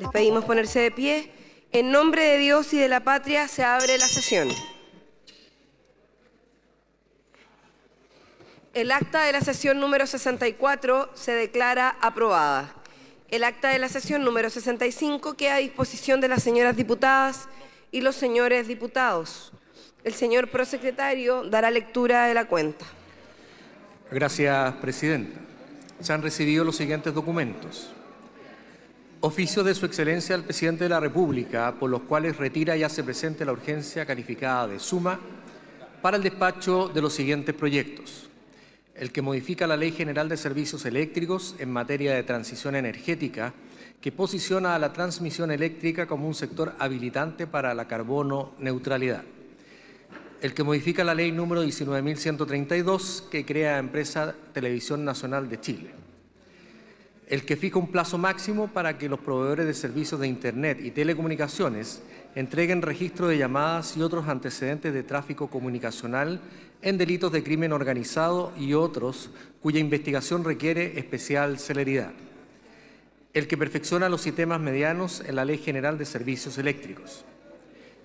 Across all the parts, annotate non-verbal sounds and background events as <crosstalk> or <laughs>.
Les pedimos ponerse de pie. En nombre de Dios y de la patria se abre la sesión. El acta de la sesión número 64 se declara aprobada. El acta de la sesión número 65 queda a disposición de las señoras diputadas y los señores diputados. El señor prosecretario dará lectura de la cuenta. Gracias, Presidenta. Se han recibido los siguientes documentos. Oficio de Su Excelencia al Presidente de la República, por los cuales retira y hace presente la urgencia calificada de suma para el despacho de los siguientes proyectos el que modifica la Ley General de Servicios Eléctricos en materia de transición energética, que posiciona a la transmisión eléctrica como un sector habilitante para la carbono neutralidad. El que modifica la Ley número 19.132, que crea empresa Televisión Nacional de Chile. El que fija un plazo máximo para que los proveedores de servicios de Internet y telecomunicaciones entreguen registro de llamadas y otros antecedentes de tráfico comunicacional en delitos de crimen organizado y otros cuya investigación requiere especial celeridad. El que perfecciona los sistemas medianos en la Ley General de Servicios Eléctricos.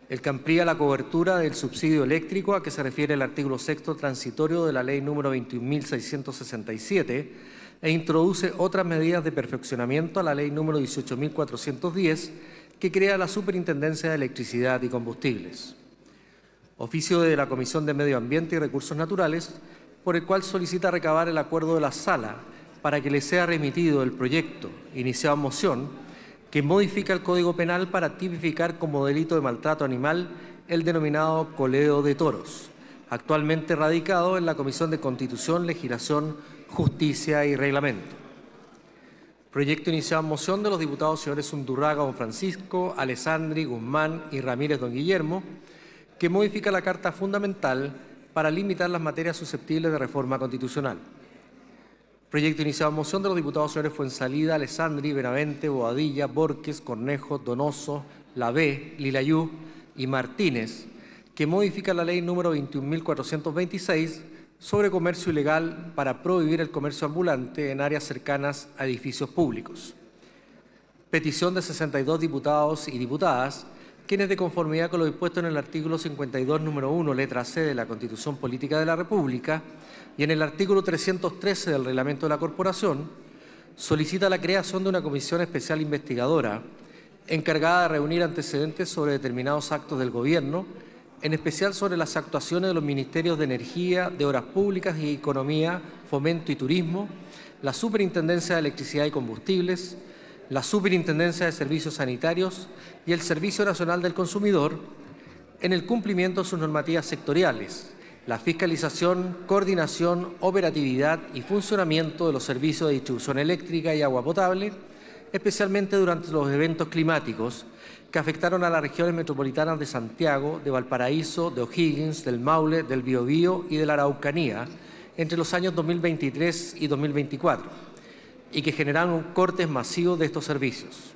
El que amplía la cobertura del subsidio eléctrico a que se refiere el artículo sexto transitorio de la Ley número 21.667 e introduce otras medidas de perfeccionamiento a la Ley número 18.410 que crea la Superintendencia de Electricidad y Combustibles oficio de la Comisión de Medio Ambiente y Recursos Naturales, por el cual solicita recabar el acuerdo de la sala para que le sea remitido el proyecto iniciado en moción que modifica el Código Penal para tipificar como delito de maltrato animal el denominado coleo de toros, actualmente radicado en la Comisión de Constitución, Legislación, Justicia y Reglamento. Proyecto iniciado en moción de los diputados señores Undurraga, Don Francisco, Alessandri, Guzmán y Ramírez, Don Guillermo, que modifica la Carta Fundamental para limitar las materias susceptibles de reforma constitucional. Proyecto iniciado en moción de los diputados señores Fuensalida, Alessandri, Benavente, Boadilla, Borques, Cornejo, Donoso, Lavé, Lilayú y Martínez, que modifica la ley número 21.426 sobre comercio ilegal para prohibir el comercio ambulante en áreas cercanas a edificios públicos. Petición de 62 diputados y diputadas quienes de conformidad con lo dispuesto en el artículo 52, número 1, letra C de la Constitución Política de la República y en el artículo 313 del Reglamento de la Corporación, solicita la creación de una comisión especial investigadora encargada de reunir antecedentes sobre determinados actos del Gobierno, en especial sobre las actuaciones de los Ministerios de Energía, de Obras Públicas y Economía, Fomento y Turismo, la Superintendencia de Electricidad y Combustibles, la Superintendencia de Servicios Sanitarios y el Servicio Nacional del Consumidor en el cumplimiento de sus normativas sectoriales, la fiscalización, coordinación, operatividad y funcionamiento de los servicios de distribución eléctrica y agua potable, especialmente durante los eventos climáticos que afectaron a las regiones metropolitanas de Santiago, de Valparaíso, de O'Higgins, del Maule, del Biobío y de la Araucanía entre los años 2023 y 2024 y que un cortes masivos de estos servicios.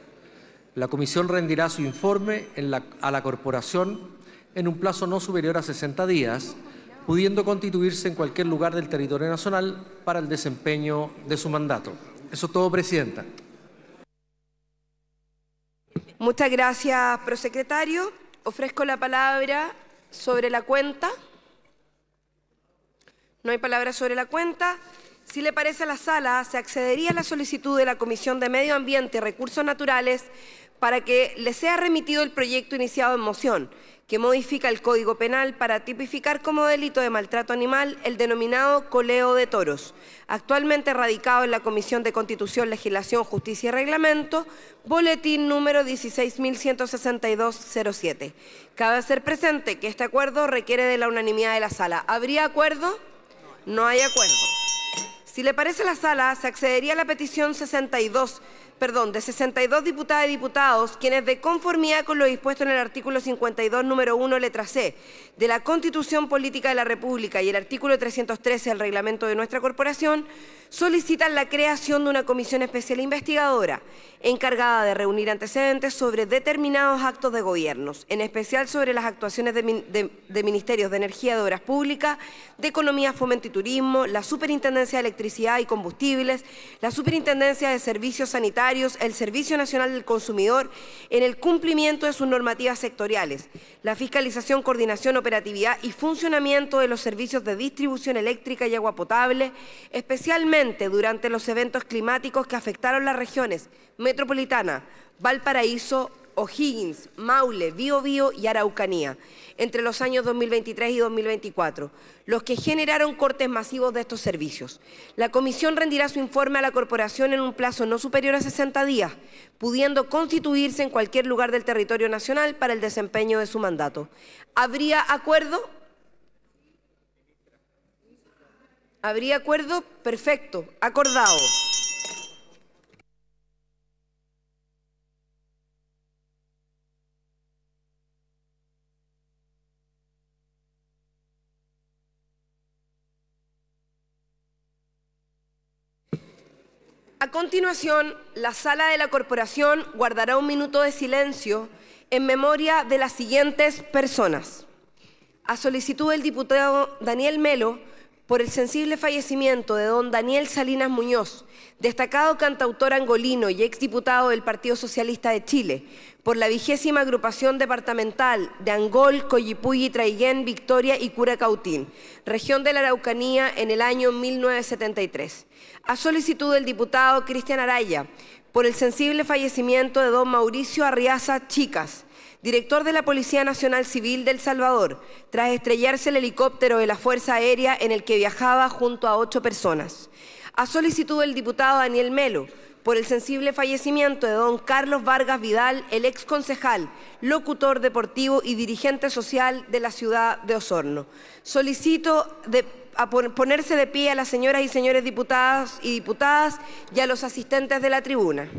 La Comisión rendirá su informe a la Corporación en un plazo no superior a 60 días, pudiendo constituirse en cualquier lugar del territorio nacional para el desempeño de su mandato. Eso es todo, Presidenta. Muchas gracias, prosecretario. Ofrezco la palabra sobre la cuenta. No hay palabra sobre la cuenta. Si le parece a la sala, se accedería a la solicitud de la Comisión de Medio Ambiente y Recursos Naturales para que le sea remitido el proyecto iniciado en moción, que modifica el Código Penal para tipificar como delito de maltrato animal el denominado coleo de toros, actualmente radicado en la Comisión de Constitución, Legislación, Justicia y Reglamento, boletín número 16.162.07. Cabe hacer presente que este acuerdo requiere de la unanimidad de la sala. ¿Habría acuerdo? No hay acuerdo. Si le parece a la sala, se accedería a la petición 62, perdón, de 62 diputadas y diputados, quienes de conformidad con lo dispuesto en el artículo 52, número 1, letra C, de la Constitución Política de la República y el artículo 313 del reglamento de nuestra corporación, solicitan la creación de una comisión especial investigadora encargada de reunir antecedentes sobre determinados actos de gobiernos, en especial sobre las actuaciones de, ministerios de Energía, de Obras Públicas, de Economía, Fomento y Turismo, la Superintendencia de Electricidad y Combustibles, la Superintendencia de Servicios Sanitarios, el Servicio Nacional del Consumidor, en el cumplimiento de sus normativas sectoriales, la fiscalización, coordinación, operatividad y funcionamiento de los servicios de distribución eléctrica y agua potable, especialmente durante los eventos climáticos que afectaron las regiones metropolitana, Valparaíso, O'Higgins, Maule, Biobío y Araucanía entre los años 2023 y 2024, los que generaron cortes masivos de estos servicios. La comisión rendirá su informe a la corporación en un plazo no superior a 60 días, pudiendo constituirse en cualquier lugar del territorio nacional para el desempeño de su mandato. ¿Habría acuerdo? ¿Habría acuerdo? Perfecto, acordado. A continuación, la sala de la corporación guardará un minuto de silencio en memoria de las siguientes personas. A solicitud del diputado Daniel Melo, por el sensible fallecimiento de don Daniel Salinas Muñoz, destacado cantautor angolino y exdiputado del Partido Socialista de Chile, por la vigésima agrupación departamental de Angol, Coyipuyi, Traiguén, Victoria y Curacautín, región de la Araucanía en el año 1973. A solicitud del diputado Cristian Araya, por el sensible fallecimiento de don Mauricio Arriaza Chicas, director de la Policía Nacional Civil del Salvador, tras estrellarse el helicóptero de la Fuerza Aérea en el que viajaba junto a ocho personas. A solicitud del diputado Daniel Melo, por el sensible fallecimiento de don Carlos Vargas Vidal, el ex concejal, locutor deportivo y dirigente social de la ciudad de Osorno. Solicito ponerse de pie a las señoras y señores diputadas y diputadas y a los asistentes de la tribuna.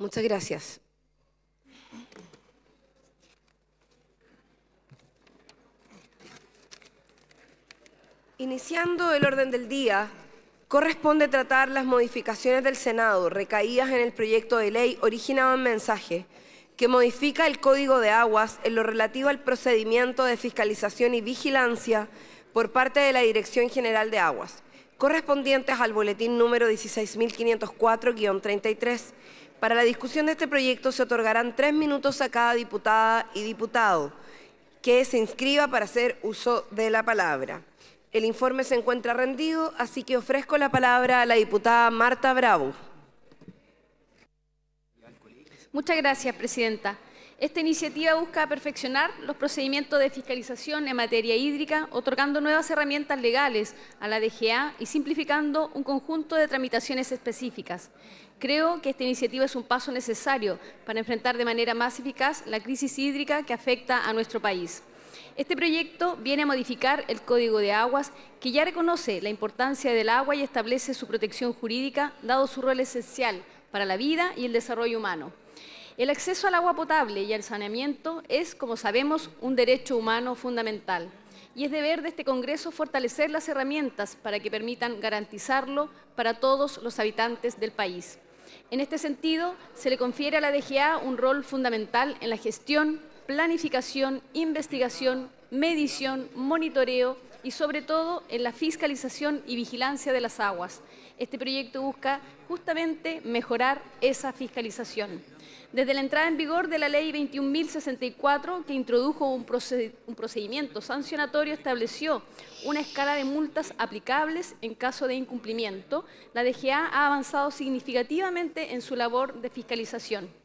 Muchas gracias. Iniciando el orden del día, corresponde tratar las modificaciones del Senado recaídas en el proyecto de ley originado en mensaje que modifica el Código de Aguas en lo relativo al procedimiento de fiscalización y vigilancia por parte de la Dirección General de Aguas, correspondientes al boletín número 16504-33 para la discusión de este proyecto se otorgarán tres minutos a cada diputada y diputado que se inscriba para hacer uso de la palabra. El informe se encuentra rendido, así que ofrezco la palabra a la diputada Marta Bravo. Muchas gracias, Presidenta. Esta iniciativa busca perfeccionar los procedimientos de fiscalización en materia hídrica, otorgando nuevas herramientas legales a la DGA y simplificando un conjunto de tramitaciones específicas. Creo que esta iniciativa es un paso necesario para enfrentar de manera más eficaz la crisis hídrica que afecta a nuestro país. Este proyecto viene a modificar el Código de Aguas, que ya reconoce la importancia del agua y establece su protección jurídica, dado su rol esencial para la vida y el desarrollo humano. El acceso al agua potable y al saneamiento es, como sabemos, un derecho humano fundamental y es deber de este Congreso fortalecer las herramientas para que permitan garantizarlo para todos los habitantes del país. En este sentido, se le confiere a la DGA un rol fundamental en la gestión, planificación, investigación, medición, monitoreo y sobre todo en la fiscalización y vigilancia de las aguas. Este proyecto busca justamente mejorar esa fiscalización desde la entrada en vigor de la Ley 21.064, que introdujo un, procedimiento sancionatorio, estableció una escala de multas aplicables en caso de incumplimiento, la DGA ha avanzado significativamente en su labor de fiscalización.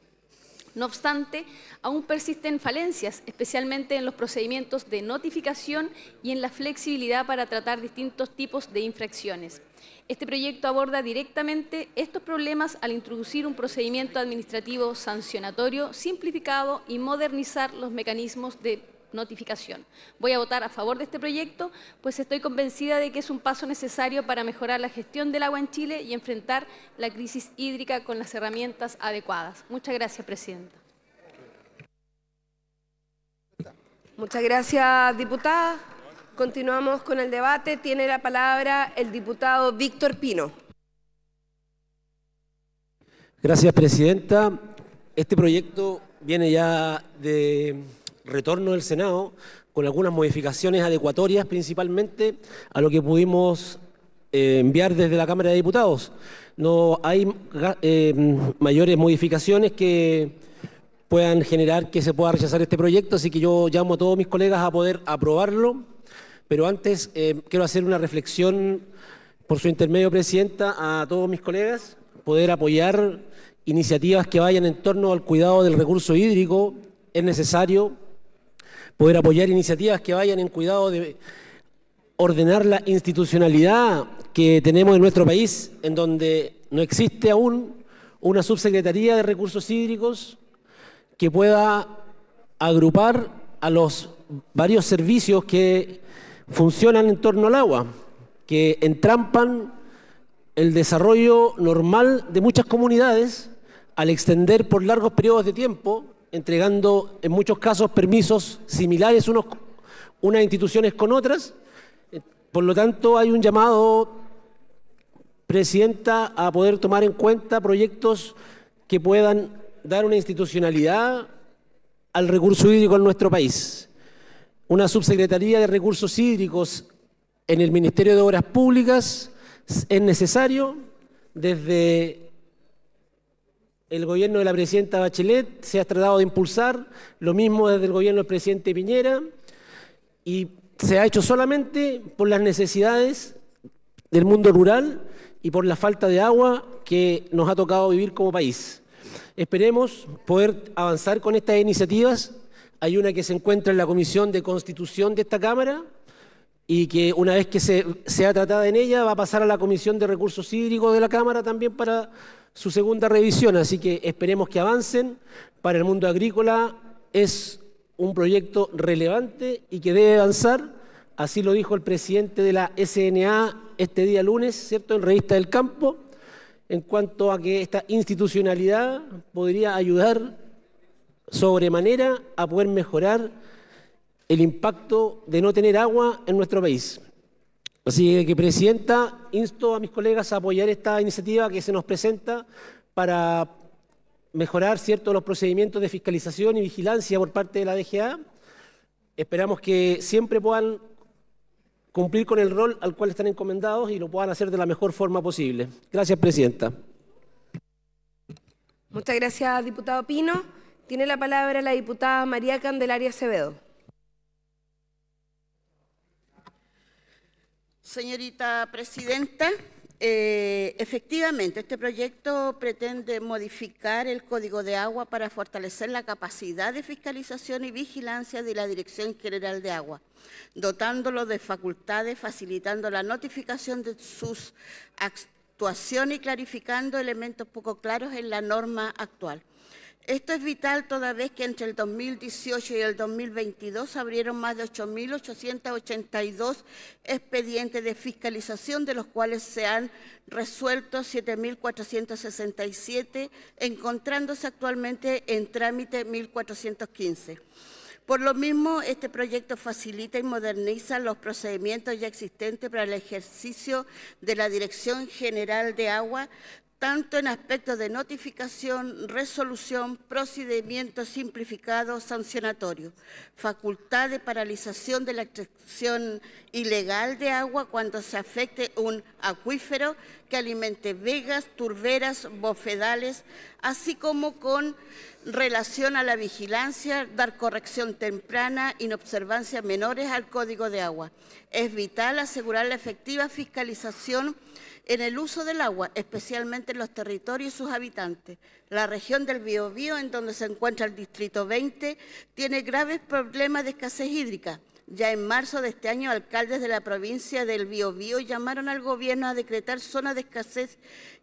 No obstante, aún persisten falencias, especialmente en los procedimientos de notificación y en la flexibilidad para tratar distintos tipos de infracciones. Este proyecto aborda directamente estos problemas al introducir un procedimiento administrativo sancionatorio simplificado y modernizar los mecanismos de notificación. Voy a votar a favor de este proyecto, pues estoy convencida de que es un paso necesario para mejorar la gestión del agua en Chile y enfrentar la crisis hídrica con las herramientas adecuadas. Muchas gracias, Presidenta. Muchas gracias, diputada. Continuamos con el debate. Tiene la palabra el diputado Víctor Pino. Gracias, Presidenta. Este proyecto viene ya de retorno del Senado con algunas modificaciones adecuatorias principalmente a lo que pudimos eh, enviar desde la Cámara de Diputados. No hay eh, mayores modificaciones que puedan generar que se pueda rechazar este proyecto, así que yo llamo a todos mis colegas a poder aprobarlo, pero antes eh, quiero hacer una reflexión por su intermedio, Presidenta, a todos mis colegas, poder apoyar iniciativas que vayan en torno al cuidado del recurso hídrico, es necesario poder apoyar iniciativas que vayan en cuidado de ordenar la institucionalidad que tenemos en nuestro país, en donde no existe aún una subsecretaría de recursos hídricos que pueda agrupar a los varios servicios que funcionan en torno al agua, que entrampan el desarrollo normal de muchas comunidades al extender por largos periodos de tiempo entregando en muchos casos permisos similares unas instituciones con otras. Eh, por lo tanto, hay un llamado, Presidenta, a poder tomar en cuenta proyectos que puedan dar una institucionalidad al recurso hídrico en nuestro país. Una subsecretaría de recursos hídricos en el Ministerio de Obras Públicas es necesario desde el gobierno de la presidenta Bachelet se ha tratado de impulsar, lo mismo desde el gobierno del presidente Piñera, y se ha hecho solamente por las necesidades del mundo rural y por la falta de agua que nos ha tocado vivir como país. Esperemos poder avanzar con estas iniciativas. Hay una que se encuentra en la Comisión de Constitución de esta Cámara y que una vez que sea tratada en ella va a pasar a la Comisión de Recursos Hídricos de la Cámara también para su segunda revisión, así que esperemos que avancen. Para el mundo agrícola es un proyecto relevante y que debe avanzar, así lo dijo el presidente de la SNA este día lunes, ¿cierto?, en Revista del Campo, en cuanto a que esta institucionalidad podría ayudar sobremanera a poder mejorar el impacto de no tener agua en nuestro país. Así que, Presidenta, insto a mis colegas a apoyar esta iniciativa que se nos presenta para mejorar cierto, los procedimientos de fiscalización y vigilancia por parte de la DGA. Esperamos que siempre puedan cumplir con el rol al cual están encomendados y lo puedan hacer de la mejor forma posible. Gracias, Presidenta. Muchas gracias, diputado Pino. Tiene la palabra la diputada María Candelaria Acevedo. Señorita Presidenta, eh, efectivamente, este proyecto pretende modificar el Código de Agua para fortalecer la capacidad de fiscalización y vigilancia de la Dirección General de Agua, dotándolo de facultades, facilitando la notificación de sus actuaciones y clarificando elementos poco claros en la norma actual. Esto es vital toda vez que entre el 2018 y el 2022 abrieron más de 8.882 expedientes de fiscalización, de los cuales se han resuelto 7.467, encontrándose actualmente en trámite 1.415. Por lo mismo, este proyecto facilita y moderniza los procedimientos ya existentes para el ejercicio de la Dirección General de Agua, tanto en aspectos de notificación, resolución, procedimiento simplificado, sancionatorio, facultad de paralización de la extracción ilegal de agua cuando se afecte un acuífero que alimente vegas, turberas, bofedales, así como con relación a la vigilancia, dar corrección temprana, inobservancia menores al Código de Agua. Es vital asegurar la efectiva fiscalización en el uso del agua, especialmente en los territorios y sus habitantes. La región del Biobío, en donde se encuentra el Distrito 20, tiene graves problemas de escasez hídrica. Ya en marzo de este año, alcaldes de la provincia del Biobío llamaron al gobierno a decretar zona de escasez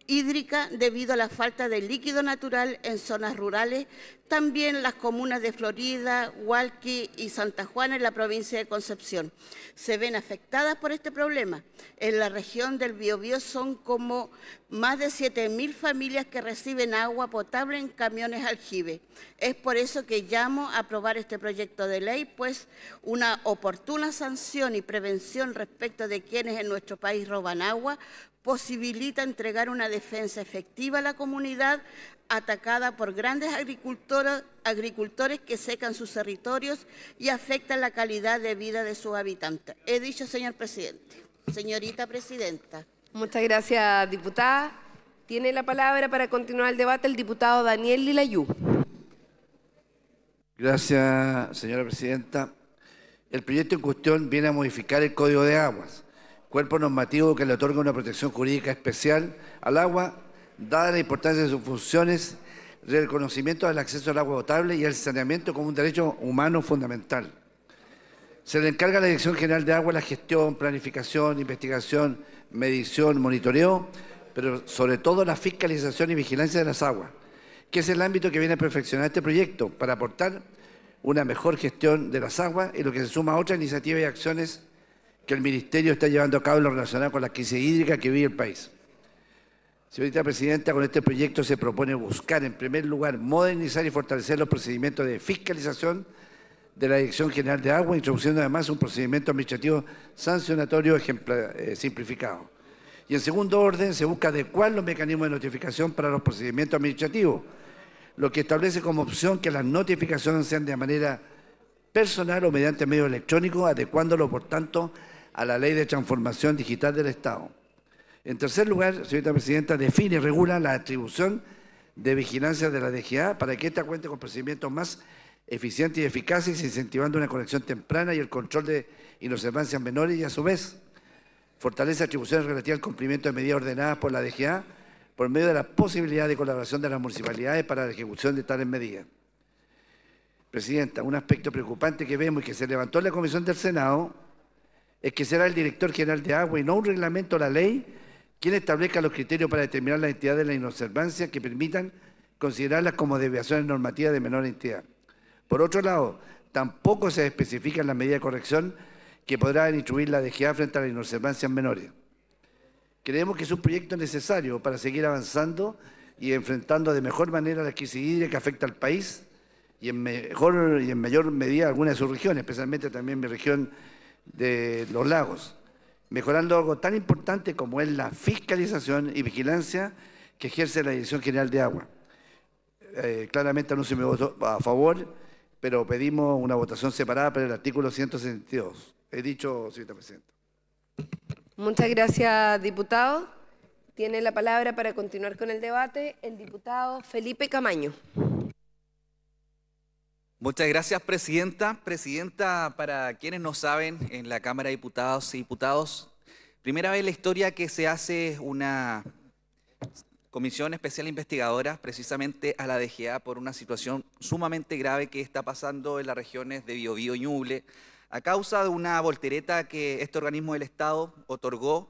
hídrica debido a la falta de líquido natural en zonas rurales, también las comunas de Florida, Hualqui y Santa Juana en la provincia de Concepción se ven afectadas por este problema. En la región del Biobío son como más de 7.000 familias que reciben agua potable en camiones aljibe. Es por eso que llamo a aprobar este proyecto de ley, pues una oportuna sanción y prevención respecto de quienes en nuestro país roban agua posibilita entregar una defensa efectiva a la comunidad atacada por grandes agricultores que secan sus territorios y afectan la calidad de vida de sus habitantes. He dicho, señor presidente. Señorita presidenta. Muchas gracias, diputada. Tiene la palabra para continuar el debate el diputado Daniel Lilayú. Gracias, señora presidenta. El proyecto en cuestión viene a modificar el Código de Aguas cuerpo normativo que le otorga una protección jurídica especial al agua, dada la importancia de sus funciones, reconocimiento del acceso al agua potable y al saneamiento como un derecho humano fundamental. Se le encarga a la Dirección General de Agua la gestión, planificación, investigación, medición, monitoreo, pero sobre todo la fiscalización y vigilancia de las aguas, que es el ámbito que viene a perfeccionar este proyecto para aportar una mejor gestión de las aguas y lo que se suma a otras iniciativas y acciones que el Ministerio está llevando a cabo en lo relacionado con la crisis hídrica que vive el país. Señorita Presidenta, con este proyecto se propone buscar, en primer lugar, modernizar y fortalecer los procedimientos de fiscalización de la Dirección General de Agua, introduciendo además un procedimiento administrativo sancionatorio eh, simplificado. Y en segundo orden, se busca adecuar los mecanismos de notificación para los procedimientos administrativos, lo que establece como opción que las notificaciones sean de manera personal o mediante medio electrónico, adecuándolo, por tanto, a la ley de transformación digital del Estado. En tercer lugar, señora Presidenta, define y regula la atribución de vigilancia de la DGA para que ésta cuente con procedimientos más eficientes y eficaces, incentivando una conexión temprana y el control de inocencias menores y a su vez fortalece atribuciones relativas al cumplimiento de medidas ordenadas por la DGA por medio de la posibilidad de colaboración de las municipalidades para la ejecución de tales medidas. Presidenta, un aspecto preocupante que vemos y que se levantó en la Comisión del Senado es eh, que será el director general de agua y no un reglamento o la ley quien establezca los criterios para determinar la entidad de la inobservancia que permitan considerarlas como desviaciones normativas de menor entidad. Por otro lado, tampoco se especifican la medida de corrección que podrá instruir la DGA frente a las inobservancias menores. Creemos que es un proyecto necesario para seguir avanzando y enfrentando de mejor manera la crisis hídrica que afecta al país y en, mejor, y en mayor medida algunas de sus regiones, especialmente también mi región de los lagos, mejorando algo tan importante como es la fiscalización y vigilancia que ejerce la Dirección General de Agua. Eh, claramente anuncio se me a favor, pero pedimos una votación separada para el artículo 162. He dicho, señorita Presidenta. Muchas gracias, diputado. Tiene la palabra para continuar con el debate el diputado Felipe Camaño. Muchas gracias, Presidenta. Presidenta, para quienes no saben, en la Cámara de Diputados y Diputados, primera vez en la historia que se hace una comisión especial investigadora precisamente a la DGA por una situación sumamente grave que está pasando en las regiones de Biobío y Ñuble a causa de una voltereta que este organismo del Estado otorgó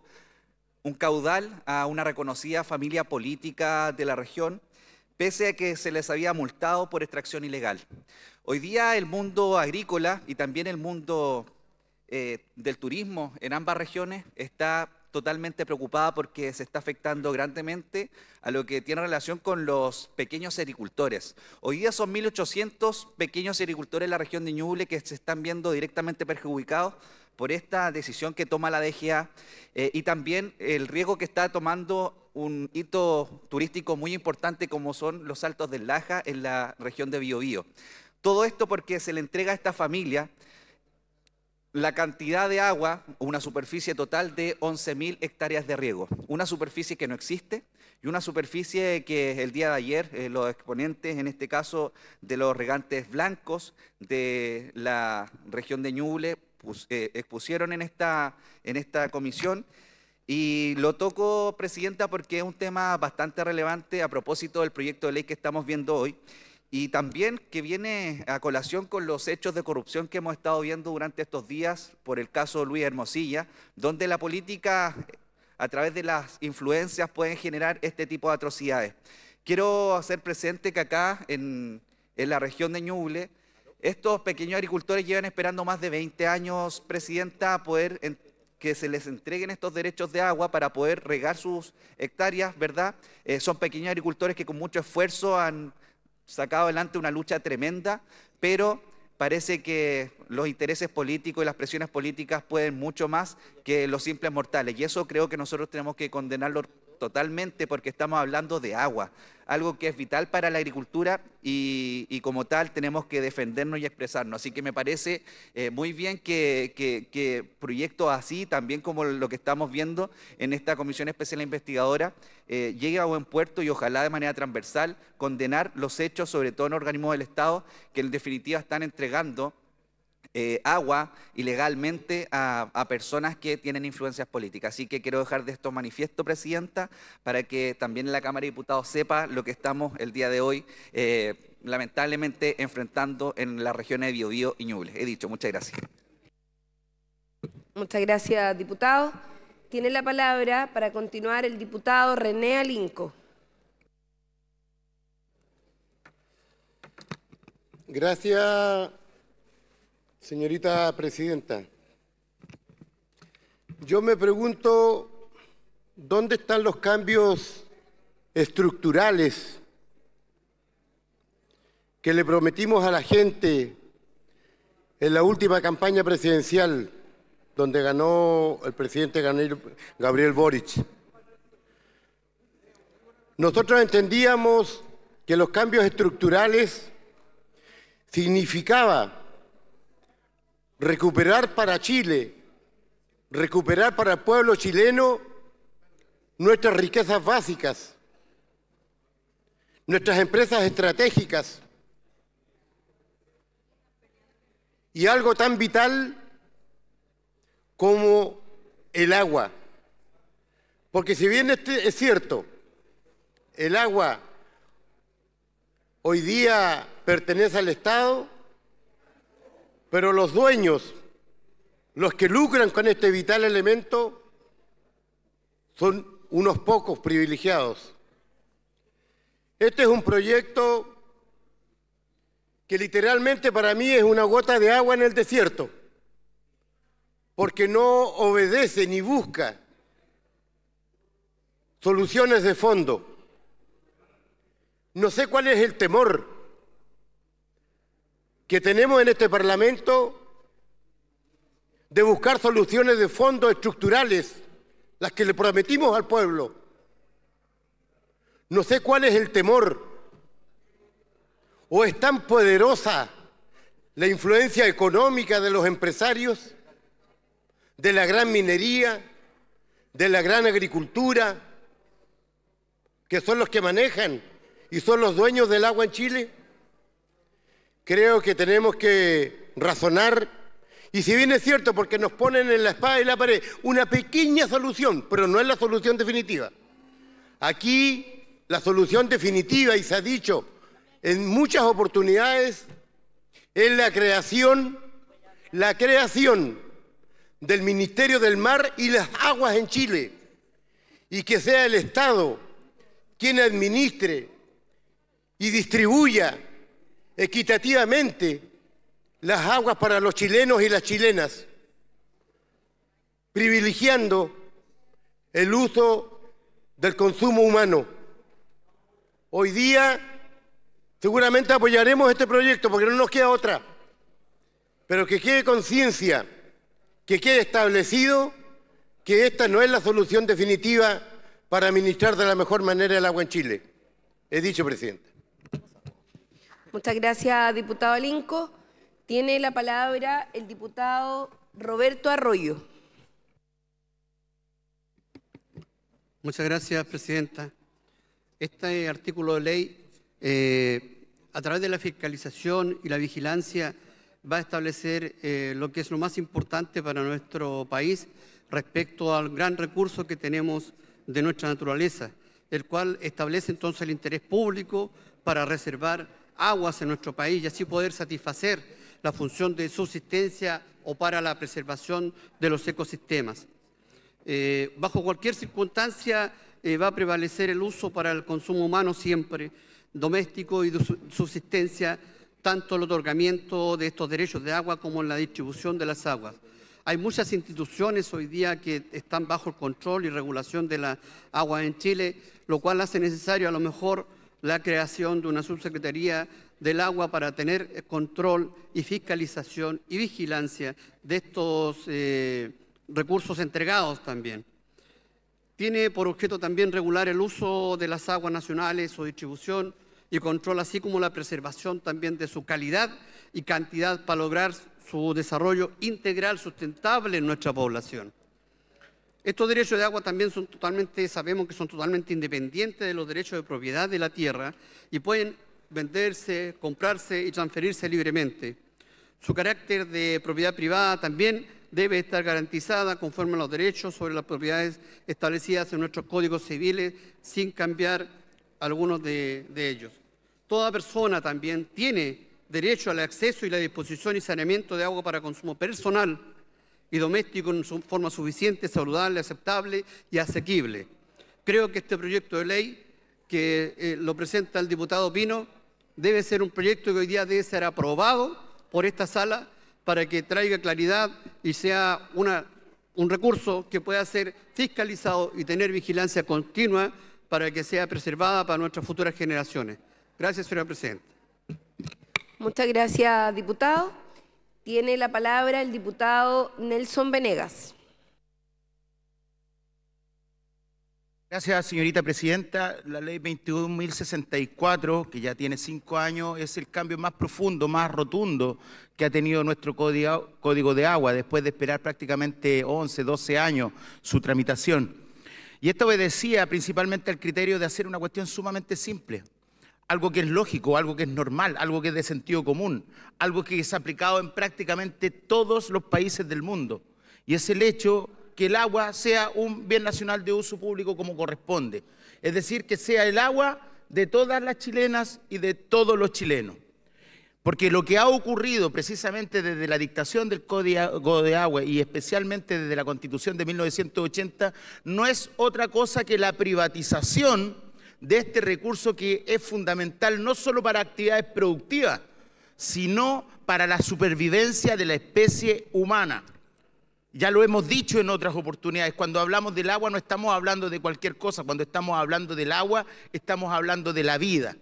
un caudal a una reconocida familia política de la región pese a que se les había multado por extracción ilegal. Hoy día el mundo agrícola y también el mundo eh, del turismo en ambas regiones está totalmente preocupada porque se está afectando grandemente a lo que tiene relación con los pequeños agricultores. Hoy día son 1.800 pequeños agricultores en la región de Ñuble que se están viendo directamente perjudicados por esta decisión que toma la DGA eh, y también el riesgo que está tomando un hito turístico muy importante como son los Saltos del Laja en la región de Biobío. Todo esto porque se le entrega a esta familia la cantidad de agua, una superficie total de 11.000 hectáreas de riego. Una superficie que no existe y una superficie que el día de ayer eh, los exponentes, en este caso de los regantes blancos de la región de Ñuble, eh, expusieron en esta, en esta comisión y lo toco, Presidenta, porque es un tema bastante relevante a propósito del proyecto de ley que estamos viendo hoy y también que viene a colación con los hechos de corrupción que hemos estado viendo durante estos días por el caso Luis Hermosilla, donde la política a través de las influencias pueden generar este tipo de atrocidades. Quiero hacer presente que acá en, en la región de Ñuble, estos pequeños agricultores llevan esperando más de 20 años, Presidenta, a poder entrar que se les entreguen estos derechos de agua para poder regar sus hectáreas, ¿verdad? Eh, son pequeños agricultores que con mucho esfuerzo han sacado adelante una lucha tremenda, pero parece que los intereses políticos y las presiones políticas pueden mucho más que los simples mortales. Y eso creo que nosotros tenemos que condenarlo totalmente porque estamos hablando de agua, algo que es vital para la agricultura y, como tal tenemos que defendernos y expresarnos. Así que me parece eh, muy bien que, proyectos así, también como lo que estamos viendo en esta Comisión Especial Investigadora, eh, llegue a buen puerto y ojalá de manera transversal condenar los hechos, sobre todo en organismos del Estado, que en definitiva están entregando eh, agua ilegalmente a, personas que tienen influencias políticas. Así que quiero dejar de esto manifiesto, Presidenta, para que también la Cámara de Diputados sepa lo que estamos el día de hoy, eh, lamentablemente, enfrentando en las regiones de Biobío y Ñuble. He dicho, muchas gracias. Muchas gracias, diputado. Tiene la palabra para continuar el diputado René Alinco. Gracias, Señorita Presidenta, yo me pregunto dónde están los cambios estructurales que le prometimos a la gente en la última campaña presidencial donde ganó el presidente Gabriel Boric. Nosotros entendíamos que los cambios estructurales significaban recuperar para Chile, recuperar para el pueblo chileno nuestras riquezas básicas, nuestras empresas estratégicas y algo tan vital como el agua. Porque si bien este, es cierto, el agua hoy día pertenece al Estado, pero los dueños, los que lucran con este vital elemento, son unos pocos privilegiados. Este es un proyecto que literalmente para mí es una gota de agua en el desierto, porque no obedece ni busca soluciones de fondo. No sé cuál es el temor que tenemos en este Parlamento de buscar soluciones de fondos estructurales, las que le prometimos al pueblo. No sé cuál es el temor, o es tan poderosa la influencia económica de los empresarios, de la gran minería, de la gran agricultura, que son los que manejan y son los dueños del agua en Chile creo que tenemos que razonar y si bien es cierto, porque nos ponen en la espada y la pared una pequeña solución, pero no es la solución definitiva. Aquí la solución definitiva, y se ha dicho en muchas oportunidades, es la creación, la creación del Ministerio del Mar y las Aguas en Chile, y que sea el Estado quien administre y distribuya equitativamente las aguas para los chilenos y las chilenas, privilegiando el uso del consumo humano. Hoy día seguramente apoyaremos este proyecto porque no nos queda otra, pero que quede conciencia, que quede establecido que esta no es la solución definitiva para administrar de la mejor manera el agua en Chile. He dicho, presidente. Muchas gracias, diputado Alinco. Tiene la palabra el diputado Roberto Arroyo. Muchas gracias, Presidenta. Este artículo de ley, eh, a través de la fiscalización y la vigilancia, va a establecer eh, lo que es lo más importante para nuestro país respecto al gran recurso que tenemos de nuestra naturaleza, el cual establece entonces el interés público para reservar aguas en nuestro país y así poder satisfacer la función de subsistencia o para la preservación de los ecosistemas. Eh, bajo cualquier circunstancia eh, va a prevalecer el uso para el consumo humano siempre, doméstico y de subsistencia, tanto el otorgamiento de estos derechos de agua como en la distribución de las aguas. Hay muchas instituciones hoy día que están bajo el control y regulación de la aguas en Chile, lo cual hace necesario a lo mejor la creación de una subsecretaría del agua para tener eh, control y fiscalización y vigilancia de estos eh, recursos entregados también. Tiene por objeto también regular el uso de las aguas nacionales, su distribución y control, así como la preservación también de su calidad y cantidad para lograr su desarrollo integral sustentable en nuestra población. Estos derechos de agua también son totalmente, sabemos que son totalmente independientes de los derechos de propiedad de la tierra y pueden venderse, comprarse y transferirse libremente. Su carácter de propiedad privada también debe estar garantizada conforme a los derechos sobre las propiedades establecidas en nuestros códigos civiles sin cambiar algunos de, de ellos. Toda persona también tiene derecho al acceso y la disposición y saneamiento de agua para consumo personal y doméstico en su forma suficiente, saludable, aceptable y asequible. Creo que este proyecto de ley que eh, lo presenta el diputado Pino debe ser un proyecto que hoy día debe ser aprobado por esta sala para que traiga claridad y sea una, un recurso que pueda ser fiscalizado y tener vigilancia continua para que sea preservada para nuestras futuras generaciones. Gracias, señora Presidenta. Muchas gracias, diputado. Tiene la palabra el diputado Nelson Venegas. Gracias, señorita presidenta. La ley 21.064, que ya tiene cinco años, es el cambio más profundo, más rotundo que ha tenido nuestro código de agua, después de esperar prácticamente 11, 12 años su tramitación. Y esto obedecía principalmente al criterio de hacer una cuestión sumamente simple, algo que es lógico, algo que es normal, algo que es de sentido común, algo que es aplicado en prácticamente todos los países del mundo. Y es el hecho que el agua sea un bien nacional de uso público como corresponde. Es decir, que sea el agua de todas las chilenas y de todos los chilenos. Porque lo que ha ocurrido precisamente desde la dictación del Código de Agua y especialmente desde la Constitución de 1980 no es otra cosa que la privatización de este recurso que es fundamental no solo para actividades productivas, sino para la supervivencia de la especie humana. Ya lo hemos dicho en otras oportunidades, cuando hablamos del agua no estamos hablando de cualquier cosa, cuando estamos hablando del agua estamos hablando de la vida.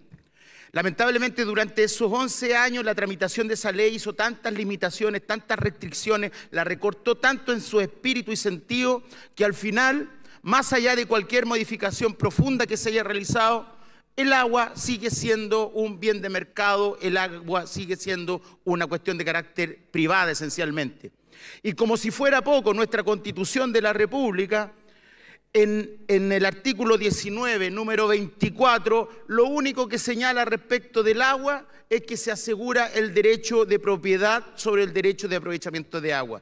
Lamentablemente durante esos 11 años la tramitación de esa ley hizo tantas limitaciones, tantas restricciones, la recortó tanto en su espíritu y sentido que al final más allá de cualquier modificación profunda que se haya realizado, el agua sigue siendo un bien de mercado, el agua sigue siendo una cuestión de carácter privada esencialmente. Y como si fuera poco, nuestra constitución de la República, en, en, el artículo 19, número 24, lo único que señala respecto del agua es que se asegura el derecho de propiedad sobre el derecho de aprovechamiento de agua.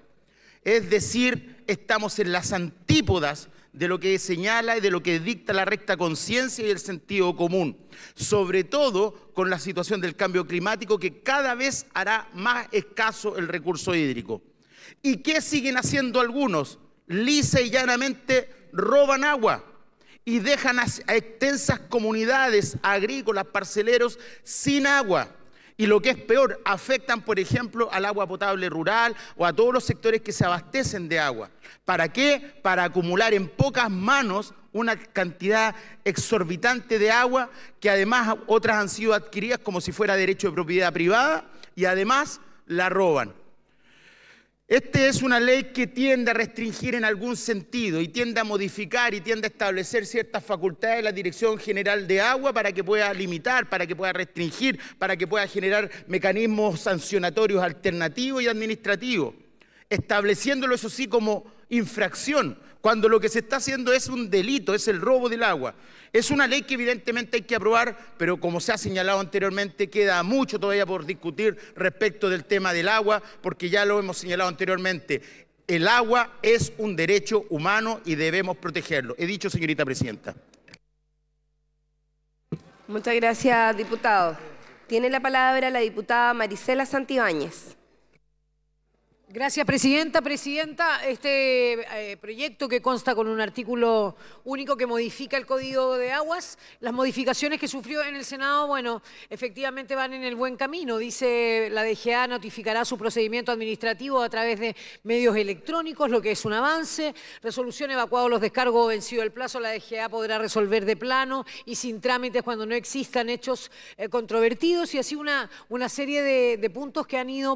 Es decir, estamos en las antípodas de lo que señala y de lo que dicta la recta conciencia y el sentido común, sobre todo con la situación del cambio climático que cada vez hará más escaso el recurso hídrico. ¿Y qué siguen haciendo algunos? Lisa y llanamente roban agua y dejan a extensas comunidades agrícolas, parceleros, sin agua y lo que es peor, afectan, por ejemplo, al agua potable rural o a todos los sectores que se abastecen de agua. ¿Para qué? Para acumular en pocas manos una cantidad exorbitante de agua que además otras han sido adquiridas como si fuera derecho de propiedad privada y además la roban. Esta es una ley que tiende a restringir en algún sentido y tiende a modificar y tiende a establecer ciertas facultades de la Dirección General de Agua para que pueda limitar, para que pueda restringir, para que pueda generar mecanismos sancionatorios alternativos y administrativos, estableciéndolo eso sí como infracción, cuando lo que se está haciendo es un delito, es el robo del agua. Es una ley que evidentemente hay que aprobar, pero como se ha señalado anteriormente, queda mucho todavía por discutir respecto del tema del agua, porque ya lo hemos señalado anteriormente. El agua es un derecho humano y debemos protegerlo. He dicho, señorita presidenta. Muchas gracias, diputado. Tiene la palabra la diputada Marisela Santibáñez. Gracias, Presidenta. Presidenta, este eh, proyecto que consta con un artículo único que modifica el Código de Aguas, las modificaciones que sufrió en el Senado, bueno, efectivamente van en el buen camino. Dice la DGA notificará su procedimiento administrativo a través de medios electrónicos, lo que es un avance. Resolución evacuado los descargos vencido el plazo, la DGA podrá resolver de plano y sin trámites cuando no existan hechos eh, controvertidos y así una, una serie de, puntos que han ido,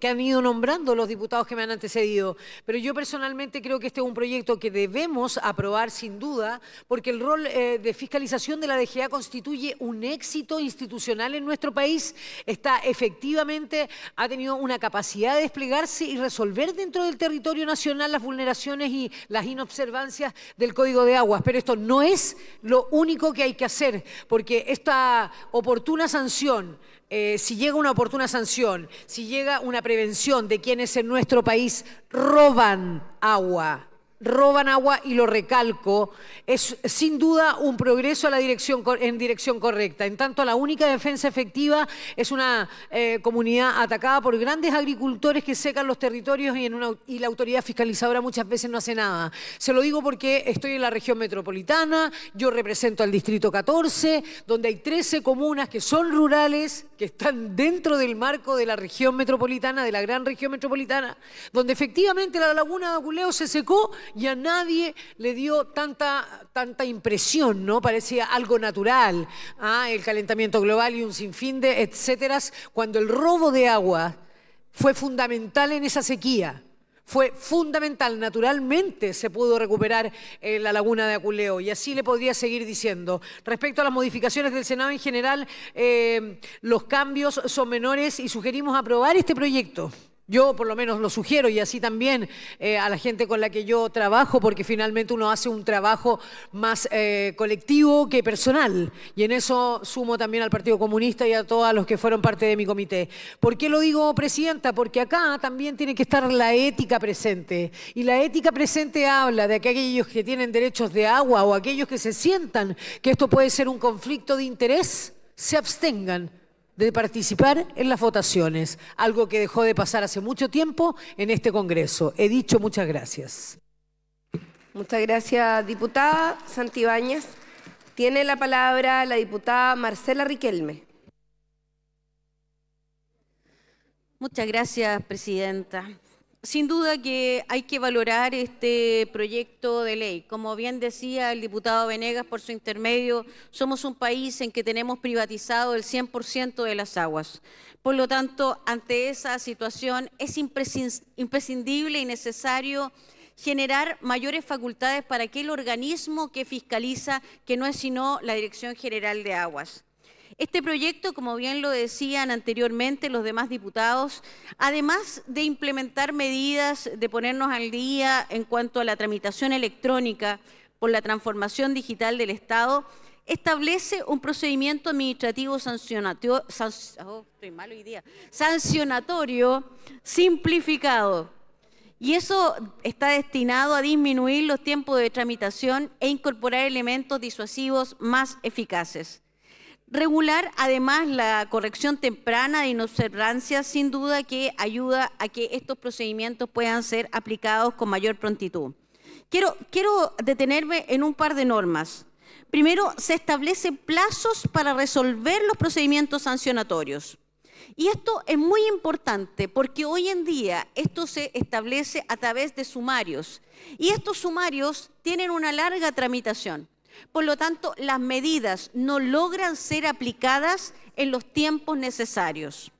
que han ido nombrando diputados que me han antecedido, pero yo personalmente creo que este es un proyecto que debemos aprobar sin duda, porque el rol eh, de fiscalización de la DGA constituye un éxito institucional en nuestro país. Está efectivamente, ha tenido una capacidad de desplegarse y resolver dentro del territorio nacional las vulneraciones y las inobservancias del Código de Aguas. Pero esto no es lo único que hay que hacer, porque esta oportuna sanción eh, si llega una oportuna sanción, si llega una prevención de quienes en nuestro país roban agua, roban agua y lo recalco, es sin duda un progreso a la dirección, en dirección correcta. En tanto, la única defensa efectiva es una eh, comunidad atacada por grandes agricultores que secan los territorios y, en una, y la autoridad fiscalizadora muchas veces no hace nada. Se lo digo porque estoy en la región metropolitana, yo represento al Distrito 14, donde hay 13 comunas que son rurales, que están dentro del marco de la región metropolitana, de la gran región metropolitana, donde efectivamente la laguna de Aculeo se secó y a nadie le dio tanta, tanta impresión, ¿no? Parecía algo natural, ah, el calentamiento global y un sinfín de etcétera, cuando el robo de agua fue fundamental en esa sequía fue fundamental. Naturalmente se pudo recuperar la laguna de Aculeo y así le podría seguir diciendo. Respecto a las modificaciones del Senado en general, eh, los cambios son menores y sugerimos aprobar este proyecto. Yo por lo menos lo sugiero y así también eh, a la gente con la que yo trabajo, porque finalmente uno hace un trabajo más eh, colectivo que personal. Y en eso sumo también al Partido Comunista y a todos los que fueron parte de mi comité. ¿Por qué lo digo, Presidenta? Porque acá también tiene que estar la ética presente. Y la ética presente habla de que aquellos que tienen derechos de agua o aquellos que se sientan que esto puede ser un conflicto de interés, se abstengan de participar en las votaciones, algo que dejó de pasar hace mucho tiempo en este Congreso. He dicho muchas gracias. Muchas gracias, diputada Santibáñez. Tiene la palabra la diputada Marcela Riquelme. Muchas gracias, presidenta. Sin duda que hay que valorar este proyecto de ley. Como bien decía el diputado Venegas por su intermedio, somos un país en que tenemos privatizado el 100% de las aguas. Por lo tanto, ante esa situación es imprescindible y necesario generar mayores facultades para aquel organismo que fiscaliza, que no es sino la Dirección General de Aguas. Este proyecto, como bien lo decían anteriormente los demás diputados, además de implementar medidas de ponernos al día en cuanto a la tramitación electrónica por la transformación digital del Estado, establece un procedimiento administrativo oh, sancionatorio, simplificado. Y eso está destinado a disminuir los tiempos de tramitación e incorporar elementos disuasivos más eficaces. Regular además la corrección temprana de inobservancia sin duda que ayuda a que estos procedimientos puedan ser aplicados con mayor prontitud. Quiero, quiero detenerme en un par de normas. Primero, se establecen plazos para resolver los procedimientos sancionatorios. Y esto es muy importante porque hoy en día esto se establece a través de sumarios. Y estos sumarios tienen una larga tramitación. Por lo tanto, las medidas no logran ser aplicadas en los tiempos necesarios.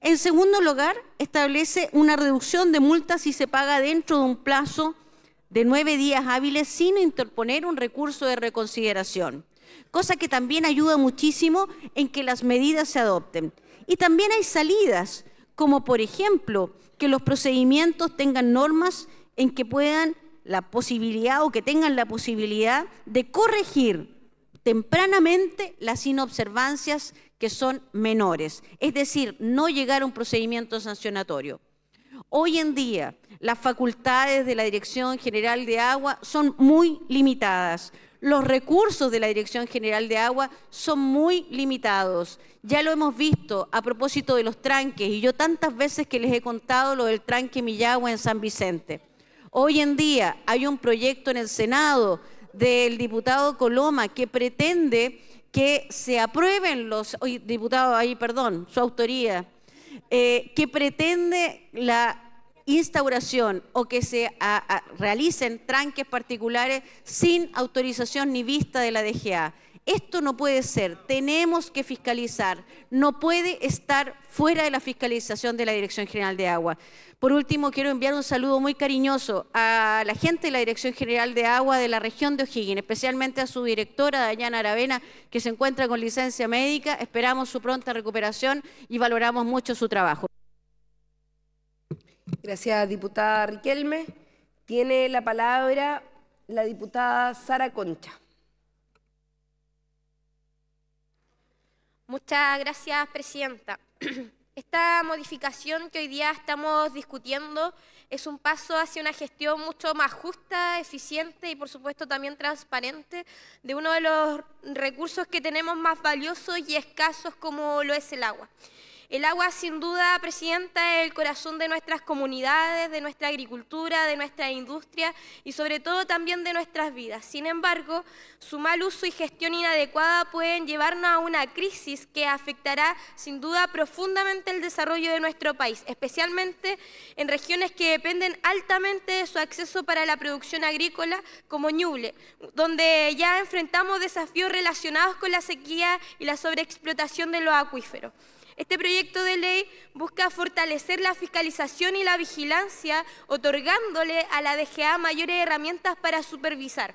En segundo lugar, establece una reducción de multas si se paga dentro de un plazo de nueve días hábiles sin interponer un recurso de reconsideración, cosa que también ayuda muchísimo en que las medidas se adopten. Y también hay salidas, como por ejemplo que los procedimientos tengan normas en que puedan la posibilidad o que tengan la posibilidad de corregir tempranamente las inobservancias que son menores, es decir, no llegar a un procedimiento sancionatorio. Hoy en día las facultades de la Dirección General de Agua son muy limitadas, los recursos de la Dirección General de Agua son muy limitados. Ya lo hemos visto a propósito de los tranques y yo tantas veces que les he contado lo del tranque Millagua en San Vicente. Hoy en día hay un proyecto en el Senado del diputado Coloma que pretende que se aprueben los, diputados oh, diputado ahí, perdón, su autoría, eh, que pretende la instauración o que se realicen tranques particulares sin autorización ni vista de la DGA. Esto no puede ser, tenemos que fiscalizar, no puede estar fuera de la fiscalización de la Dirección General de Agua. Por último, quiero enviar un saludo muy cariñoso a la gente de la Dirección General de Agua de la región de O'Higgins, especialmente a su directora, Dayana Aravena, que se encuentra con licencia médica. Esperamos su pronta recuperación y valoramos mucho su trabajo. Gracias, diputada Riquelme. Tiene la palabra la diputada Sara Concha. Muchas gracias, presidenta. <clears throat> Esta modificación que hoy día estamos discutiendo es un paso hacia una gestión mucho más justa, eficiente y por supuesto también transparente de uno de los recursos que tenemos más valiosos y escasos como lo es el agua. El agua, sin duda, Presidenta, es el corazón de nuestras comunidades, de nuestra agricultura, de nuestra industria y sobre todo también de nuestras vidas. Sin embargo, su mal uso y gestión inadecuada pueden llevarnos a una crisis que afectará sin duda profundamente el desarrollo de nuestro país, especialmente en regiones que dependen altamente de su acceso para la producción agrícola, como Ñuble, donde ya enfrentamos desafíos relacionados con la sequía y la sobreexplotación de los acuíferos. Este proyecto de ley busca fortalecer la fiscalización y la vigilancia, otorgándole a la DGA mayores herramientas para supervisar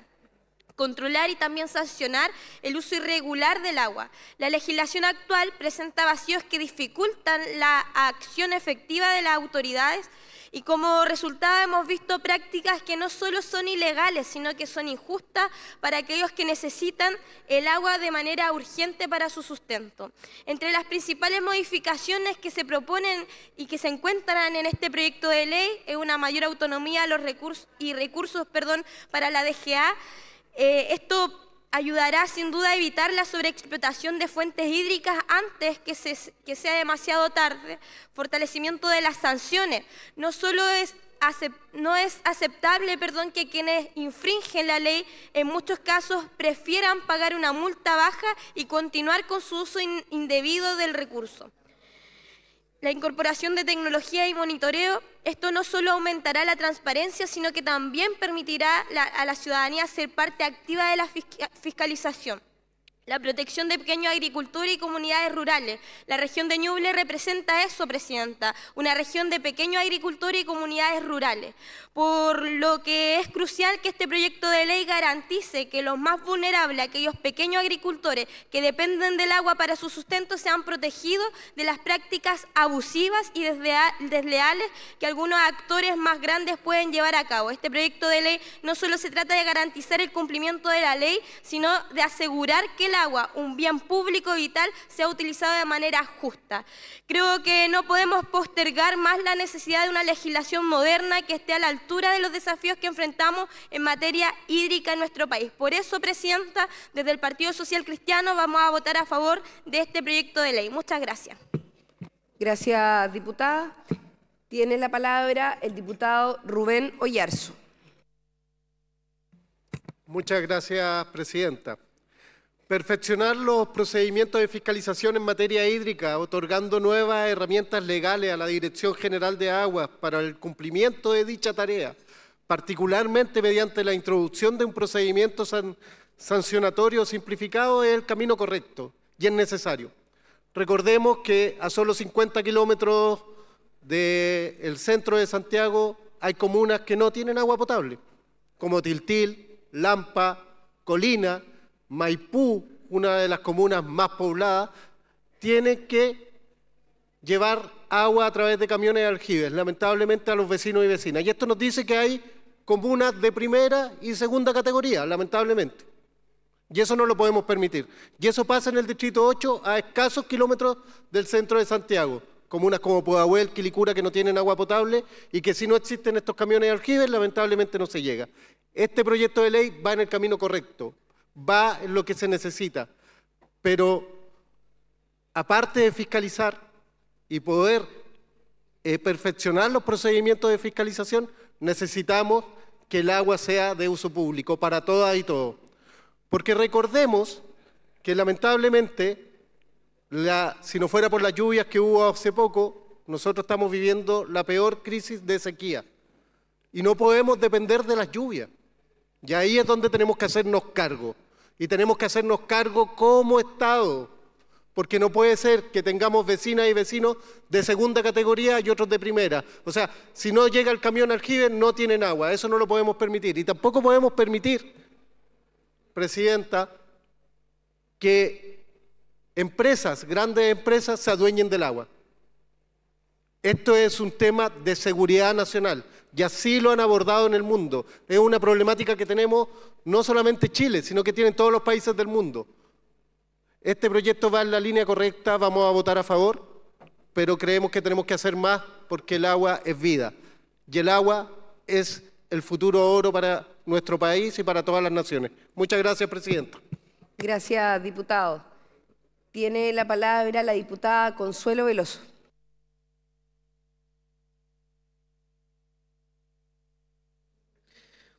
controlar y también sancionar el uso irregular del agua. La legislación actual presenta vacíos que dificultan la acción efectiva de las autoridades y como resultado hemos visto prácticas que no solo son ilegales, sino que son injustas para aquellos que necesitan el agua de manera urgente para su sustento. Entre las principales modificaciones que se proponen y que se encuentran en este proyecto de ley es una mayor autonomía los recursos, y recursos perdón, para la DGA. Eh, esto ayudará sin duda a evitar la sobreexplotación de fuentes hídricas antes que, sea demasiado tarde. Fortalecimiento de las sanciones. No solo es, no es aceptable perdón, que quienes infringen la ley en muchos casos prefieran pagar una multa baja y continuar con su uso indebido del recurso la incorporación de tecnología y monitoreo, esto no solo aumentará la transparencia, sino que también permitirá a la ciudadanía ser parte activa de la fiscalización la protección de pequeños agricultores y comunidades rurales. La región de Ñuble representa eso, Presidenta, una región de pequeños agricultores y comunidades rurales, por lo que es crucial que este proyecto de ley garantice que los más vulnerables, aquellos pequeños agricultores que dependen del agua para su sustento, sean protegidos de las prácticas abusivas y desleales que algunos actores más grandes pueden llevar a cabo. Este proyecto de ley no solo se trata de garantizar el cumplimiento de la ley, sino de asegurar que la agua, un bien público vital, sea utilizado de manera justa. Creo que no podemos postergar más la necesidad de una legislación moderna que esté a la altura de los desafíos que enfrentamos en materia hídrica en nuestro país. Por eso, Presidenta, desde el Partido Social Cristiano vamos a votar a favor de este proyecto de ley. Muchas gracias. Gracias, diputada. Tiene la palabra el diputado Rubén Oyarzo. Muchas gracias, Presidenta. Perfeccionar los procedimientos de fiscalización en materia hídrica, otorgando nuevas herramientas legales a la Dirección General de Aguas para el cumplimiento de dicha tarea, particularmente mediante la introducción de un procedimiento sancionatorio simplificado, es el camino correcto y es necesario. Recordemos que a solo 50 kilómetros del centro de Santiago hay comunas que no tienen agua potable, como Tiltil, Lampa, Colina, Maipú, una de las comunas más pobladas, tiene que llevar agua a través de camiones de aljibes, lamentablemente a los vecinos y vecinas. Y esto nos dice que hay comunas de primera y segunda categoría, lamentablemente. Y eso no lo podemos permitir. Y eso pasa en el Distrito 8 a escasos kilómetros del centro de Santiago. Comunas como Pudahuel, Quilicura, que no tienen agua potable y que si no existen estos camiones de aljibes, lamentablemente no se llega. Este proyecto de ley va en el camino correcto va en lo que se necesita. Pero aparte de fiscalizar y poder eh, perfeccionar los procedimientos de fiscalización, necesitamos que el agua sea de uso público para todas y todos. Porque recordemos que lamentablemente, si no fuera por las lluvias que hubo hace poco, nosotros estamos viviendo la peor crisis de sequía. Y no podemos depender de las lluvias. Y ahí es donde tenemos que hacernos cargo. Y tenemos que hacernos cargo como Estado, porque no puede ser que tengamos vecinas y vecinos de segunda categoría y otros de primera. O sea, si no llega el camión al Jive, no tienen agua. Eso no lo podemos permitir. Y tampoco podemos permitir, Presidenta, que empresas, grandes empresas, se adueñen del agua. Esto es un tema de seguridad nacional y así lo han abordado en el mundo. Es una problemática que tenemos no solamente Chile, sino que tienen todos los países del mundo. Este proyecto va en la línea correcta, vamos a votar a favor, pero creemos que tenemos que hacer más porque el agua es vida y el agua es el futuro oro para nuestro país y para todas las naciones. Muchas gracias, Presidenta. Gracias, diputado. Tiene la palabra la diputada Consuelo Veloso.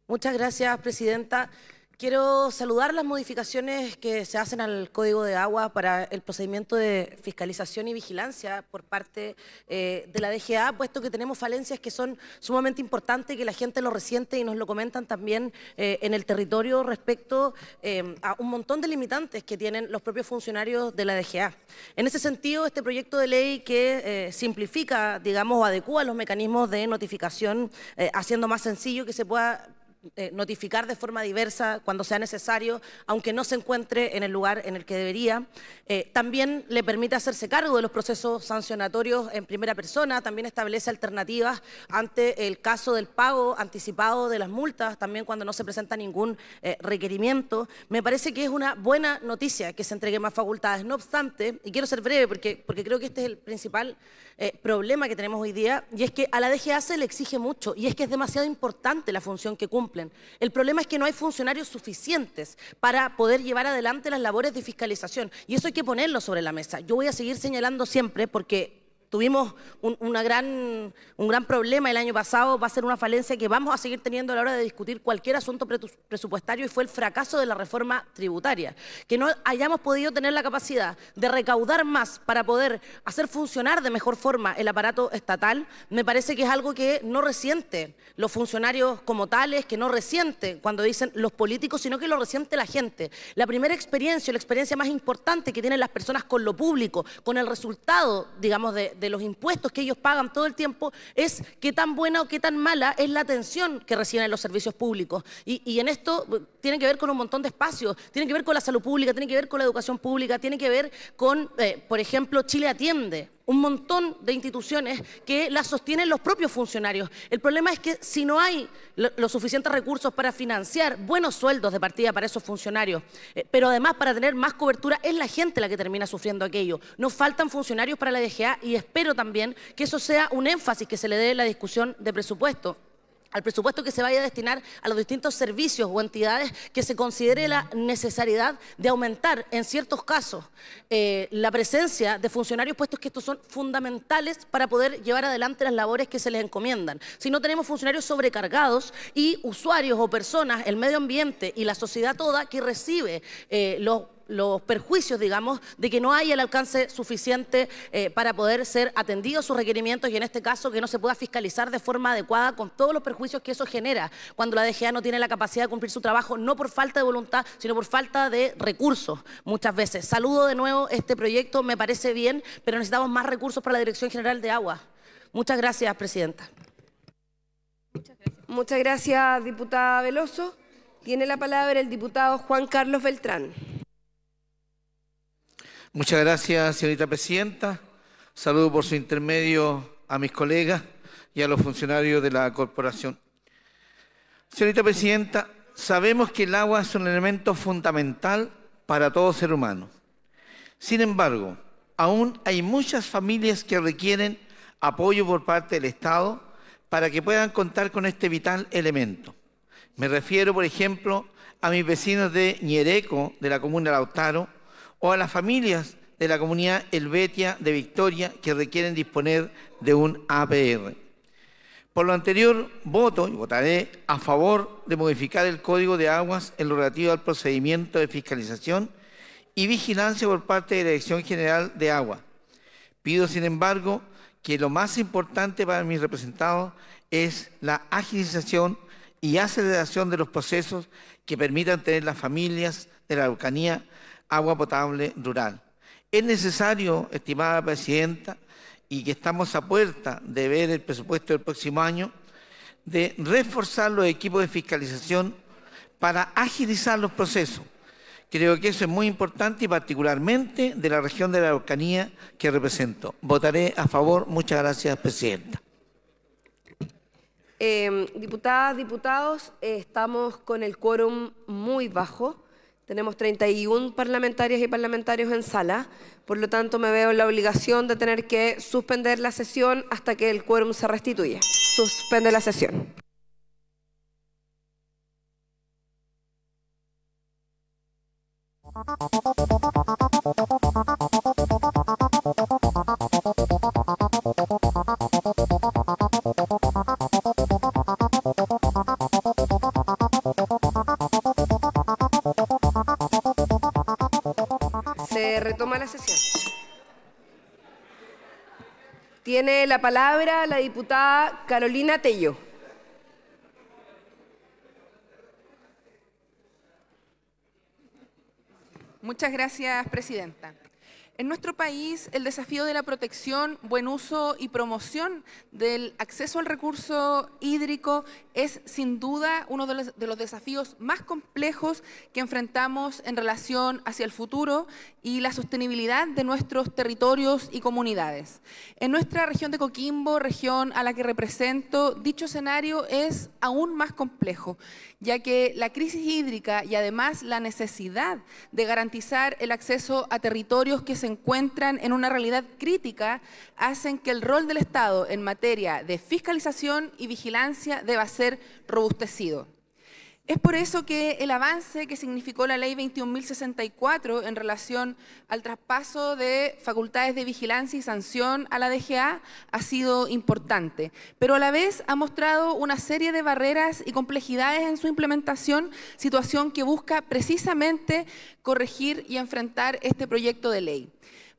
Muchas gracias, Presidenta. Quiero saludar las modificaciones que se hacen al Código de Agua para el procedimiento de fiscalización y vigilancia por parte eh, de la DGA, puesto que tenemos falencias que son sumamente importantes, y que la gente lo resiente y nos lo comentan también eh, en el territorio respecto eh, a un montón de limitantes que tienen los propios funcionarios de la DGA. En ese sentido, este proyecto de ley que simplifica, digamos, o adecua los mecanismos de notificación, haciendo más sencillo que se pueda eh, notificar de forma diversa cuando sea necesario, aunque no se encuentre en el lugar en el que debería. Eh, también le permite hacerse cargo de los procesos sancionatorios en primera persona, también establece alternativas ante el caso del pago anticipado de las multas, también cuando no se presenta ningún eh, requerimiento. Me parece que es una buena noticia que se entregue más facultades. No obstante, y quiero ser breve porque, porque creo que este es el principal problema que tenemos hoy día, y es que a la DGA le exige mucho, y es que es demasiado importante la función que cumple el problema es que no hay funcionarios suficientes para poder llevar adelante las labores de fiscalización y eso hay que ponerlo sobre la mesa. Yo voy a seguir señalando siempre porque Tuvimos un, gran, problema el año pasado, va a ser una falencia que vamos a seguir teniendo a la hora de discutir cualquier asunto presupuestario y fue el fracaso de la reforma tributaria. Que no hayamos podido tener la capacidad de recaudar más para poder hacer funcionar de mejor forma el aparato estatal, me parece que es algo que no resiente los funcionarios como tales, que no resiente cuando dicen los políticos, sino que lo resiente la gente. La primera experiencia, la experiencia más importante que tienen las personas con lo público, con el resultado, digamos, de, de los impuestos que ellos pagan todo el tiempo es qué tan buena o qué tan mala es la atención que reciben los servicios públicos. Y, en esto eh, tiene que ver con un montón de espacios, tiene que ver con la salud pública, tiene que ver con la educación pública, tiene que ver con, eh, por ejemplo, Chile Atiende un montón de instituciones que las sostienen los propios funcionarios. El problema es que si no hay los suficientes recursos para financiar buenos sueldos de partida para esos funcionarios, eh, pero además para tener más cobertura, es la gente la que termina sufriendo aquello. Nos faltan funcionarios para la DGA y espero también que eso sea un énfasis que se le dé en la discusión de presupuesto al presupuesto que se vaya a destinar a los distintos servicios o entidades que se considere la necesidad de aumentar en ciertos casos eh, la presencia de funcionarios, puestos que estos son fundamentales para poder llevar adelante las labores que se les encomiendan. Si no tenemos funcionarios sobrecargados y usuarios o personas, el medio ambiente y la sociedad toda que recibe eh, los los perjuicios, digamos, de que no hay el alcance suficiente eh, para poder ser atendidos sus requerimientos y en este caso que no se pueda fiscalizar de forma adecuada con todos los perjuicios que eso genera cuando la DGA no tiene la capacidad de cumplir su trabajo, no por falta de voluntad, sino por falta de recursos muchas veces. Saludo de nuevo este proyecto, me parece bien, pero necesitamos más recursos para la Dirección General de Agua. Muchas gracias, Presidenta. Muchas gracias diputada Veloso. Tiene la palabra el diputado Juan Carlos Beltrán. Muchas gracias, señorita presidenta. Saludo por su intermedio a mis colegas y a los funcionarios de la corporación. Señorita presidenta, sabemos que el agua es un elemento fundamental para todo ser humano. Sin embargo, aún hay muchas familias que requieren apoyo por parte del Estado para que puedan contar con este vital elemento. Me refiero, por ejemplo, a mis vecinos de Ñereco, de la comuna de Lautaro, o a las familias de la comunidad helvetia de Victoria que requieren disponer de un APR. Por lo anterior, voto y votaré a favor de modificar el Código de Aguas en lo relativo al procedimiento de fiscalización y vigilancia por parte de la Dirección General de Agua. Pido, sin embargo, que lo más importante para mis representados es la agilización y aceleración de los procesos que permitan tener las familias de la Araucanía agua potable rural. Es necesario, estimada Presidenta, y que estamos a puerta de ver el presupuesto del próximo año, de reforzar los equipos de fiscalización para agilizar los procesos. Creo que eso es muy importante y particularmente de la región de la Araucanía que represento. Votaré a favor. Muchas gracias, Presidenta. Eh, diputadas, diputados, estamos con el quórum muy bajo. Tenemos 31 parlamentarias y parlamentarios en sala, por lo tanto me veo en la obligación de tener que suspender la sesión hasta que el quórum se restituya. Suspende la sesión. la palabra la diputada Carolina Tello. Muchas gracias, Presidenta. En nuestro país, el desafío de la protección, buen uso y promoción del acceso al recurso hídrico es sin duda uno de los, de los, desafíos más complejos que enfrentamos en relación hacia el futuro y la sostenibilidad de nuestros territorios y comunidades. En nuestra región de Coquimbo, región a la que represento, dicho escenario es aún más complejo, ya que la crisis hídrica y además la necesidad de garantizar el acceso a territorios que se encuentran en una realidad crítica hacen que el rol del Estado en materia de fiscalización y vigilancia deba ser robustecido. Es por eso que el avance que significó la Ley 21.064 en relación al traspaso de facultades de vigilancia y sanción a la DGA ha sido importante, pero a la vez ha mostrado una serie de barreras y complejidades en su implementación, situación que busca precisamente corregir y enfrentar este proyecto de ley.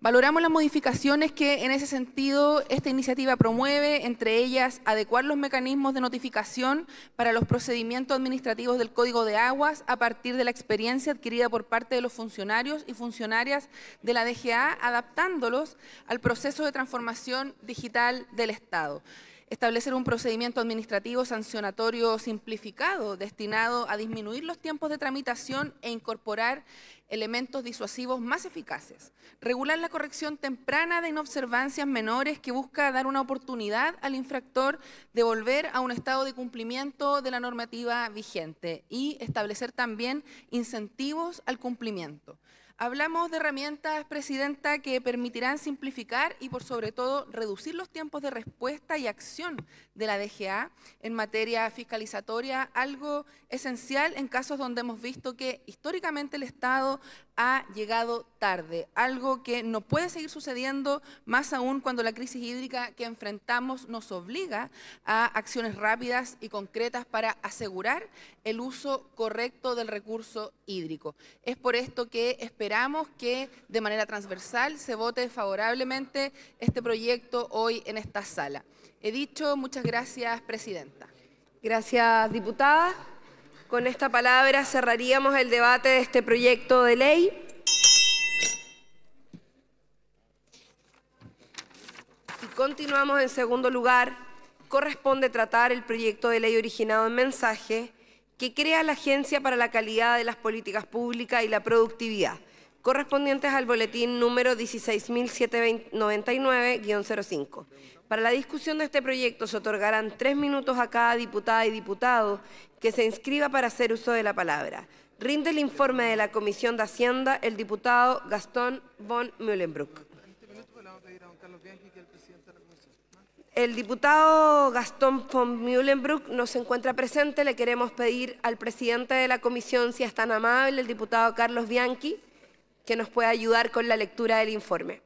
Valoramos las modificaciones que en ese sentido esta iniciativa promueve, entre ellas adecuar los mecanismos de notificación para los procedimientos administrativos del Código de Aguas a partir de la experiencia adquirida por parte de los funcionarios y funcionarias de la DGA, adaptándolos al proceso de transformación digital del Estado establecer un procedimiento administrativo sancionatorio simplificado destinado a disminuir los tiempos de tramitación e incorporar elementos disuasivos más eficaces, regular la corrección temprana de inobservancias menores que busca dar una oportunidad al infractor de volver a un estado de cumplimiento de la normativa vigente y establecer también incentivos al cumplimiento. Hablamos de herramientas, Presidenta, que permitirán simplificar y por sobre todo reducir los tiempos de respuesta y acción de la DGA en materia fiscalizatoria, algo esencial en casos donde hemos visto que históricamente el Estado ha llegado tarde, algo que no puede seguir sucediendo, más aún cuando la crisis hídrica que enfrentamos nos obliga a acciones rápidas y concretas para asegurar el uso correcto del recurso hídrico. Es por esto que esperamos que de manera transversal se vote favorablemente este proyecto hoy en esta sala. He dicho, muchas gracias, Presidenta. Gracias, diputada. Con esta palabra cerraríamos el debate de este proyecto de ley. Y continuamos en segundo lugar. Corresponde tratar el proyecto de ley originado en mensaje que crea la Agencia para la Calidad de las Políticas Públicas y la Productividad, correspondientes al boletín número 16.799-05. Para la discusión de este proyecto se otorgarán tres minutos a cada diputada y diputado que se inscriba para hacer uso de la palabra. Rinde el informe de la Comisión de Hacienda el diputado Gastón von Mühlenbruck. El diputado Gastón von Mühlenbruck no se encuentra presente. Le queremos pedir al presidente de la comisión, si es tan amable, el diputado Carlos Bianchi, que nos pueda ayudar con la lectura del informe.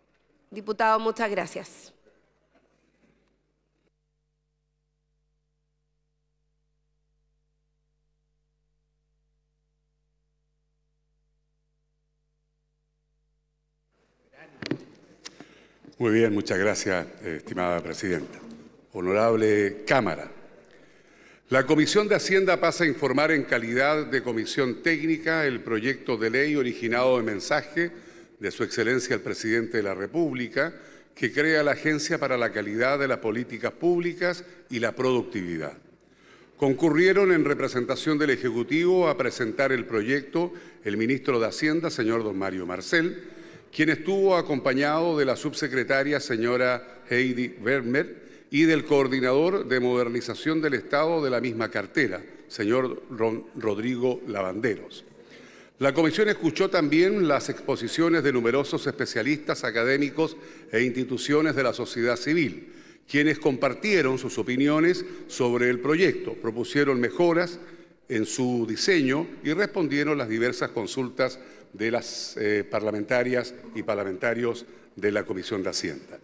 Diputado, muchas gracias. Muy bien, muchas gracias, estimada Presidenta. Honorable Cámara, la Comisión de Hacienda pasa a informar en calidad de Comisión Técnica el proyecto de ley originado de mensaje de Su Excelencia el Presidente de la República que crea la Agencia para la Calidad de las Políticas Públicas y la Productividad. Concurrieron en representación del Ejecutivo a presentar el proyecto el Ministro de Hacienda, señor don Mario Marcel, quien estuvo acompañado de la subsecretaria señora Heidi Vermeer y del coordinador de modernización del Estado de la misma cartera, señor Rodrigo Lavanderos. La comisión escuchó también las exposiciones de numerosos especialistas académicos e instituciones de la sociedad civil, quienes compartieron sus opiniones sobre el proyecto, propusieron mejoras en su diseño y respondieron las diversas consultas de las eh, parlamentarias y parlamentarios de la Comisión de Hacienda.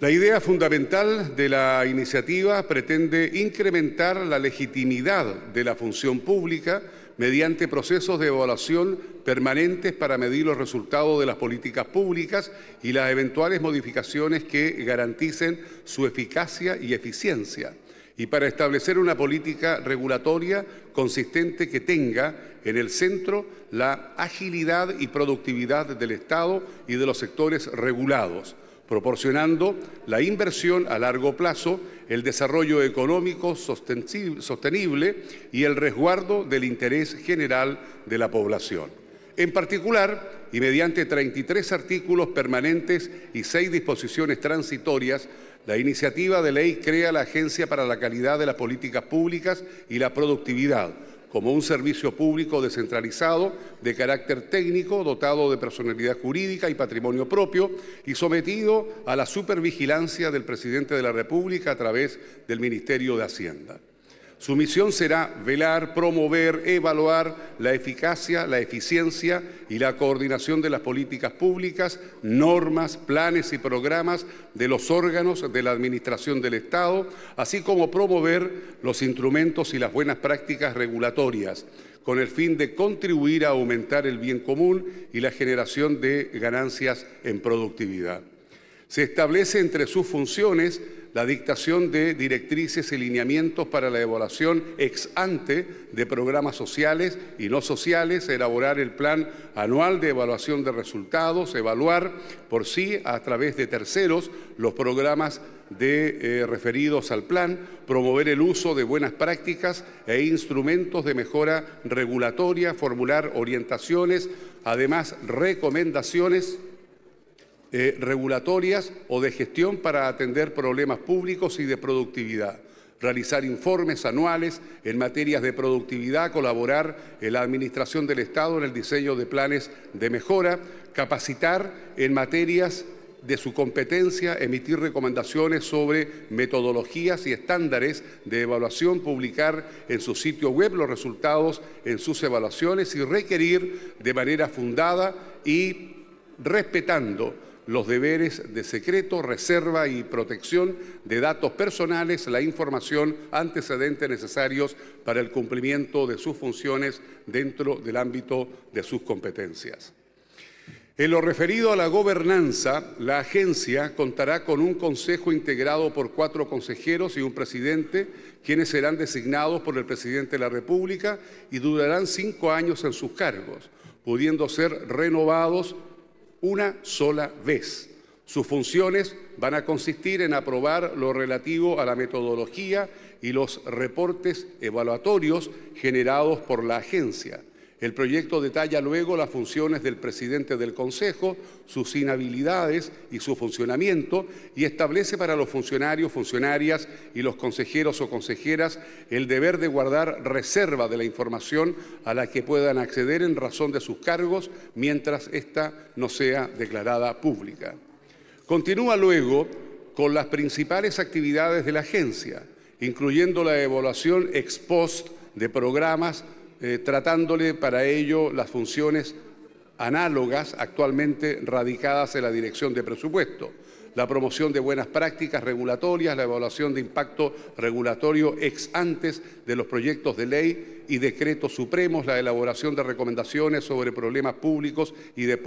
La idea fundamental de la iniciativa pretende incrementar la legitimidad de la función pública mediante procesos de evaluación permanentes para medir los resultados de las políticas públicas y las eventuales modificaciones que garanticen su eficacia y eficiencia y para establecer una política regulatoria consistente que tenga en el centro la agilidad y productividad del Estado y de los sectores regulados, proporcionando la inversión a largo plazo, el desarrollo económico sostenible y el resguardo del interés general de la población. En particular, y mediante 33 artículos permanentes y 6 disposiciones transitorias, la iniciativa de ley crea la Agencia para la Calidad de las Políticas Públicas y la Productividad como un servicio público descentralizado de carácter técnico, dotado de personalidad jurídica y patrimonio propio y sometido a la supervigilancia del Presidente de la República a través del Ministerio de Hacienda. Su misión será velar, promover, evaluar la eficacia, la eficiencia y la coordinación de las políticas públicas, normas, planes y programas de los órganos de la Administración del Estado, así como promover los instrumentos y las buenas prácticas regulatorias, con el fin de contribuir a aumentar el bien común y la generación de ganancias en productividad. Se establece entre sus funciones la dictación de directrices y lineamientos para la evaluación ex ante de programas sociales y no sociales, elaborar el plan anual de evaluación de resultados, evaluar por sí a través de terceros los programas de, eh, referidos al plan, promover el uso de buenas prácticas e instrumentos de mejora regulatoria, formular orientaciones, además recomendaciones eh, regulatorias o de gestión para atender problemas públicos y de productividad realizar informes anuales en materias de productividad, colaborar en la Administración del Estado en el diseño de planes de mejora, capacitar en materias de su competencia, emitir recomendaciones sobre metodologías y estándares de evaluación, publicar en su sitio web los resultados en sus evaluaciones y requerir de manera fundada y respetando los deberes de secreto, reserva y protección de datos personales, la información antecedente necesarios para el cumplimiento de sus funciones dentro del ámbito de sus competencias. En lo referido a la gobernanza, la agencia contará con un consejo integrado por cuatro consejeros y un presidente, quienes serán designados por el presidente de la República y durarán cinco años en sus cargos, pudiendo ser renovados una sola vez. Sus funciones van a consistir en aprobar lo relativo a la metodología y los reportes evaluatorios generados por la agencia el proyecto detalla luego las funciones del presidente del Consejo, sus inhabilidades y su funcionamiento y establece para los funcionarios, funcionarias y los consejeros o consejeras el deber de guardar reserva de la información a la que puedan acceder en razón de sus cargos mientras esta no sea declarada pública. Continúa luego con las principales actividades de la agencia, incluyendo la evaluación ex post de programas eh, tratándole para ello las funciones análogas actualmente radicadas en la Dirección de Presupuesto, la promoción de buenas prácticas regulatorias, la evaluación de impacto regulatorio ex antes de los proyectos de ley y decretos supremos, la elaboración de recomendaciones sobre problemas públicos y de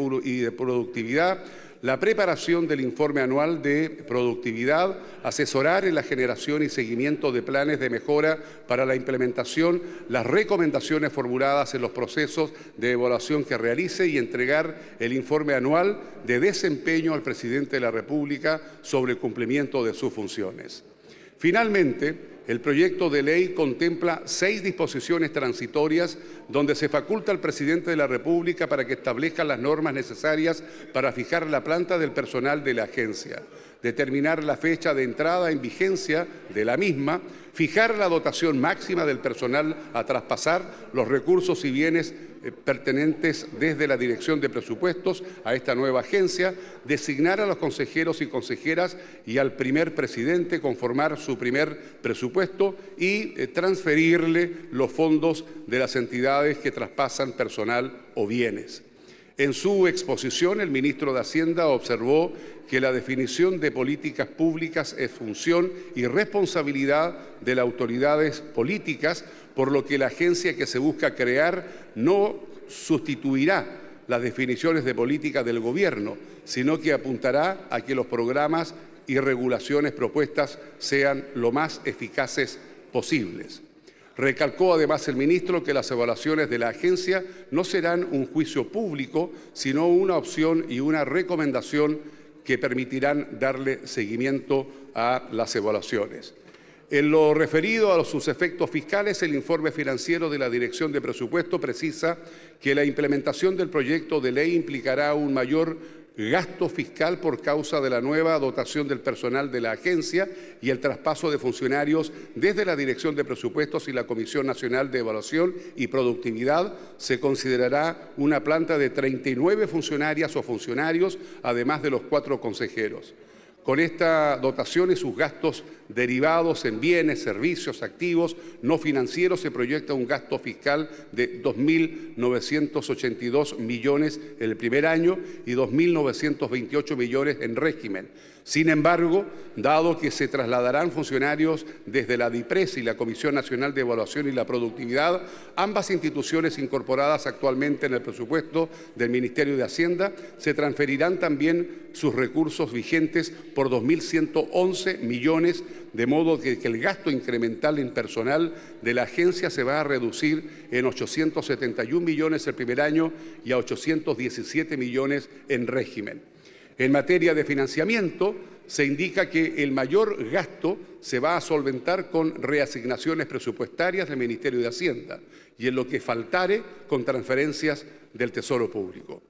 productividad, la preparación del informe anual de productividad, asesorar en la generación y seguimiento de planes de mejora para la implementación, las recomendaciones formuladas en los procesos de evaluación que realice y entregar el informe anual de desempeño al presidente de la República sobre el cumplimiento de sus funciones. Finalmente, el proyecto de ley contempla seis disposiciones transitorias donde se faculta al presidente de la República para que establezca las normas necesarias para fijar la planta del personal de la agencia, determinar la fecha de entrada en vigencia de la misma, fijar la dotación máxima del personal a traspasar los recursos y bienes eh, pertenentes desde la Dirección de Presupuestos a esta nueva agencia, designar a los consejeros y consejeras y al primer presidente conformar su primer presupuesto y eh, transferirle los fondos de las entidades que traspasan personal o bienes. En su exposición, el ministro de Hacienda observó que la definición de políticas públicas es función y responsabilidad de las autoridades políticas, por lo que la agencia que se busca crear no sustituirá las definiciones de política del gobierno, sino que apuntará a que los programas y regulaciones propuestas sean lo más eficaces posibles. Recalcó además el ministro que las evaluaciones de la agencia no serán un juicio público, sino una opción y una recomendación que permitirán darle seguimiento a las evaluaciones. En lo referido a sus efectos fiscales, el informe financiero de la Dirección de Presupuesto precisa que la implementación del proyecto de ley implicará un mayor gasto fiscal por causa de la nueva dotación del personal de la agencia y el traspaso de funcionarios desde la Dirección de Presupuestos y la Comisión Nacional de Evaluación y Productividad, se considerará una planta de 39 funcionarias o funcionarios, además de los cuatro consejeros. Con esta dotación y sus gastos derivados en bienes, servicios, activos no financieros, se proyecta un gasto fiscal de 2.982 millones en el primer año y 2.928 millones en régimen. Sin embargo, dado que se trasladarán funcionarios desde la DIPRES y la Comisión Nacional de Evaluación y la Productividad, ambas instituciones incorporadas actualmente en el presupuesto del Ministerio de Hacienda, se transferirán también sus recursos vigentes por 2.111 millones de modo que, el gasto incremental en personal de la agencia se va a reducir en 871 millones el primer año y a 817 millones en régimen. En materia de financiamiento, se indica que el mayor gasto se va a solventar con reasignaciones presupuestarias del Ministerio de Hacienda y en lo que faltare con transferencias del Tesoro Público.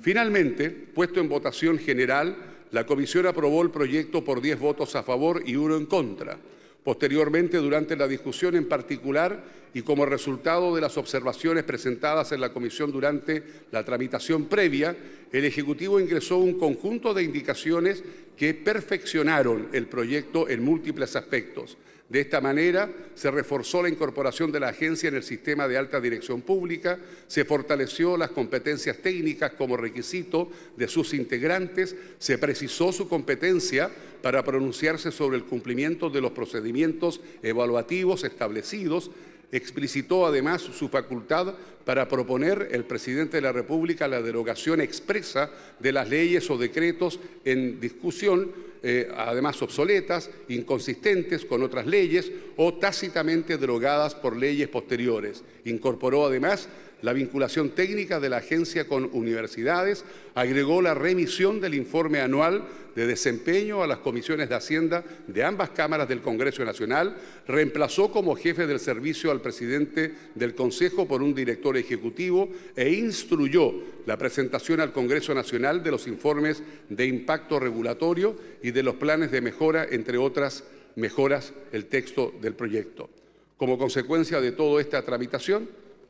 Finalmente, puesto en votación general, la comisión aprobó el proyecto por 10 votos a favor y uno en contra. Posteriormente, durante la discusión en particular y como resultado de las observaciones presentadas en la comisión durante la tramitación previa, el Ejecutivo ingresó un conjunto de indicaciones que perfeccionaron el proyecto en múltiples aspectos. De esta manera, se reforzó la incorporación de la agencia en el sistema de alta dirección pública, se fortaleció las competencias técnicas como requisito de sus integrantes, se precisó su competencia para pronunciarse sobre el cumplimiento de los procedimientos evaluativos establecidos explicitó además su facultad para proponer el presidente de la República la derogación expresa de las leyes o decretos en discusión, eh, además obsoletas, inconsistentes con otras leyes o tácitamente derogadas por leyes posteriores. Incorporó además la vinculación técnica de la agencia con universidades, agregó la remisión del informe anual de desempeño a las comisiones de Hacienda de ambas cámaras del Congreso Nacional, reemplazó como jefe del servicio al presidente del Consejo por un director ejecutivo e instruyó la presentación al Congreso Nacional de los informes de impacto regulatorio y de los planes de mejora, entre otras mejoras, el texto del proyecto. Como consecuencia de toda esta tramitación,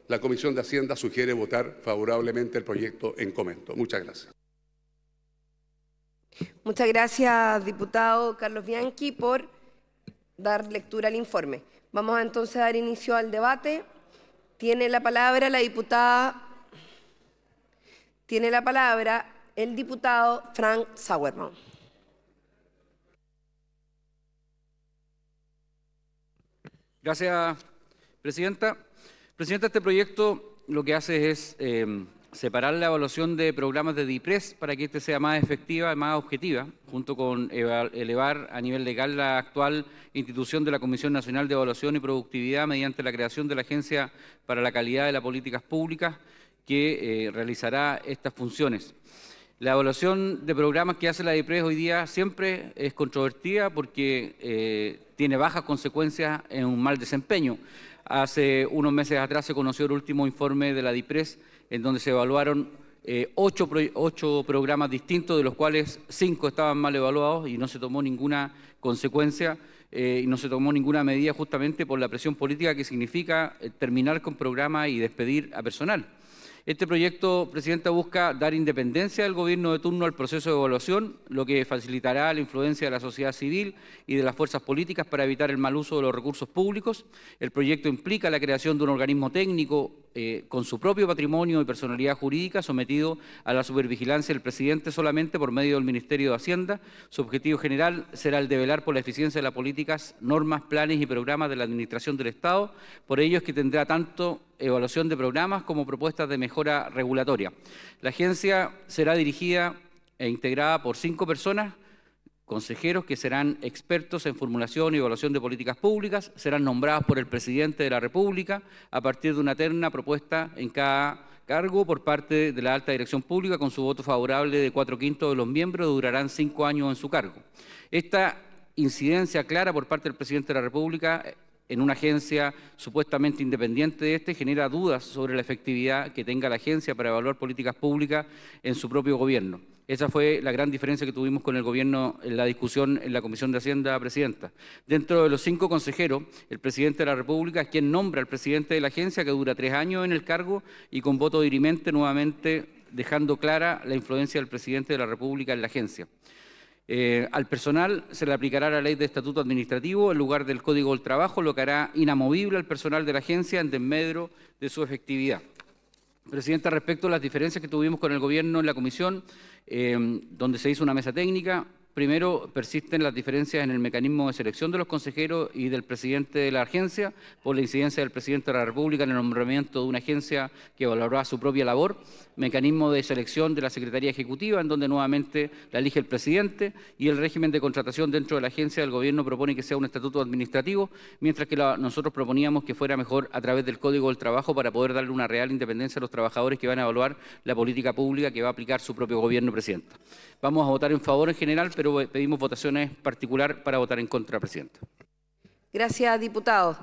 la Comisión de Hacienda sugiere votar favorablemente el proyecto en comento. Muchas gracias. Muchas gracias, diputado Carlos Bianchi, por dar lectura al informe. Vamos entonces a dar inicio al debate. Tiene la palabra la diputada, tiene la palabra el diputado Frank Sauerman. Gracias, presidenta. Presidenta, este proyecto lo que hace es em, separar la evaluación de programas de DIPRES para que éste sea más efectiva, y más objetiva, junto con elevar a nivel legal la actual institución de la Comisión Nacional de Evaluación y Productividad mediante la creación de la Agencia para la Calidad de las Políticas Públicas que eh, realizará estas funciones. La evaluación de programas que hace la DIPRES hoy día siempre es controvertida porque eh, tiene bajas consecuencias en un mal desempeño. Hace unos meses atrás se conoció el último informe de la DIPRES, en donde se evaluaron eh, ocho, programas distintos, de los cuales cinco estaban mal evaluados y no se tomó ninguna consecuencia eh, y no se tomó ninguna medida justamente por la presión política que significa eh, terminar con programas y despedir a personal. Este proyecto, Presidenta, busca dar independencia del gobierno de turno al proceso de evaluación, lo que facilitará la influencia de la sociedad civil y de las fuerzas políticas para evitar el mal uso de los recursos públicos. El proyecto implica la creación de un organismo técnico eh, con su propio patrimonio y personalidad jurídica sometido a la supervigilancia del presidente solamente por medio del Ministerio de Hacienda. Su objetivo general será el de velar por la eficiencia de las políticas, normas, planes y programas de la Administración del Estado. Por ello es que tendrá tanto evaluación de programas como propuestas de mejora regulatoria. La agencia será dirigida e integrada por cinco personas Consejeros que serán expertos en formulación y evaluación de políticas públicas serán nombrados por el presidente de la República a partir de una terna propuesta en cada cargo por parte de la alta dirección pública con su voto favorable de cuatro quintos de los miembros, durarán cinco años en su cargo. Esta incidencia clara por parte del presidente de la República en una agencia supuestamente independiente de este genera dudas sobre la efectividad que tenga la agencia para evaluar políticas públicas en su propio gobierno. Esa fue la gran diferencia que tuvimos con el gobierno en la discusión en la Comisión de Hacienda, Presidenta. Dentro de los cinco consejeros, el presidente de la República es quien nombra al presidente de la agencia, que dura tres años en el cargo y con voto dirimente nuevamente dejando clara la influencia del presidente de la República en la agencia. Eh, al personal se le aplicará la ley de estatuto administrativo en lugar del Código del Trabajo, lo que hará inamovible al personal de la agencia en desmedro de su efectividad. Presidenta, respecto a las diferencias que tuvimos con el gobierno en la comisión, eh, donde se hizo una mesa técnica, Primero, persisten las diferencias en el mecanismo de selección de los consejeros y del presidente de la agencia, por la incidencia del presidente de la República en el nombramiento de una agencia que evaluará su propia labor, mecanismo de selección de la Secretaría Ejecutiva, en donde nuevamente la elige el presidente, y el régimen de contratación dentro de la agencia, del gobierno propone que sea un estatuto administrativo, mientras que nosotros proponíamos que fuera mejor a través del Código del Trabajo para poder darle una real independencia a los trabajadores que van a evaluar la política pública que va a aplicar su propio gobierno presidente. Vamos a votar en favor en general, pero pedimos votaciones particular para votar en contra, Presidenta. Gracias, diputado.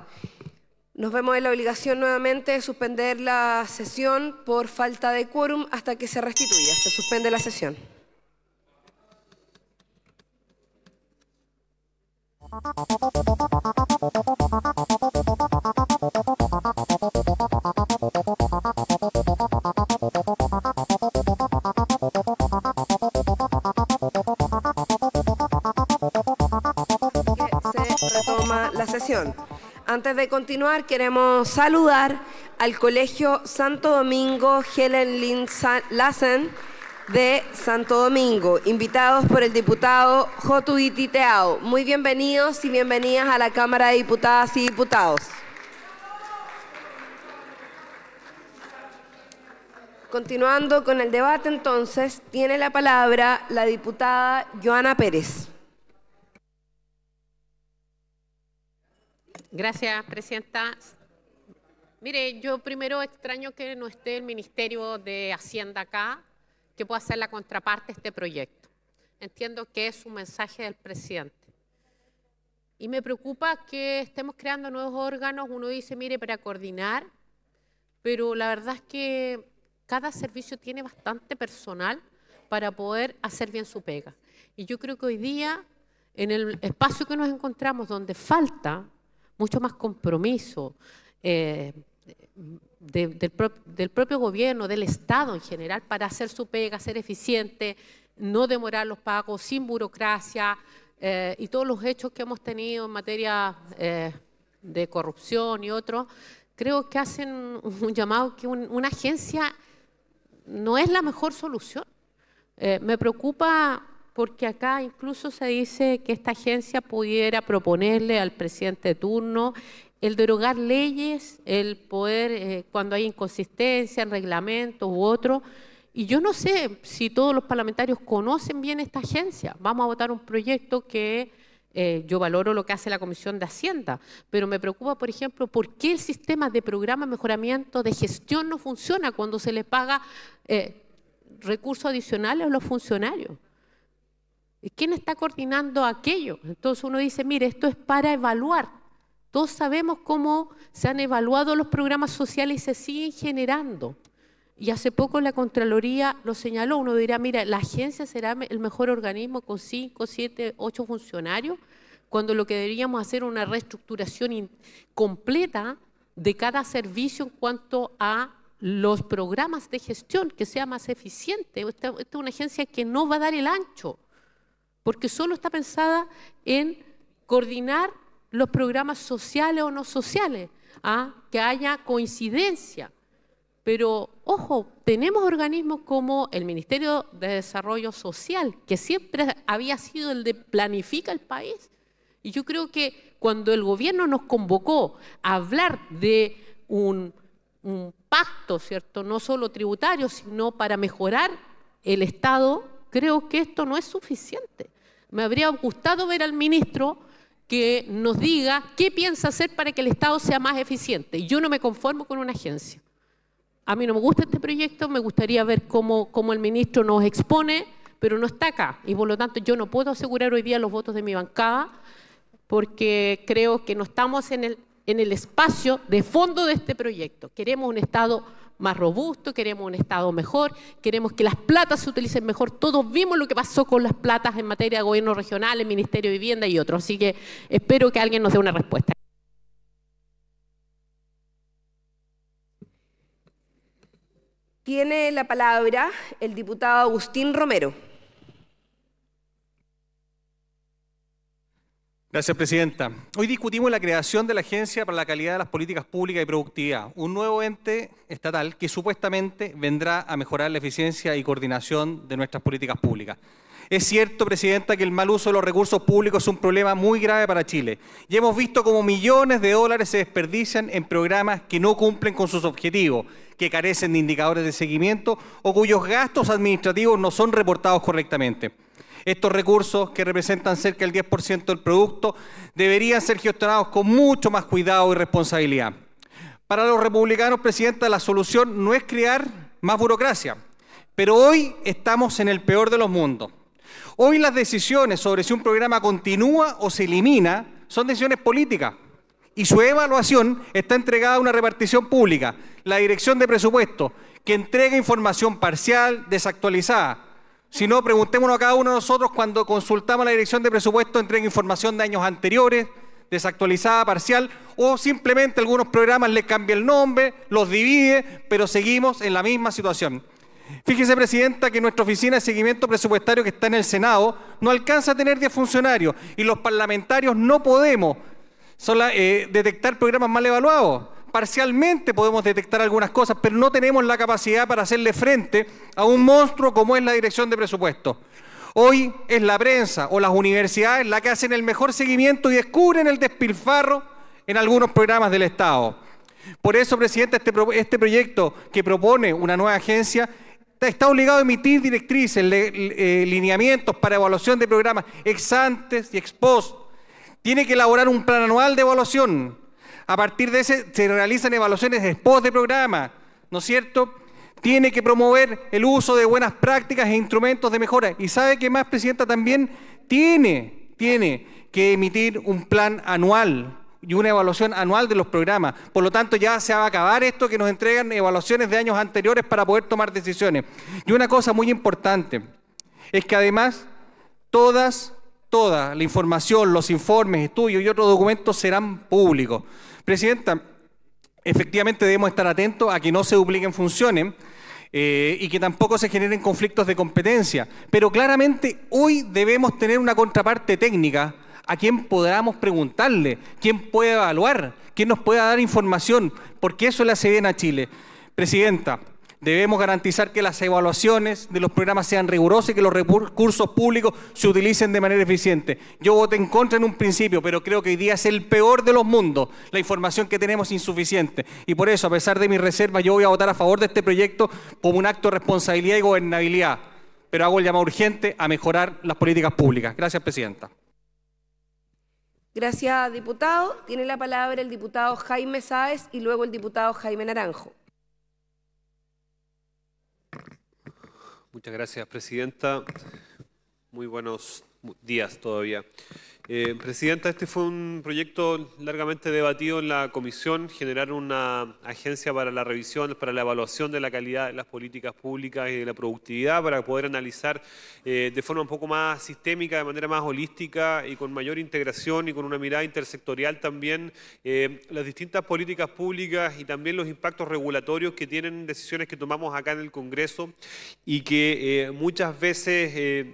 Nos vemos en la obligación nuevamente de suspender la sesión por falta de quórum hasta que se restituya. Se suspende la sesión. Antes de continuar, queremos saludar al Colegio Santo Domingo Helen Lassen de Santo Domingo, invitados por el diputado Jotuiti Teao. Muy bienvenidos y bienvenidas a la Cámara de Diputadas y Diputados. Continuando con el debate entonces, tiene la palabra la diputada Joana Pérez. Gracias, Presidenta. Mire, yo primero extraño que no esté el Ministerio de Hacienda acá, que pueda ser la contraparte de este proyecto. Entiendo que es un mensaje del presidente. Y me preocupa que estemos creando nuevos órganos. Uno dice, mire, para coordinar, pero la verdad es que cada servicio tiene bastante personal para poder hacer bien su pega. Y yo creo que hoy día, en el espacio que nos encontramos, donde falta mucho más compromiso eh, del, propio gobierno, del Estado en general, para hacer su pega, ser eficiente, no demorar los pagos, sin burocracia eh, y todos los hechos que hemos tenido en materia eh, de corrupción y otros, creo que hacen un llamado que una agencia no es la mejor solución. me preocupa porque acá incluso se dice que esta agencia pudiera proponerle al presidente de turno el derogar leyes, el poder, eh, cuando hay inconsistencia en reglamentos u otro. Y yo no sé si todos los parlamentarios conocen bien esta agencia. Vamos a votar un proyecto que eh, yo valoro lo que hace la Comisión de Hacienda, pero me preocupa, por ejemplo, por qué el sistema de programa de mejoramiento de gestión no funciona cuando se le paga eh, recursos adicionales a los funcionarios. ¿Quién está coordinando aquello? Entonces uno dice, mire, esto es para evaluar. Todos sabemos cómo se han evaluado los programas sociales y se siguen generando. Y hace poco la Contraloría lo señaló. Uno dirá, mira, la agencia será el mejor organismo con 5, 7, 8 funcionarios, cuando lo que deberíamos hacer es una reestructuración completa de cada servicio en cuanto a los programas de gestión, que sea más eficiente. esta es una agencia que no va a dar el ancho porque solo está pensada en coordinar los programas sociales o no sociales, ¿ah? que haya coincidencia. Pero, ojo, tenemos organismos como el Ministerio de Desarrollo Social, que siempre había sido el de planifica el país. Y yo creo que cuando el gobierno nos convocó a hablar de un, un pacto, ¿cierto? No solo tributario, sino para mejorar el Estado creo que esto no es suficiente. Me habría gustado ver al ministro que nos diga qué piensa hacer para que el Estado sea más eficiente. Yo no me conformo con una agencia. A mí no me gusta este proyecto, me gustaría ver cómo, cómo el ministro nos expone, pero no está acá. Y por lo tanto yo no puedo asegurar hoy día los votos de mi bancada porque creo que no estamos en el, en el espacio de fondo de este proyecto. Queremos un Estado más robusto, queremos un Estado mejor, queremos que las platas se utilicen mejor. Todos vimos lo que pasó con las platas en materia de gobierno regional, el Ministerio de Vivienda y otros. Así que espero que alguien nos dé una respuesta. Tiene la palabra el diputado Agustín Romero. Gracias, Presidenta. Hoy discutimos la creación de la Agencia para la Calidad de las Políticas Públicas y Productividad, un nuevo ente estatal que supuestamente vendrá a mejorar la eficiencia y coordinación de nuestras políticas públicas. Es cierto, Presidenta, que el mal uso de los recursos públicos es un problema muy grave para Chile y hemos visto cómo millones de dólares se desperdician en programas que no cumplen con sus objetivos, que carecen de indicadores de seguimiento o cuyos gastos administrativos no son reportados correctamente. Estos recursos, que representan cerca del 10% del producto, deberían ser gestionados con mucho más cuidado y responsabilidad. Para los republicanos, Presidenta, la solución no es crear más burocracia, pero hoy estamos en el peor de los mundos. Hoy las decisiones sobre si un programa continúa o se elimina son decisiones políticas y su evaluación está entregada a una repartición pública, la Dirección de Presupuesto, que entrega información parcial, desactualizada, si no, preguntémonos a cada uno de nosotros cuando consultamos la dirección de presupuesto, entrega información de años anteriores, desactualizada, parcial, o simplemente algunos programas le cambia el nombre, los divide, pero seguimos en la misma situación. Fíjese, Presidenta, que nuestra oficina de seguimiento presupuestario que está en el Senado no alcanza a tener 10 funcionarios y los parlamentarios no podemos eh, detectar programas mal evaluados parcialmente podemos detectar algunas cosas, pero no tenemos la capacidad para hacerle frente a un monstruo como es la dirección de presupuesto. Hoy es la prensa o las universidades la que hacen el mejor seguimiento y descubren el despilfarro en algunos programas del Estado. Por eso, presidente, este, este proyecto que propone una nueva agencia está obligado a emitir directrices, eh, lineamientos para evaluación de programas ex antes y ex post. Tiene que elaborar un plan anual de evaluación a partir de ese se realizan evaluaciones después de programa, ¿no es cierto? Tiene que promover el uso de buenas prácticas e instrumentos de mejora. Y sabe que más, Presidenta, también tiene, tiene que emitir un plan anual y una evaluación anual de los programas. Por lo tanto, ya se va a acabar esto que nos entregan evaluaciones de años anteriores para poder tomar decisiones. Y una cosa muy importante es que además todas, toda la información, los informes, estudios y otros documentos serán públicos. Presidenta, efectivamente debemos estar atentos a que no se dupliquen funciones. Eh, y que tampoco se generen conflictos de competencia. Pero claramente hoy debemos tener una contraparte técnica a quien podamos preguntarle, ¿Quién pueda evaluar, ¿Quién nos pueda dar información, porque eso le hace bien a Chile. Presidenta, Debemos garantizar que las evaluaciones de los programas sean rigurosas y que los recursos públicos se utilicen de manera eficiente. Yo voté en contra en un principio, pero creo que hoy día es el peor de los mundos. La información que tenemos es insuficiente. Y por eso, a pesar de mi reserva, yo voy a votar a favor de este proyecto como un acto de responsabilidad y gobernabilidad. Pero hago el llamado urgente a mejorar las políticas públicas. Gracias, Presidenta. Gracias, diputado. Tiene la palabra el diputado Jaime Sáez y luego el diputado Jaime Naranjo. Muchas gracias, Presidenta. Muy buenos días todavía. Eh, Presidenta, este fue un proyecto largamente debatido en la Comisión, generar una agencia para la revisión, para la evaluación de la calidad de las políticas públicas y de la productividad, para poder analizar eh, de forma un poco más sistémica, de manera más holística y con mayor integración y con una mirada intersectorial también, eh, las distintas políticas públicas y también los impactos regulatorios que tienen decisiones que tomamos acá en el Congreso y que muchas veces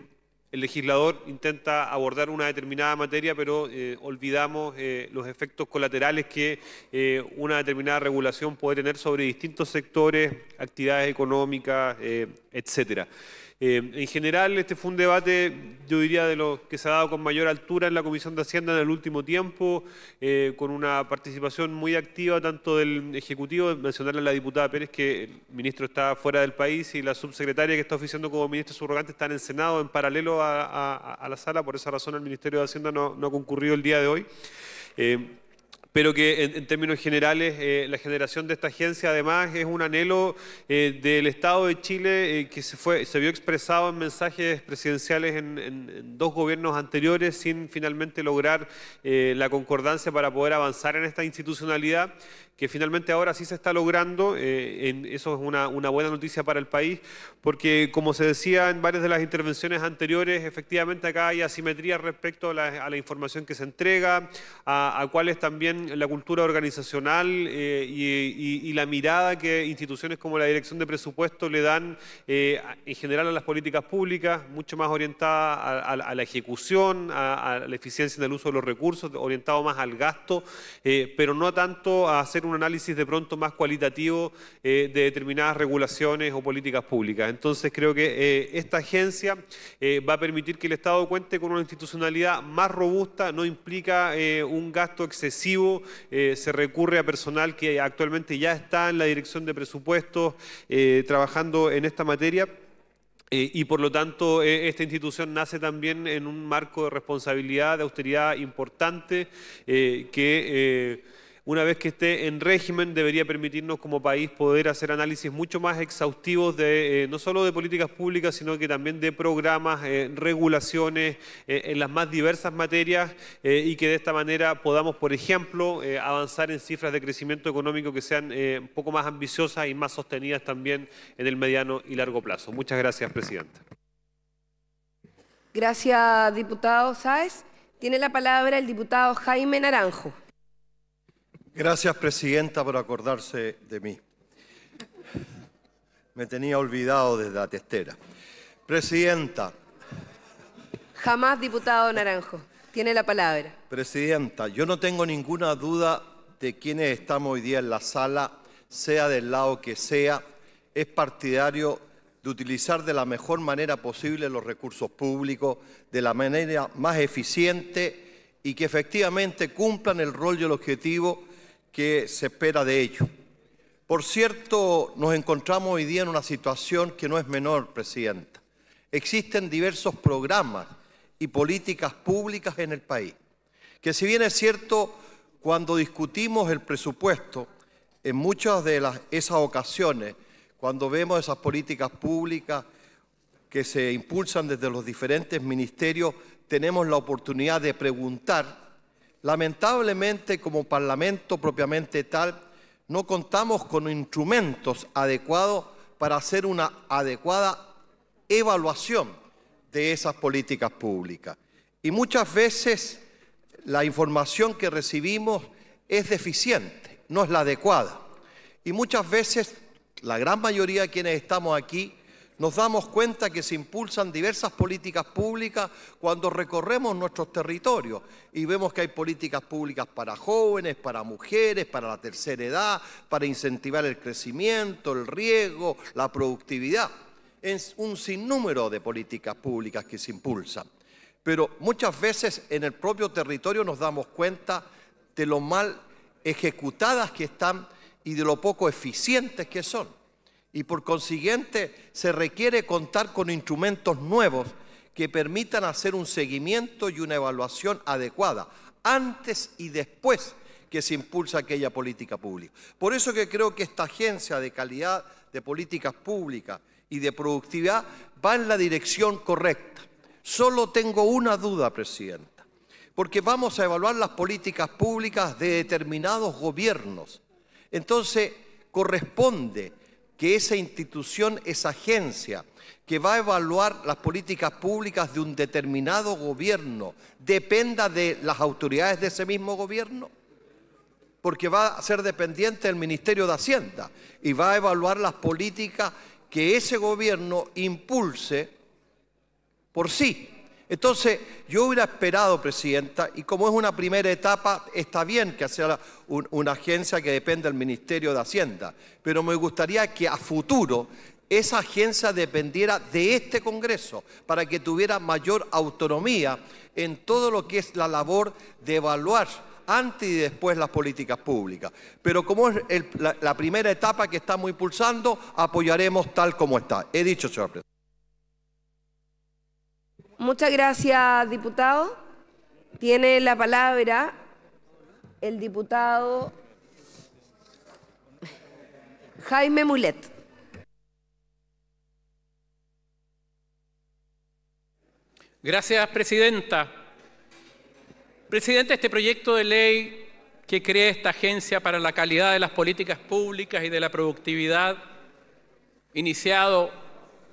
el legislador intenta abordar una determinada materia, pero eh, olvidamos eh, los efectos colaterales que eh, una determinada regulación puede tener sobre distintos sectores, actividades económicas, etcétera. Eh, en general, este fue un debate, yo diría, de los que se ha dado con mayor altura en la Comisión de Hacienda en el último tiempo, eh, con una participación muy activa tanto del Ejecutivo, mencionarle a la diputada Pérez que el ministro está fuera del país y la subsecretaria que está oficiando como ministro subrogante está en el Senado en paralelo a, la sala, por esa razón el Ministerio de Hacienda no, ha concurrido el día de hoy. Eh, pero que en, términos generales eh, la generación de esta agencia además es un anhelo eh, del Estado de Chile eh, que se, vio expresado en mensajes presidenciales en, en dos gobiernos anteriores sin finalmente lograr la concordancia para poder avanzar en esta institucionalidad que finalmente ahora sí se está logrando. Eh, eso es una, buena noticia para el país, porque como se decía en varias de las intervenciones anteriores, efectivamente acá hay asimetría respecto a la, información que se entrega, a, cuál es también la cultura organizacional eh, y, la mirada que instituciones como la Dirección de Presupuesto le dan eh, en general a las políticas públicas, mucho más orientada a, a la ejecución, a, la eficiencia en el uso de los recursos, orientado más al gasto, pero no tanto a hacer un análisis de pronto más cualitativo eh, de determinadas regulaciones o políticas públicas. Entonces creo que eh, esta agencia eh, va a permitir que el Estado cuente con una institucionalidad más robusta, no implica un gasto excesivo, se recurre a personal que actualmente ya está en la dirección de presupuestos trabajando en esta materia. y por lo tanto, esta institución nace también en un marco de responsabilidad, de austeridad importante, que una vez que esté en régimen, debería permitirnos como país poder hacer análisis mucho más exhaustivos de eh, no solo de políticas públicas, sino que también de programas, eh, regulaciones eh, en las más diversas materias y que de esta manera podamos, por ejemplo, avanzar en cifras de crecimiento económico que sean un poco más ambiciosas y más sostenidas también en el mediano y largo plazo. Muchas gracias, Presidenta. Gracias, diputado Sáez. Tiene la palabra el diputado Jaime Naranjo. Gracias, Presidenta, por acordarse de mí. Me tenía olvidado desde la testera. Presidenta. Jamás, diputado Naranjo. Tiene la palabra. Presidenta, yo no tengo ninguna duda de quienes estamos hoy día en la sala, sea del lado que sea, es partidario de utilizar de la mejor manera posible los recursos públicos, de la manera más eficiente y que efectivamente cumplan el rol y el objetivo que se espera de ello. Por cierto, nos encontramos hoy día en una situación que no es menor, Presidenta. Existen diversos programas y políticas públicas en el país, que si bien es cierto, cuando discutimos el presupuesto, en muchas de las, esas ocasiones, cuando vemos esas políticas públicas que se impulsan desde los diferentes ministerios, tenemos la oportunidad de preguntar Lamentablemente, como Parlamento propiamente tal, no contamos con instrumentos adecuados para hacer una adecuada evaluación de esas políticas públicas. Y muchas veces la información que recibimos es deficiente, no es la adecuada. Y muchas veces, la gran mayoría de quienes estamos aquí, nos damos cuenta que se impulsan diversas políticas públicas cuando recorremos nuestros territorios y vemos que hay políticas públicas para jóvenes, para mujeres, para la tercera edad, para incentivar el crecimiento, el riego, la productividad. Es un sinnúmero de políticas públicas que se impulsan. Pero muchas veces en el propio territorio nos damos cuenta de lo mal ejecutadas que están y de lo poco eficientes que son y por consiguiente se requiere contar con instrumentos nuevos que permitan hacer un seguimiento y una evaluación adecuada antes y después que se impulsa aquella política pública. Por eso que creo que esta agencia de calidad de políticas públicas y de productividad va en la dirección correcta. Solo tengo una duda, Presidenta, porque vamos a evaluar las políticas públicas de determinados gobiernos. Entonces, corresponde que esa institución esa agencia que va a evaluar las políticas públicas de un determinado gobierno dependa de las autoridades de ese mismo gobierno? Porque va a ser dependiente del Ministerio de Hacienda y va a evaluar las políticas que ese gobierno impulse por sí. Entonces, yo hubiera esperado, Presidenta, y como es una primera etapa, está bien que sea una agencia que depende del Ministerio de Hacienda, pero me gustaría que a futuro esa agencia dependiera de este Congreso para que tuviera mayor autonomía en todo lo que es la labor de evaluar antes y después las políticas públicas. Pero como es la, la primera etapa que estamos impulsando, apoyaremos tal como está. He dicho, señor presidente. Muchas gracias, diputado. Tiene la palabra el diputado Jaime Mulet. Gracias, Presidenta. Presidenta, este proyecto de ley que crea esta agencia para la calidad de las políticas públicas y de la productividad, iniciado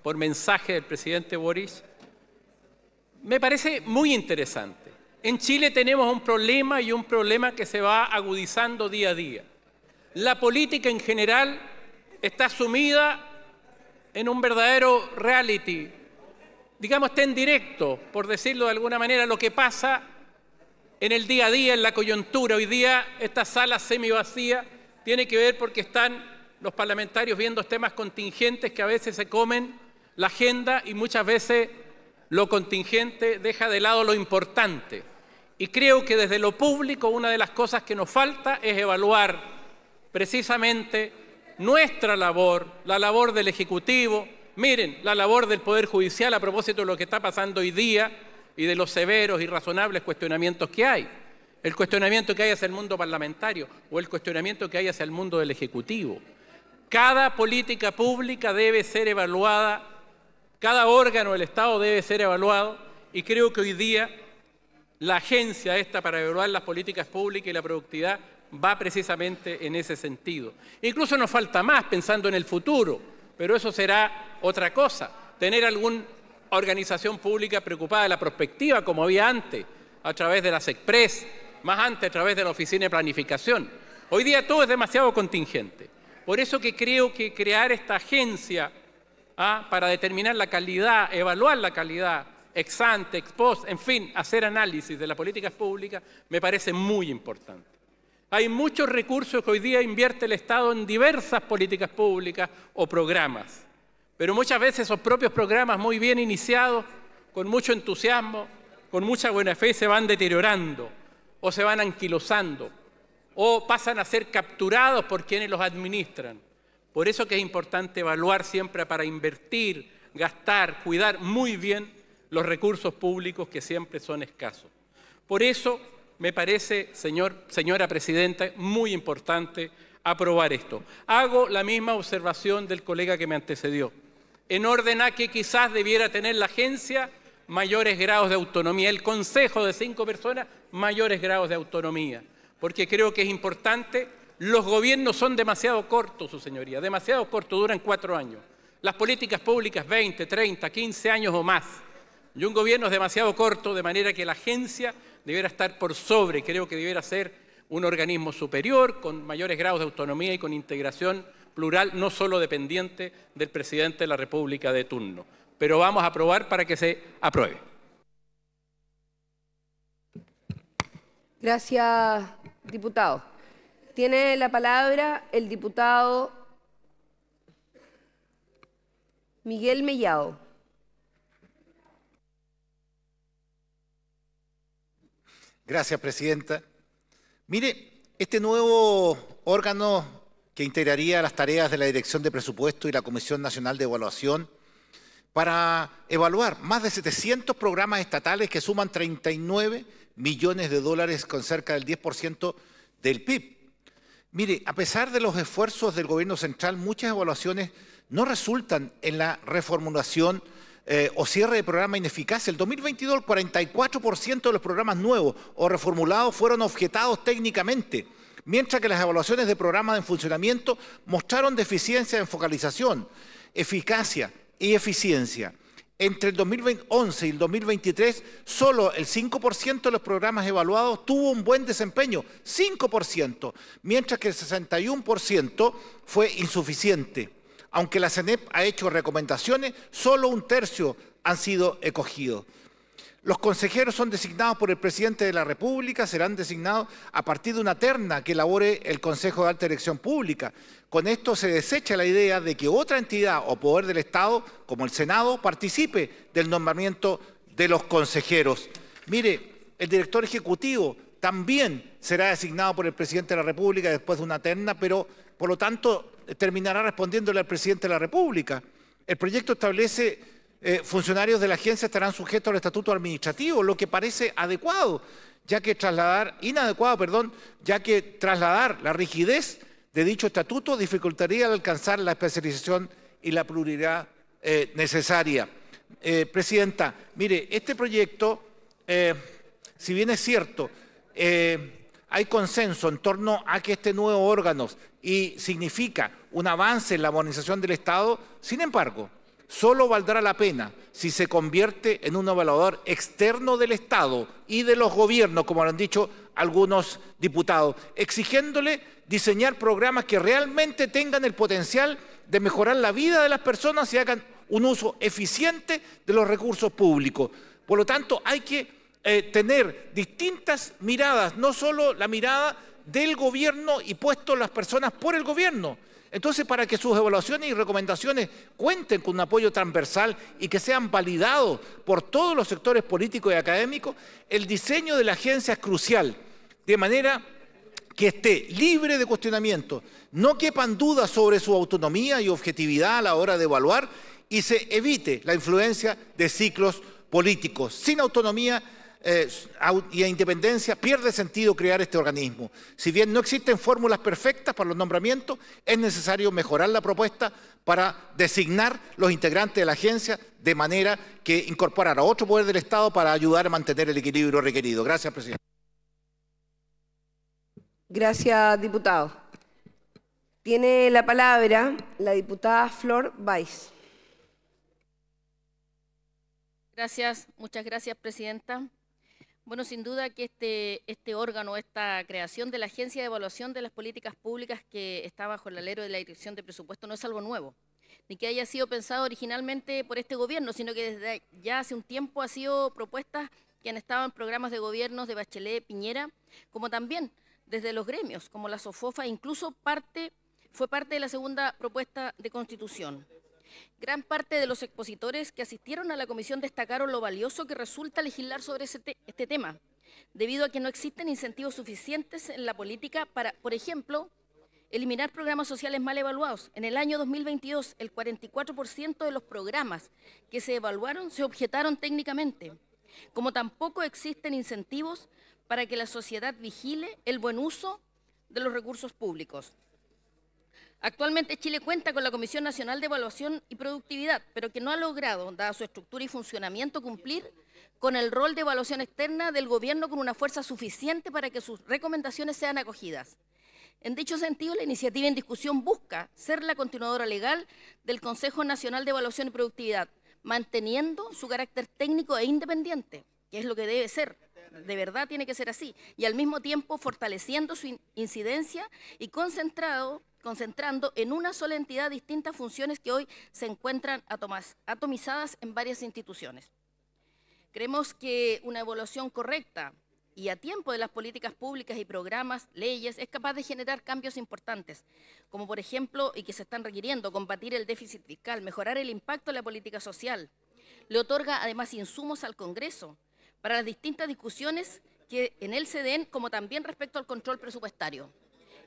por mensaje del presidente Boris, me parece muy interesante. En Chile tenemos un problema y un problema que se va agudizando día a día. La política en general está sumida en un verdadero reality, digamos, está en directo, por decirlo de alguna manera, lo que pasa en el día a día, en la coyuntura. Hoy día esta sala semi vacía tiene que ver porque están los parlamentarios viendo temas contingentes que a veces se comen la agenda y muchas veces lo contingente deja de lado lo importante. Y creo que desde lo público una de las cosas que nos falta es evaluar precisamente nuestra labor, la labor del Ejecutivo, miren, la labor del Poder Judicial a propósito de lo que está pasando hoy día y de los severos y razonables cuestionamientos que hay. El cuestionamiento que hay hacia el mundo parlamentario o el cuestionamiento que hay hacia el mundo del Ejecutivo. Cada política pública debe ser evaluada cada órgano del Estado debe ser evaluado y creo que hoy día la agencia esta para evaluar las políticas públicas y la productividad va precisamente en ese sentido. Incluso nos falta más pensando en el futuro, pero eso será otra cosa. Tener alguna organización pública preocupada de la prospectiva, como había antes, a través de las Express, más antes a través de la Oficina de Planificación. Hoy día todo es demasiado contingente. Por eso que creo que crear esta agencia ¿ah? para determinar la calidad, evaluar la calidad, ex ante, ex post, en fin, hacer análisis de las políticas públicas, me parece muy importante. Hay muchos recursos que hoy día invierte el Estado en diversas políticas públicas o programas, pero muchas veces esos propios programas muy bien iniciados, con mucho entusiasmo, con mucha buena fe, se van deteriorando o se van anquilosando o pasan a ser capturados por quienes los administran por eso que es importante evaluar siempre para invertir, gastar, cuidar muy bien los recursos públicos que siempre son escasos. Por eso me parece, señor, señora presidenta, muy importante aprobar esto. Hago la misma observación del colega que me antecedió, en orden a que quizás debiera tener la agencia mayores grados de autonomía, el consejo de cinco personas mayores grados de autonomía, porque creo que es importante los gobiernos son demasiado cortos, su señoría, demasiado cortos, duran cuatro años. Las políticas públicas 20, 30, 15 años o más. Y un gobierno es demasiado corto, de manera que la agencia debiera estar por sobre, creo que debiera ser un organismo superior, con mayores grados de autonomía y con integración plural, no solo dependiente del presidente de la República de turno. Pero vamos a aprobar para que se apruebe. Gracias, diputado. Tiene la palabra el diputado Miguel Mellado. Gracias, Presidenta. Mire, este nuevo órgano que integraría las tareas de la Dirección de Presupuesto y la Comisión Nacional de Evaluación para evaluar más de 700 programas estatales que suman 39 millones de dólares con cerca del 10% del PIB. Mire, a pesar de los esfuerzos del gobierno central, muchas evaluaciones no resultan en la reformulación eh, o cierre de programa ineficaz. El 2022 el 44% de los programas nuevos o reformulados fueron objetados técnicamente, mientras que las evaluaciones de programas en funcionamiento mostraron deficiencias en focalización, eficacia y eficiencia entre el 2011 y el 2023, solo el 5% de los programas evaluados tuvo un buen desempeño, 5%, mientras que el 61% fue insuficiente. Aunque la CENEP ha hecho recomendaciones, solo un tercio han sido escogidos. Los consejeros son designados por el presidente de la República, serán designados a partir de una terna que elabore el Consejo de Alta Dirección Pública. Con esto se desecha la idea de que otra entidad o poder del Estado, como el Senado, participe del nombramiento de los consejeros. Mire, el director ejecutivo también será designado por el presidente de la República después de una terna, pero por lo tanto terminará respondiéndole al presidente de la República. El proyecto establece eh, funcionarios de la agencia estarán sujetos al estatuto administrativo, lo que parece adecuado, ya que trasladar, inadecuado, perdón, ya que trasladar la rigidez de dicho estatuto dificultaría alcanzar la especialización y la pluralidad eh, necesaria. Eh, presidenta, mire, este proyecto, si bien es cierto, hay consenso en torno a que este nuevo órgano y significa un avance en la modernización del Estado, sin embargo, solo valdrá la pena si se convierte en un evaluador externo del Estado y de los gobiernos, como lo han dicho algunos diputados, exigiéndole diseñar programas que realmente tengan el potencial de mejorar la vida de las personas y hagan un uso eficiente de los recursos públicos. Por lo tanto, hay que eh, tener distintas miradas, no solo la mirada del gobierno y puesto las personas por el gobierno, entonces, para que sus evaluaciones y recomendaciones cuenten con un apoyo transversal y que sean validados por todos los sectores políticos y académicos, el diseño de la agencia es crucial, de manera que esté libre de cuestionamiento, no quepan dudas sobre su autonomía y objetividad a la hora de evaluar y se evite la influencia de ciclos políticos. Sin autonomía eh, y a independencia, pierde sentido crear este organismo. Si bien no existen fórmulas perfectas para los nombramientos, es necesario mejorar la propuesta para designar los integrantes de la agencia de manera que incorporar a otro poder del Estado para ayudar a mantener el equilibrio requerido. Gracias, presidente. Gracias, diputado. Tiene la palabra la diputada Flor baiz Gracias, muchas gracias, Presidenta. Bueno, sin duda que este, este, órgano, esta creación de la Agencia de Evaluación de las Políticas Públicas que está bajo el alero de la Dirección de Presupuesto no es algo nuevo, ni que haya sido pensado originalmente por este gobierno, sino que desde ya hace un tiempo ha sido propuestas que han estado en programas de gobiernos de Bachelet, Piñera, como también desde los gremios, como la SOFOFA, incluso parte, fue parte de la segunda propuesta de constitución. Gran parte de los expositores que asistieron a la comisión destacaron lo valioso que resulta legislar sobre este, tema, debido a que no existen incentivos suficientes en la política para, por ejemplo, eliminar programas sociales mal evaluados. En el año 2022, el 44% de los programas que se evaluaron se objetaron técnicamente, como tampoco existen incentivos para que la sociedad vigile el buen uso de los recursos públicos. Actualmente Chile cuenta con la Comisión Nacional de Evaluación y Productividad, pero que no ha logrado, dada su estructura y funcionamiento, cumplir con el rol de evaluación externa del gobierno con una fuerza suficiente para que sus recomendaciones sean acogidas. En dicho sentido, la iniciativa en discusión busca ser la continuadora legal del Consejo Nacional de Evaluación y Productividad, manteniendo su carácter técnico e independiente, que es lo que debe ser, de verdad tiene que ser así, y al mismo tiempo fortaleciendo su incidencia y concentrado concentrando en una sola entidad distintas funciones que hoy se encuentran atomizadas en varias instituciones. Creemos que una evolución correcta y a tiempo de las políticas públicas y programas, leyes, es capaz de generar cambios importantes, como por ejemplo, y que se están requiriendo, combatir el déficit fiscal, mejorar el impacto de la política social. Le otorga además insumos al Congreso para las distintas discusiones que en él se den, como también respecto al control presupuestario.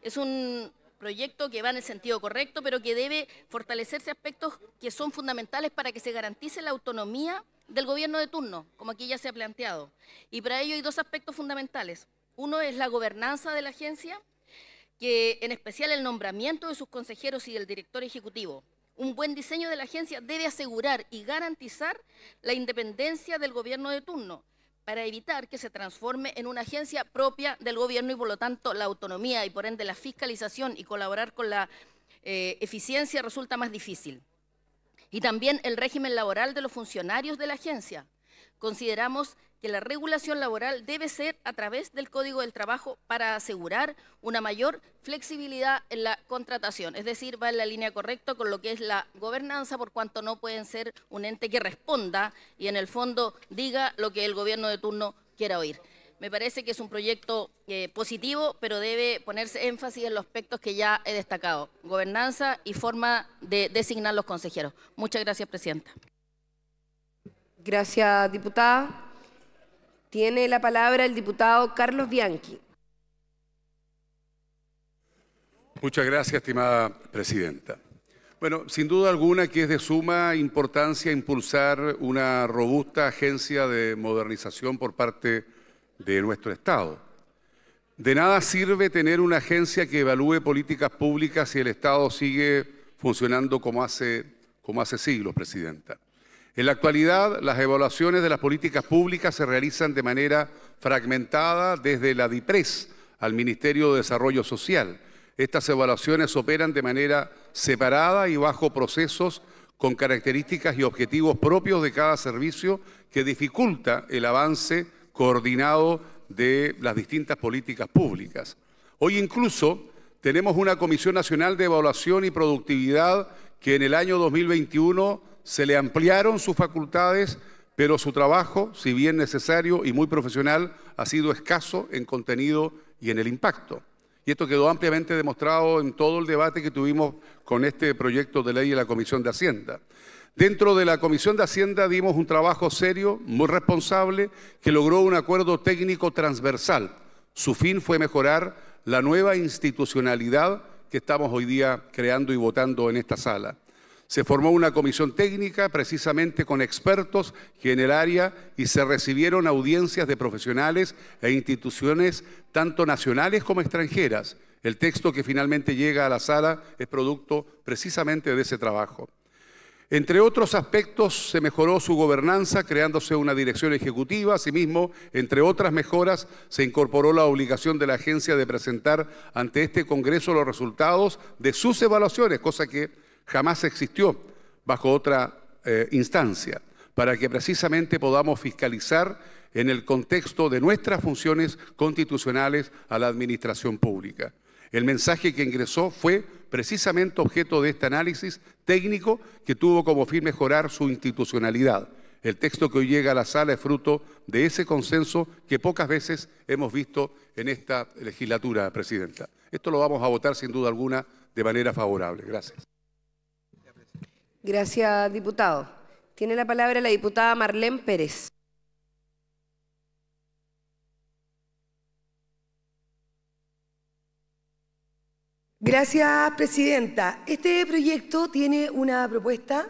Es un proyecto que va en el sentido correcto, pero que debe fortalecerse aspectos que son fundamentales para que se garantice la autonomía del gobierno de turno, como aquí ya se ha planteado. Y para ello hay dos aspectos fundamentales. Uno es la gobernanza de la agencia, que en especial el nombramiento de sus consejeros y del director ejecutivo. Un buen diseño de la agencia debe asegurar y garantizar la independencia del gobierno de turno, para evitar que se transforme en una agencia propia del gobierno y por lo tanto la autonomía y por ende la fiscalización y colaborar con la eh, eficiencia resulta más difícil. Y también el régimen laboral de los funcionarios de la agencia. Consideramos que la regulación laboral debe ser a través del Código del Trabajo para asegurar una mayor flexibilidad en la contratación. Es decir, va en la línea correcta con lo que es la gobernanza, por cuanto no pueden ser un ente que responda y en el fondo diga lo que el gobierno de turno quiera oír. Me parece que es un proyecto eh, positivo, pero debe ponerse énfasis en los aspectos que ya he destacado, gobernanza y forma de designar los consejeros. Muchas gracias, Presidenta. Gracias, diputada. Tiene la palabra el diputado Carlos Bianchi. Muchas gracias, estimada presidenta. Bueno, sin duda alguna que es de suma importancia impulsar una robusta agencia de modernización por parte de nuestro Estado. De nada sirve tener una agencia que evalúe políticas públicas si el Estado sigue funcionando como hace, como hace siglos, Presidenta. En la actualidad, las evaluaciones de las políticas públicas se realizan de manera fragmentada desde la DIPRES al Ministerio de Desarrollo Social. Estas evaluaciones operan de manera separada y bajo procesos con características y objetivos propios de cada servicio que dificulta el avance coordinado de las distintas políticas públicas. Hoy incluso tenemos una Comisión Nacional de Evaluación y Productividad que en el año 2021 se le ampliaron sus facultades, pero su trabajo, si bien necesario y muy profesional, ha sido escaso en contenido y en el impacto. Y esto quedó ampliamente demostrado en todo el debate que tuvimos con este proyecto de ley en la Comisión de Hacienda. Dentro de la Comisión de Hacienda dimos un trabajo serio, muy responsable, que logró un acuerdo técnico transversal. Su fin fue mejorar la nueva institucionalidad que estamos hoy día creando y votando en esta sala. Se formó una comisión técnica precisamente con expertos en el área y se recibieron audiencias de profesionales e instituciones tanto nacionales como extranjeras. El texto que finalmente llega a la sala es producto precisamente de ese trabajo. Entre otros aspectos, se mejoró su gobernanza creándose una dirección ejecutiva. Asimismo, entre otras mejoras, se incorporó la obligación de la agencia de presentar ante este Congreso los resultados de sus evaluaciones, cosa que jamás existió bajo otra eh, instancia, para que precisamente podamos fiscalizar en el contexto de nuestras funciones constitucionales a la administración pública. El mensaje que ingresó fue precisamente objeto de este análisis técnico que tuvo como fin mejorar su institucionalidad. El texto que hoy llega a la sala es fruto de ese consenso que pocas veces hemos visto en esta legislatura, Presidenta. Esto lo vamos a votar sin duda alguna de manera favorable. Gracias. Gracias, diputado. Tiene la palabra la diputada Marlene Pérez. Gracias, Presidenta. Este proyecto tiene una propuesta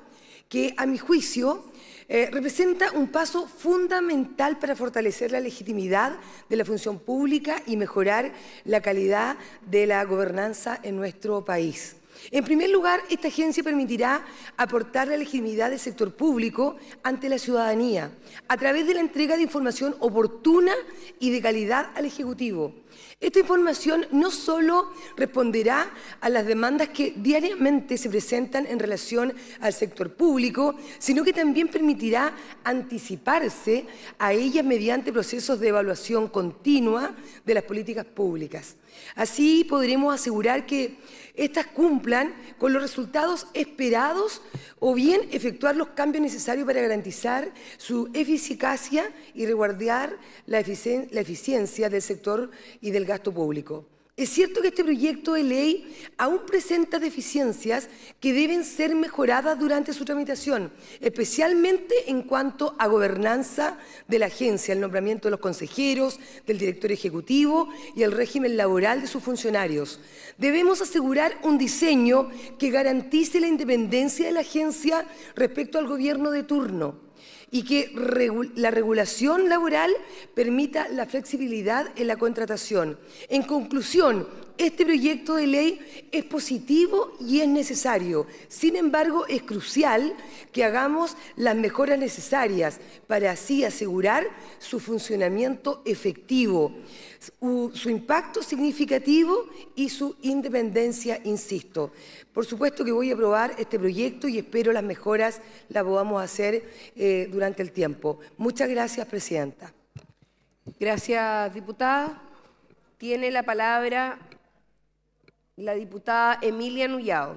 que, a mi juicio, eh, representa un paso fundamental para fortalecer la legitimidad de la función pública y mejorar la calidad de la gobernanza en nuestro país. En primer lugar, esta agencia permitirá aportar la legitimidad del sector público ante la ciudadanía a través de la entrega de información oportuna y de calidad al Ejecutivo. Esta información no solo responderá a las demandas que diariamente se presentan en relación al sector público, sino que también permitirá anticiparse a ellas mediante procesos de evaluación continua de las políticas públicas. Así podremos asegurar que estas cumplan con los resultados esperados o bien efectuar los cambios necesarios para garantizar su eficacia y resguardar la, eficiencia del sector y del gasto público. Es cierto que este proyecto de ley aún presenta deficiencias que deben ser mejoradas durante su tramitación, especialmente en cuanto a gobernanza de la agencia, el nombramiento de los consejeros, del director ejecutivo y el régimen laboral de sus funcionarios. Debemos asegurar un diseño que garantice la independencia de la agencia respecto al gobierno de turno y que la regulación laboral permita la flexibilidad en la contratación. En conclusión, este proyecto de ley es positivo y es necesario. Sin embargo, es crucial que hagamos las mejoras necesarias para así asegurar su funcionamiento efectivo su, impacto significativo y su independencia, insisto. Por supuesto que voy a aprobar este proyecto y espero las mejoras las podamos hacer eh, durante el tiempo. Muchas gracias, Presidenta. Gracias, diputada. Tiene la palabra la diputada Emilia Nuyao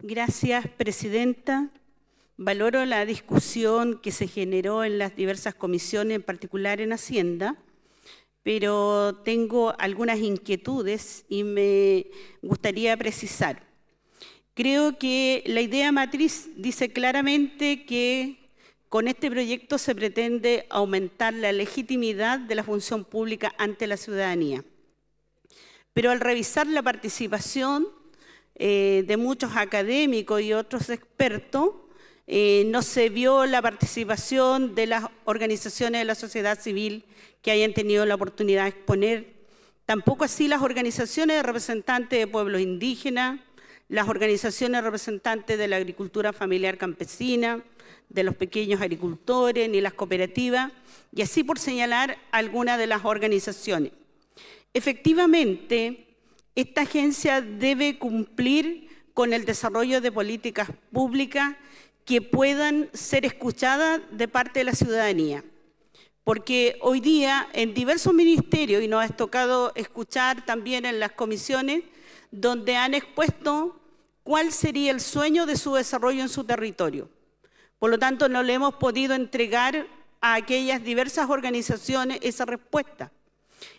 Gracias, Presidenta. Valoro la discusión que se generó en las diversas comisiones, en particular en Hacienda, pero tengo algunas inquietudes y me gustaría precisar. Creo que la idea matriz dice claramente que con este proyecto se pretende aumentar la legitimidad de la función pública ante la ciudadanía. Pero al revisar la participación eh, de muchos académicos y otros expertos, eh, no se vio la participación de las organizaciones de la sociedad civil que hayan tenido la oportunidad de exponer, tampoco así las organizaciones de representantes de pueblos indígenas, las organizaciones representantes de la agricultura familiar campesina, de los pequeños agricultores, ni las cooperativas, y así por señalar algunas de las organizaciones. Efectivamente, esta agencia debe cumplir con el desarrollo de políticas públicas que puedan ser escuchadas de parte de la ciudadanía. Porque hoy día en diversos ministerios, y nos ha tocado escuchar también en las comisiones, donde han expuesto cuál sería el sueño de su desarrollo en su territorio. Por lo tanto, no le hemos podido entregar a aquellas diversas organizaciones esa respuesta.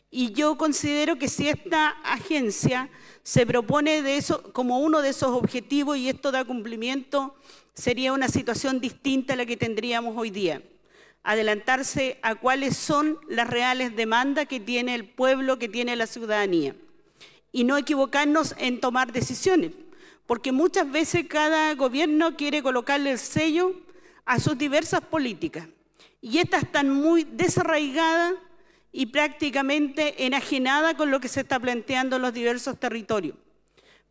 Y yo considero que si esta agencia se propone de eso como uno de esos objetivos y esto da cumplimiento sería una situación distinta a la que tendríamos hoy día. Adelantarse a cuáles son las reales demandas que tiene el pueblo, que tiene la ciudadanía. Y no equivocarnos en tomar decisiones, porque muchas veces cada gobierno quiere colocarle el sello a sus diversas políticas. Y estas están muy desarraigadas y prácticamente enajenadas con lo que se está planteando en los diversos territorios.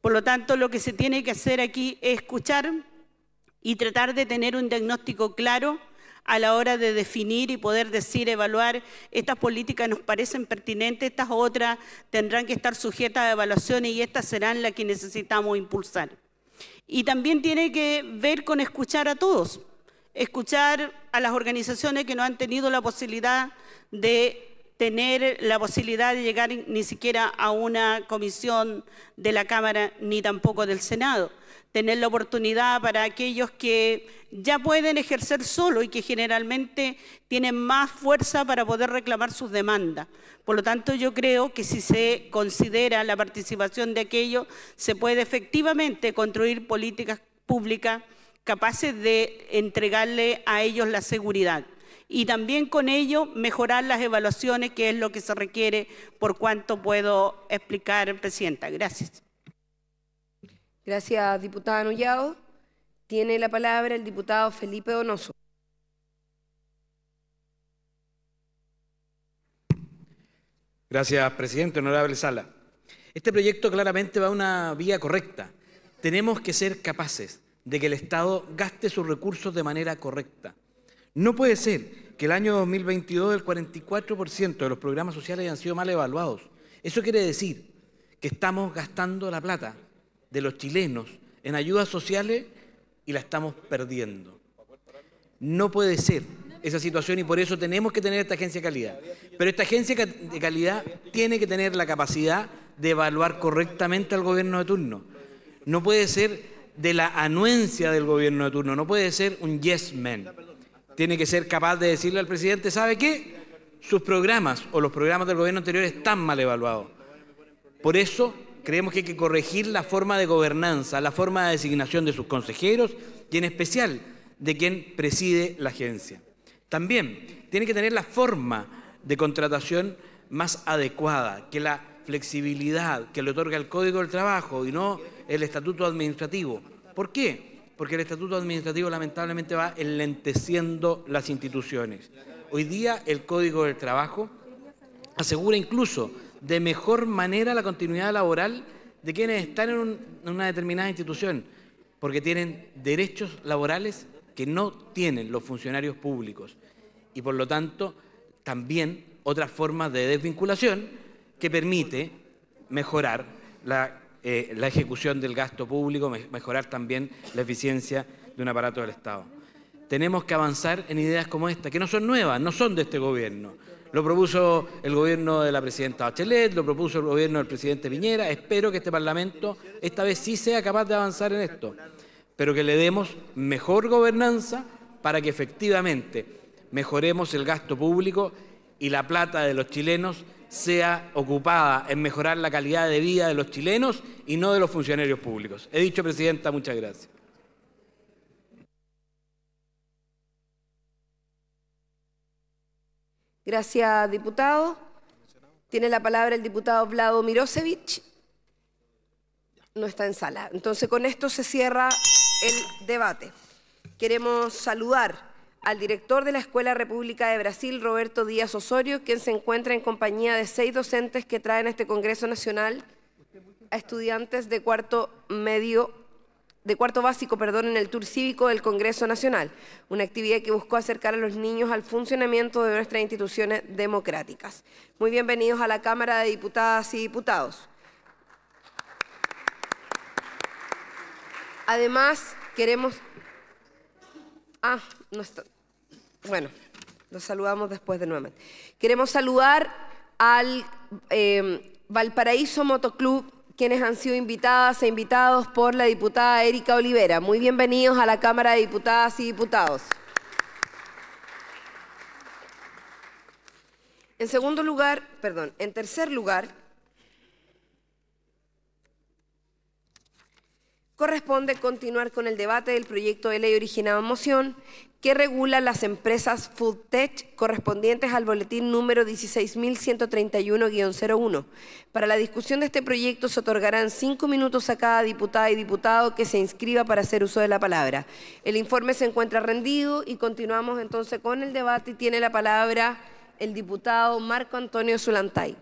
Por lo tanto, lo que se tiene que hacer aquí es escuchar, y tratar de tener un diagnóstico claro a la hora de definir y poder decir, evaluar, estas políticas nos parecen pertinentes, estas otras tendrán que estar sujetas a evaluaciones y estas serán las que necesitamos impulsar. Y también tiene que ver con escuchar a todos, escuchar a las organizaciones que no han tenido la posibilidad de tener la posibilidad de llegar ni siquiera a una comisión de la Cámara ni tampoco del Senado tener la oportunidad para aquellos que ya pueden ejercer solo y que generalmente tienen más fuerza para poder reclamar sus demandas. Por lo tanto, yo creo que si se considera la participación de aquellos, se puede efectivamente construir políticas públicas capaces de entregarle a ellos la seguridad y también con ello mejorar las evaluaciones, que es lo que se requiere, por cuanto puedo explicar, Presidenta. Gracias. Gracias, diputada Nullado. Tiene la palabra el diputado Felipe Donoso. Gracias, presidente. Honorable Sala. Este proyecto claramente va a una vía correcta. Tenemos que ser capaces de que el Estado gaste sus recursos de manera correcta. No puede ser que el año 2022 el 44% de los programas sociales hayan sido mal evaluados. Eso quiere decir que estamos gastando la plata de los chilenos en ayudas sociales y la estamos perdiendo. No puede ser esa situación y por eso tenemos que tener esta agencia de calidad. Pero esta agencia de calidad tiene que tener la capacidad de evaluar correctamente al gobierno de turno. No puede ser de la anuencia del gobierno de turno, no puede ser un yes man. Tiene que ser capaz de decirle al presidente, ¿sabe qué? Sus programas o los programas del gobierno anterior están mal evaluados. Por eso Creemos que hay que corregir la forma de gobernanza, la forma de designación de sus consejeros y en especial de quien preside la agencia. También tiene que tener la forma de contratación más adecuada, que la flexibilidad que le otorga el Código del Trabajo y no el Estatuto Administrativo. ¿Por qué? Porque el Estatuto Administrativo lamentablemente va enlenteciendo las instituciones. Hoy día el Código del Trabajo asegura incluso de mejor manera la continuidad laboral de quienes están en, una determinada institución, porque tienen derechos laborales que no tienen los funcionarios públicos y por lo tanto también otras formas de desvinculación que permite mejorar la, eh, la, ejecución del gasto público, mejorar también la eficiencia de un aparato del Estado. Tenemos que avanzar en ideas como esta, que no son nuevas, no son de este gobierno, lo propuso el gobierno de la presidenta Bachelet, lo propuso el gobierno del presidente Piñera. Espero que este Parlamento esta vez sí sea capaz de avanzar en esto, pero que le demos mejor gobernanza para que efectivamente mejoremos el gasto público y la plata de los chilenos sea ocupada en mejorar la calidad de vida de los chilenos y no de los funcionarios públicos. He dicho, Presidenta, muchas gracias. Gracias, diputado. Tiene la palabra el diputado Vlado Mirosevich. No está en sala. Entonces, con esto se cierra el debate. Queremos saludar al director de la Escuela República de Brasil, Roberto Díaz Osorio, quien se encuentra en compañía de seis docentes que traen a este Congreso Nacional a estudiantes de cuarto medio de cuarto básico, perdón, en el Tour Cívico del Congreso Nacional, una actividad que buscó acercar a los niños al funcionamiento de nuestras instituciones democráticas. Muy bienvenidos a la Cámara de Diputadas y Diputados. Además, queremos... Ah, no está... Bueno, los saludamos después de nuevamente. Queremos saludar al eh, Valparaíso Motoclub quienes han sido invitadas e invitados por la diputada Erika Olivera. Muy bienvenidos a la Cámara de Diputadas y Diputados. En segundo lugar, perdón, en tercer lugar, corresponde continuar con el debate del proyecto de ley originado en moción que regula las empresas Full tech correspondientes al boletín número 16.131-01. Para la discusión de este proyecto se otorgarán cinco minutos a cada diputada y diputado que se inscriba para hacer uso de la palabra. El informe se encuentra rendido y continuamos entonces con el debate y tiene la palabra el diputado Marco Antonio Zulantay.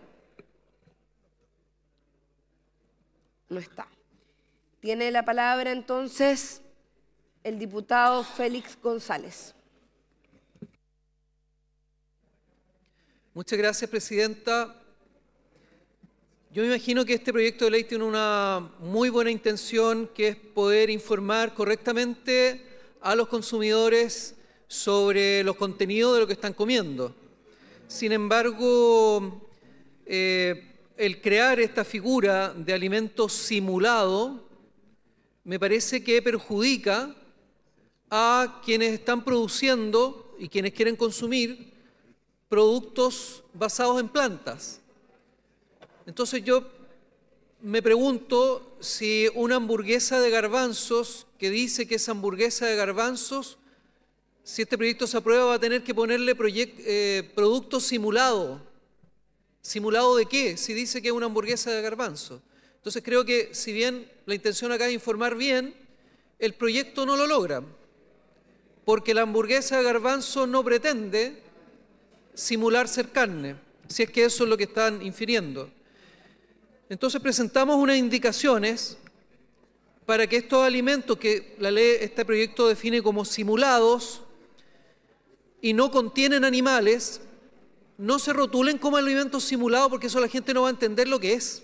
No está. Tiene la palabra entonces el diputado Félix González. Muchas gracias, Presidenta. Yo me imagino que este proyecto de ley tiene una muy buena intención, que es poder informar correctamente a los consumidores sobre los contenidos de lo que están comiendo. Sin embargo, eh, el crear esta figura de alimento simulado me parece que perjudica a quienes están produciendo y quienes quieren consumir productos basados en plantas. Entonces yo me pregunto si una hamburguesa de garbanzos que dice que es hamburguesa de garbanzos, si este proyecto se aprueba va a tener que ponerle eh, producto simulado. ¿Simulado de qué? Si dice que es una hamburguesa de garbanzos. Entonces creo que si bien la intención acá es informar bien, el proyecto no lo logra, porque la hamburguesa de garbanzo no pretende simular ser carne, si es que eso es lo que están infiriendo. Entonces presentamos unas indicaciones para que estos alimentos que la ley, este proyecto define como simulados y no contienen animales, no se rotulen como alimentos simulados porque eso la gente no va a entender lo que es,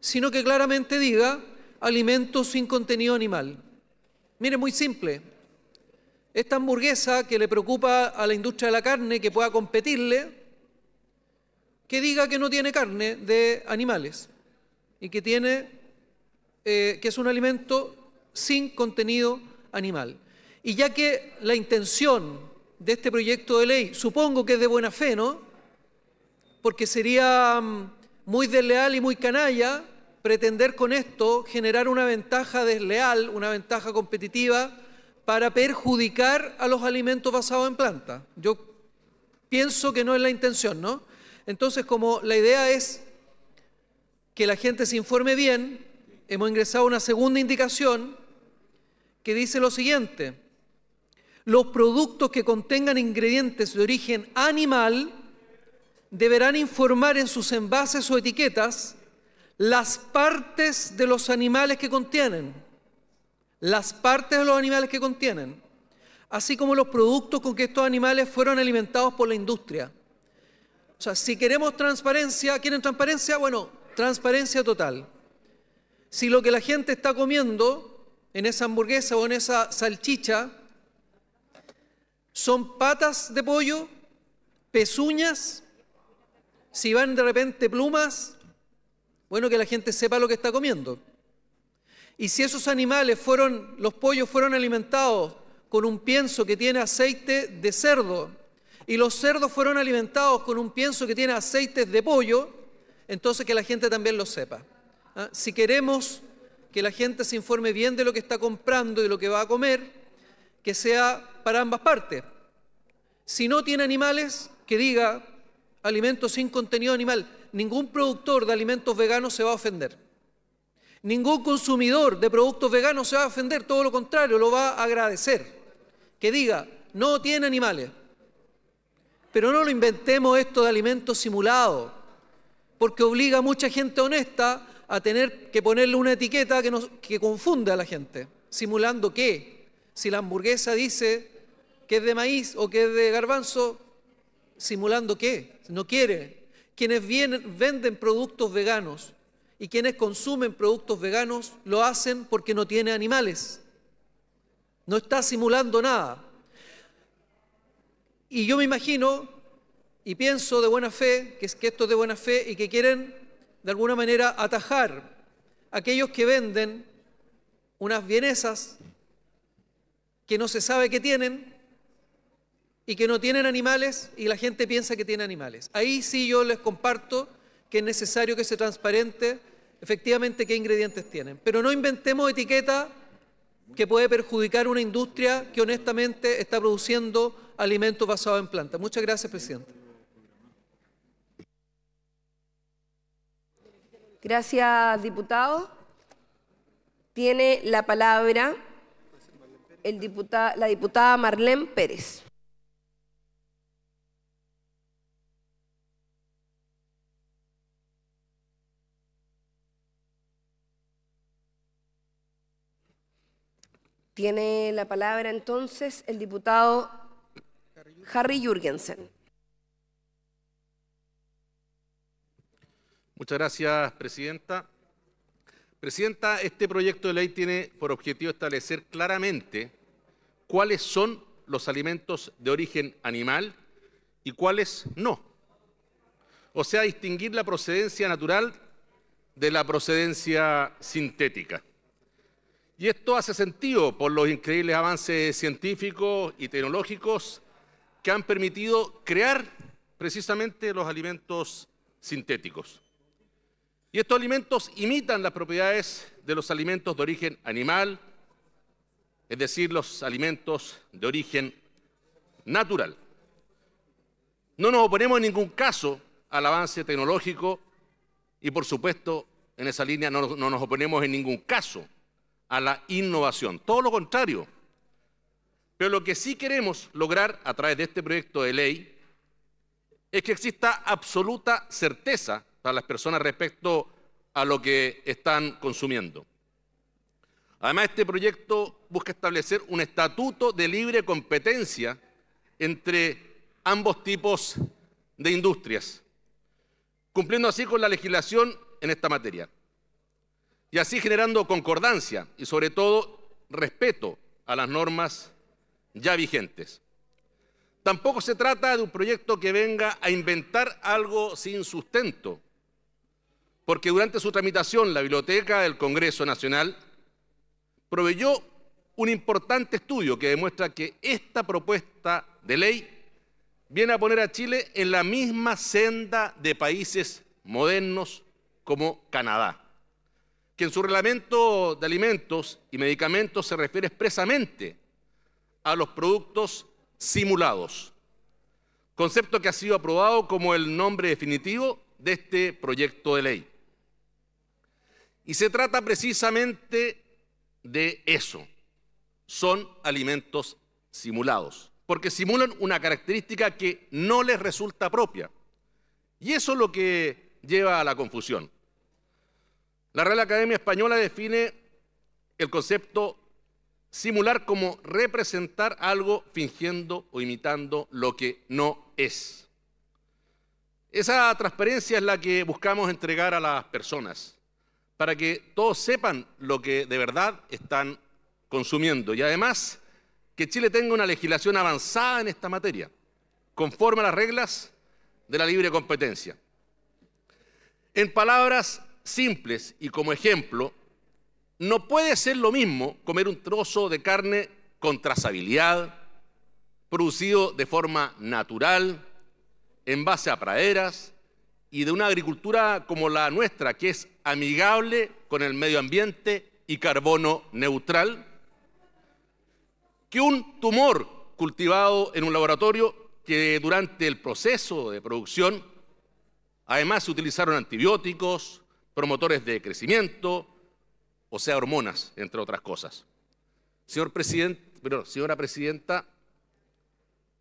sino que claramente diga alimentos sin contenido animal. Mire, muy simple. Esta hamburguesa que le preocupa a la industria de la carne que pueda competirle, que diga que no tiene carne de animales y que tiene eh, que es un alimento sin contenido animal. Y ya que la intención de este proyecto de ley supongo que es de buena fe, ¿no? Porque sería mm, muy desleal y muy canalla pretender con esto generar una ventaja desleal, una ventaja competitiva para perjudicar a los alimentos basados en planta. Yo pienso que no es la intención, ¿no? Entonces, como la idea es que la gente se informe bien, hemos ingresado una segunda indicación que dice lo siguiente. Los productos que contengan ingredientes de origen animal deberán informar en sus envases o etiquetas las partes de los animales que contienen, las partes de los animales que contienen, así como los productos con que estos animales fueron alimentados por la industria. O sea, si queremos transparencia, ¿quieren transparencia? Bueno, transparencia total. Si lo que la gente está comiendo en esa hamburguesa o en esa salchicha son patas de pollo, pezuñas, si van de repente plumas, bueno, que la gente sepa lo que está comiendo. Y si esos animales fueron, los pollos fueron alimentados con un pienso que tiene aceite de cerdo y los cerdos fueron alimentados con un pienso que tiene aceites de pollo, entonces que la gente también lo sepa. ¿ah? Si queremos que la gente se informe bien de lo que está comprando y lo que va a comer, que sea para ambas partes. Si no tiene animales, que diga alimentos sin contenido animal ningún productor de alimentos veganos se va a ofender. Ningún consumidor de productos veganos se va a ofender, todo lo contrario, lo va a agradecer. Que diga, no tiene animales. Pero no lo inventemos esto de alimentos simulados, porque obliga a mucha gente honesta a tener que ponerle una etiqueta que, confunde que a la gente. ¿Simulando qué? Si la hamburguesa dice que es de maíz o que es de garbanzo, ¿simulando qué? No quiere quienes venden productos veganos y quienes consumen productos veganos lo hacen porque no tiene animales. No está simulando nada. Y yo me imagino y pienso de buena fe, que, es, que esto es de buena fe y que quieren de alguna manera atajar a aquellos que venden unas bienesas que no se sabe que tienen y que no tienen animales y la gente piensa que tiene animales. Ahí sí yo les comparto que es necesario que se transparente efectivamente qué ingredientes tienen. Pero no inventemos etiqueta que puede perjudicar una industria que honestamente está produciendo alimentos basados en plantas. Muchas gracias, presidente. Gracias, diputado. Tiene la palabra el la diputada Marlene Pérez. Tiene la palabra entonces el diputado Harry Jurgensen. Muchas gracias, Presidenta. Presidenta, este proyecto de ley tiene por objetivo establecer claramente cuáles son los alimentos de origen animal y cuáles no. O sea, distinguir la procedencia natural de la procedencia sintética. Y esto hace sentido por los increíbles avances científicos y tecnológicos que han permitido crear precisamente los alimentos sintéticos. Y estos alimentos imitan las propiedades de los alimentos de origen animal, es decir, los alimentos de origen natural. No nos oponemos en ningún caso al avance tecnológico y por supuesto en esa línea no, nos oponemos en ningún caso a la innovación. Todo lo contrario. Pero lo que sí queremos lograr a través de este proyecto de ley es que exista absoluta certeza para las personas respecto a lo que están consumiendo. Además, este proyecto busca establecer un estatuto de libre competencia entre ambos tipos de industrias, cumpliendo así con la legislación en esta materia y así generando concordancia y sobre todo respeto a las normas ya vigentes. Tampoco se trata de un proyecto que venga a inventar algo sin sustento, porque durante su tramitación la Biblioteca del Congreso Nacional proveyó un importante estudio que demuestra que esta propuesta de ley viene a poner a Chile en la misma senda de países modernos como Canadá que en su reglamento de alimentos y medicamentos se refiere expresamente a los productos simulados, concepto que ha sido aprobado como el nombre definitivo de este proyecto de ley. Y se trata precisamente de eso, son alimentos simulados, porque simulan una característica que no les resulta propia. Y eso es lo que lleva a la confusión. La Real Academia Española define el concepto simular como representar algo fingiendo o imitando lo que no es. Esa transparencia es la que buscamos entregar a las personas, para que todos sepan lo que de verdad están consumiendo. Y además, que Chile tenga una legislación avanzada en esta materia, conforme a las reglas de la libre competencia. En palabras simples y como ejemplo, no puede ser lo mismo comer un trozo de carne con trazabilidad, producido de forma natural, en base a praderas y de una agricultura como la nuestra, que es amigable con el medio ambiente y carbono neutral, que un tumor cultivado en un laboratorio que durante el proceso de producción, además se utilizaron antibióticos, promotores de crecimiento, o sea, hormonas, entre otras cosas. Señor presidente, pero, señora presidenta,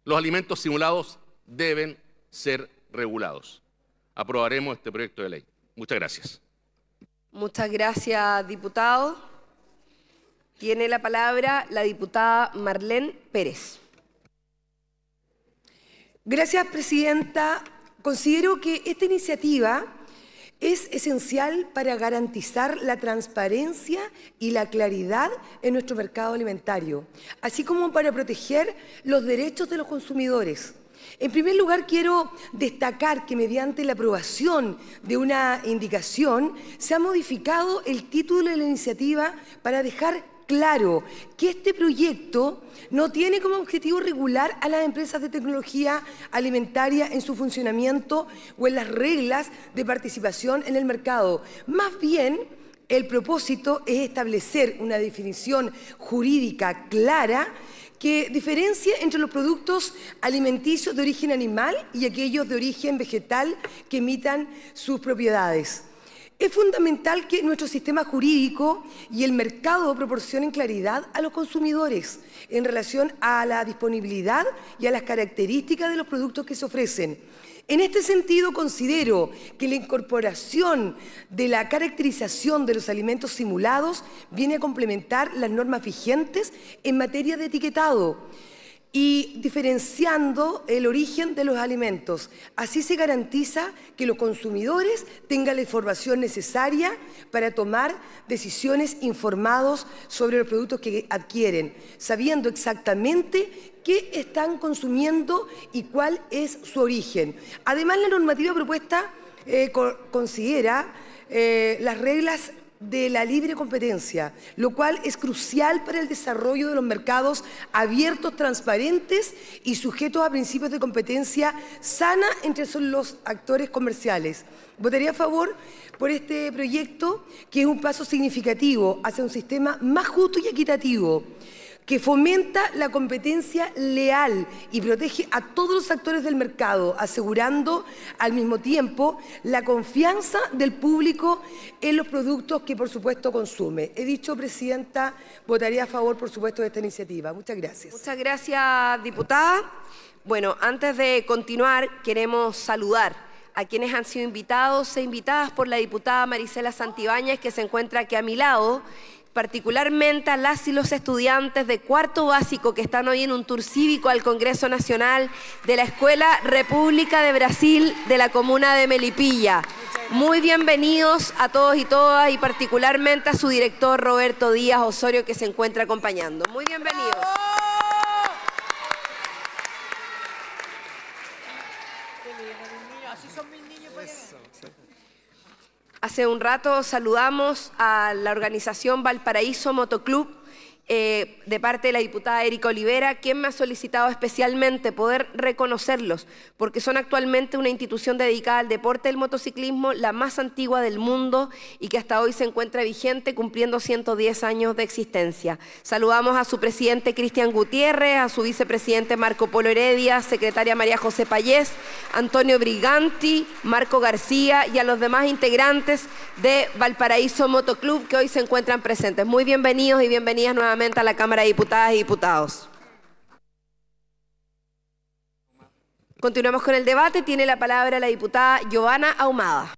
los alimentos simulados deben ser regulados. Aprobaremos este proyecto de ley. Muchas gracias. Muchas gracias, diputado. Tiene la palabra la diputada Marlene Pérez. Gracias, presidenta. Considero que esta iniciativa es esencial para garantizar la transparencia y la claridad en nuestro mercado alimentario, así como para proteger los derechos de los consumidores. En primer lugar, quiero destacar que mediante la aprobación de una indicación se ha modificado el título de la iniciativa para dejar claro que este proyecto no tiene como objetivo regular a las empresas de tecnología alimentaria en su funcionamiento o en las reglas de participación en el mercado. Más bien, el propósito es establecer una definición jurídica clara que diferencie entre los productos alimenticios de origen animal y aquellos de origen vegetal que emitan sus propiedades. Es fundamental que nuestro sistema jurídico y el mercado proporcionen claridad a los consumidores en relación a la disponibilidad y a las características de los productos que se ofrecen. En este sentido, considero que la incorporación de la caracterización de los alimentos simulados viene a complementar las normas vigentes en materia de etiquetado y diferenciando el origen de los alimentos. Así se garantiza que los consumidores tengan la información necesaria para tomar decisiones informados sobre los productos que adquieren, sabiendo exactamente qué están consumiendo y cuál es su origen. Además, la normativa propuesta eh, considera eh, las reglas de la libre competencia, lo cual es crucial para el desarrollo de los mercados abiertos, transparentes y sujetos a principios de competencia sana entre los actores comerciales. Votaría a favor por este proyecto, que es un paso significativo hacia un sistema más justo y equitativo que fomenta la competencia leal y protege a todos los actores del mercado, asegurando al mismo tiempo la confianza del público en los productos que por supuesto consume. He dicho, Presidenta, votaría a favor por supuesto de esta iniciativa. Muchas gracias. Muchas gracias, diputada. Bueno, antes de continuar, queremos saludar a quienes han sido invitados e invitadas por la diputada Marisela Santibáñez, que se encuentra aquí a mi lado particularmente a las y los estudiantes de cuarto básico que están hoy en un tour cívico al Congreso Nacional de la Escuela República de Brasil de la comuna de Melipilla. Muy bienvenidos a todos y todas y particularmente a su director Roberto Díaz Osorio que se encuentra acompañando. Muy bienvenidos. Hace un rato saludamos a la organización Valparaíso Motoclub eh, de parte de la diputada Erika Olivera, quien me ha solicitado especialmente poder reconocerlos, porque son actualmente una institución dedicada al deporte del motociclismo, la más antigua del mundo y que hasta hoy se encuentra vigente, cumpliendo 110 años de existencia. Saludamos a su presidente Cristian Gutiérrez, a su vicepresidente Marco Polo Heredia, secretaria María José Pallés, Antonio Briganti, Marco García y a los demás integrantes de Valparaíso Motoclub que hoy se encuentran presentes. Muy bienvenidos y bienvenidas nuevamente a la Cámara de Diputadas y Diputados. Continuamos con el debate. Tiene la palabra la diputada Giovanna Ahumada.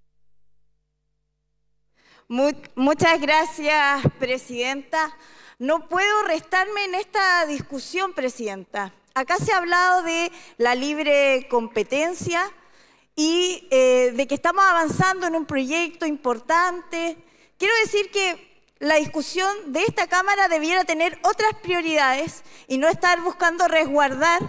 Muchas gracias, Presidenta. No puedo restarme en esta discusión, Presidenta. Acá se ha hablado de la libre competencia y eh, de que estamos avanzando en un proyecto importante. Quiero decir que la discusión de esta Cámara debiera tener otras prioridades y no estar buscando resguardar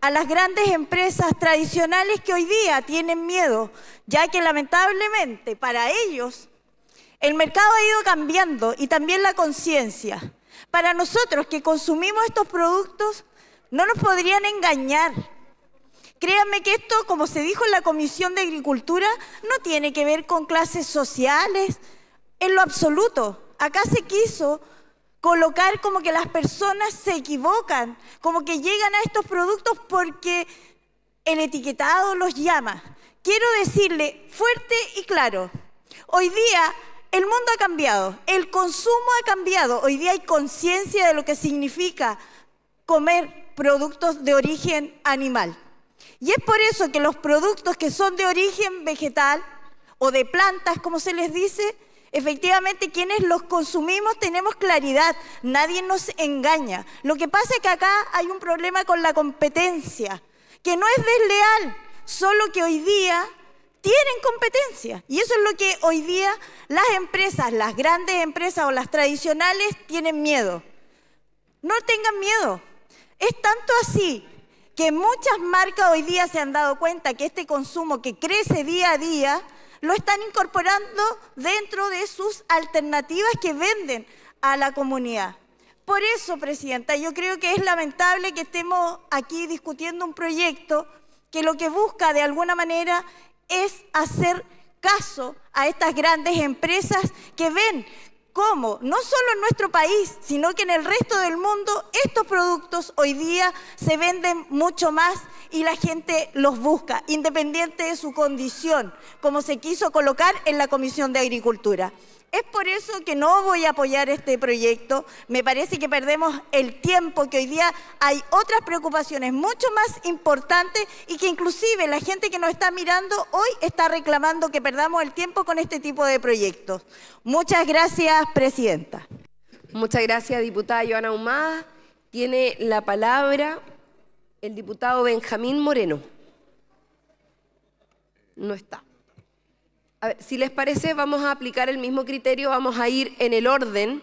a las grandes empresas tradicionales que hoy día tienen miedo, ya que lamentablemente para ellos el mercado ha ido cambiando y también la conciencia. Para nosotros que consumimos estos productos, no nos podrían engañar. Créanme que esto, como se dijo en la Comisión de Agricultura, no tiene que ver con clases sociales en lo absoluto acá se quiso colocar como que las personas se equivocan, como que llegan a estos productos porque el etiquetado los llama. Quiero decirle fuerte y claro, hoy día el mundo ha cambiado, el consumo ha cambiado, hoy día hay conciencia de lo que significa comer productos de origen animal. Y es por eso que los productos que son de origen vegetal o de plantas, como se les dice, Efectivamente, quienes los consumimos tenemos claridad, nadie nos engaña. Lo que pasa es que acá hay un problema con la competencia, que no es desleal, solo que hoy día tienen competencia. Y eso es lo que hoy día las empresas, las grandes empresas o las tradicionales tienen miedo. No tengan miedo. Es tanto así que muchas marcas hoy día se han dado cuenta que este consumo que crece día a día, lo están incorporando dentro de sus alternativas que venden a la comunidad. Por eso, Presidenta, yo creo que es lamentable que estemos aquí discutiendo un proyecto que lo que busca de alguna manera es hacer caso a estas grandes empresas que ven cómo, no solo en nuestro país, sino que en el resto del mundo, estos productos hoy día se venden mucho más y la gente los busca, independiente de su condición, como se quiso colocar en la Comisión de Agricultura. Es por eso que no voy a apoyar este proyecto. Me parece que perdemos el tiempo, que hoy día hay otras preocupaciones mucho más importantes y que inclusive la gente que nos está mirando hoy está reclamando que perdamos el tiempo con este tipo de proyectos. Muchas gracias, Presidenta. Muchas gracias, diputada Joana Humada. Tiene la palabra el diputado Benjamín Moreno. No está. A ver, si les parece, vamos a aplicar el mismo criterio, vamos a ir en el orden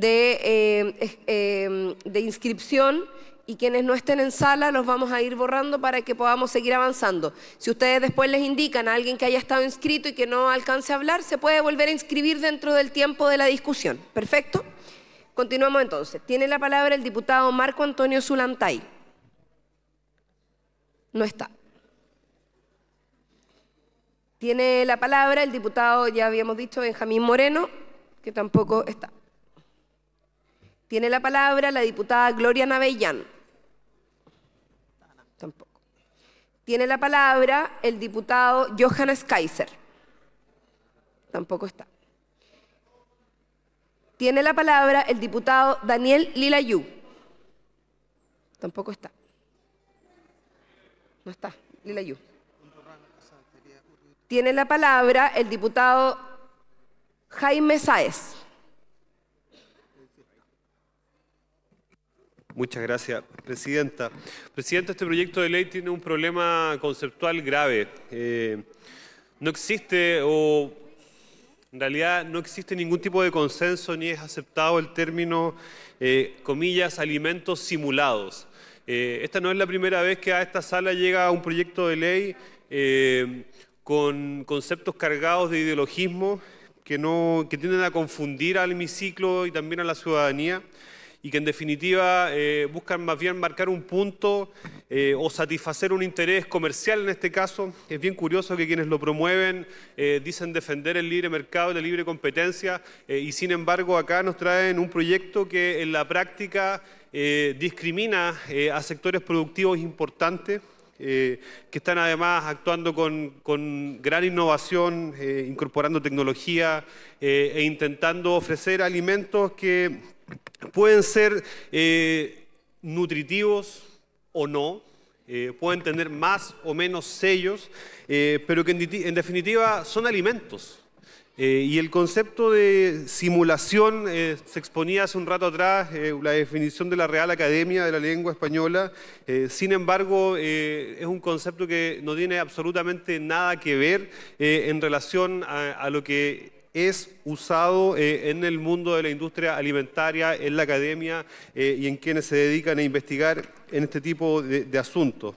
eh, eh, de, inscripción y quienes no estén en sala los vamos a ir borrando para que podamos seguir avanzando. Si ustedes después les indican a alguien que haya estado inscrito y que no alcance a hablar, se puede volver a inscribir dentro del tiempo de la discusión. ¿Perfecto? Continuamos entonces. Tiene la palabra el diputado Marco Antonio Zulantay no está. Tiene la palabra el diputado, ya habíamos dicho, Benjamín Moreno, que tampoco está. Tiene la palabra la diputada Gloria Navellán. Tampoco. Tiene la palabra el diputado Johannes Kaiser. Tampoco está. Tiene la palabra el diputado Daniel Lilayú. Tampoco está. No está, Lila Yu. Tiene la palabra el diputado Jaime Sáez. Muchas gracias, Presidenta. Presidenta, este proyecto de ley tiene un problema conceptual grave. Eh, no existe o en realidad no existe ningún tipo de consenso ni es aceptado el término, eh, comillas, alimentos simulados. Eh, esta no es la primera vez que a esta sala llega un proyecto de ley eh, con conceptos cargados de ideologismo que, no, tienden a confundir al hemiciclo y también a la ciudadanía y que en definitiva eh, buscan más bien marcar un punto o satisfacer un interés comercial en este caso. Es bien curioso que quienes lo promueven dicen defender el libre mercado la libre competencia y sin embargo acá nos traen un proyecto que en la práctica eh, discrimina eh, a sectores productivos importantes eh, que están además actuando con, gran innovación, incorporando tecnología e intentando ofrecer alimentos que pueden ser nutritivos o no, pueden tener más o menos sellos, pero que en, definitiva son alimentos. Eh, y el concepto de simulación eh, se exponía hace un rato atrás, eh, la definición de la Real Academia de la Lengua Española. sin embargo, es un concepto que no tiene absolutamente nada que ver en relación a, lo que es usado en el mundo de la industria alimentaria, en la academia y en quienes se dedican a investigar en este tipo de asuntos.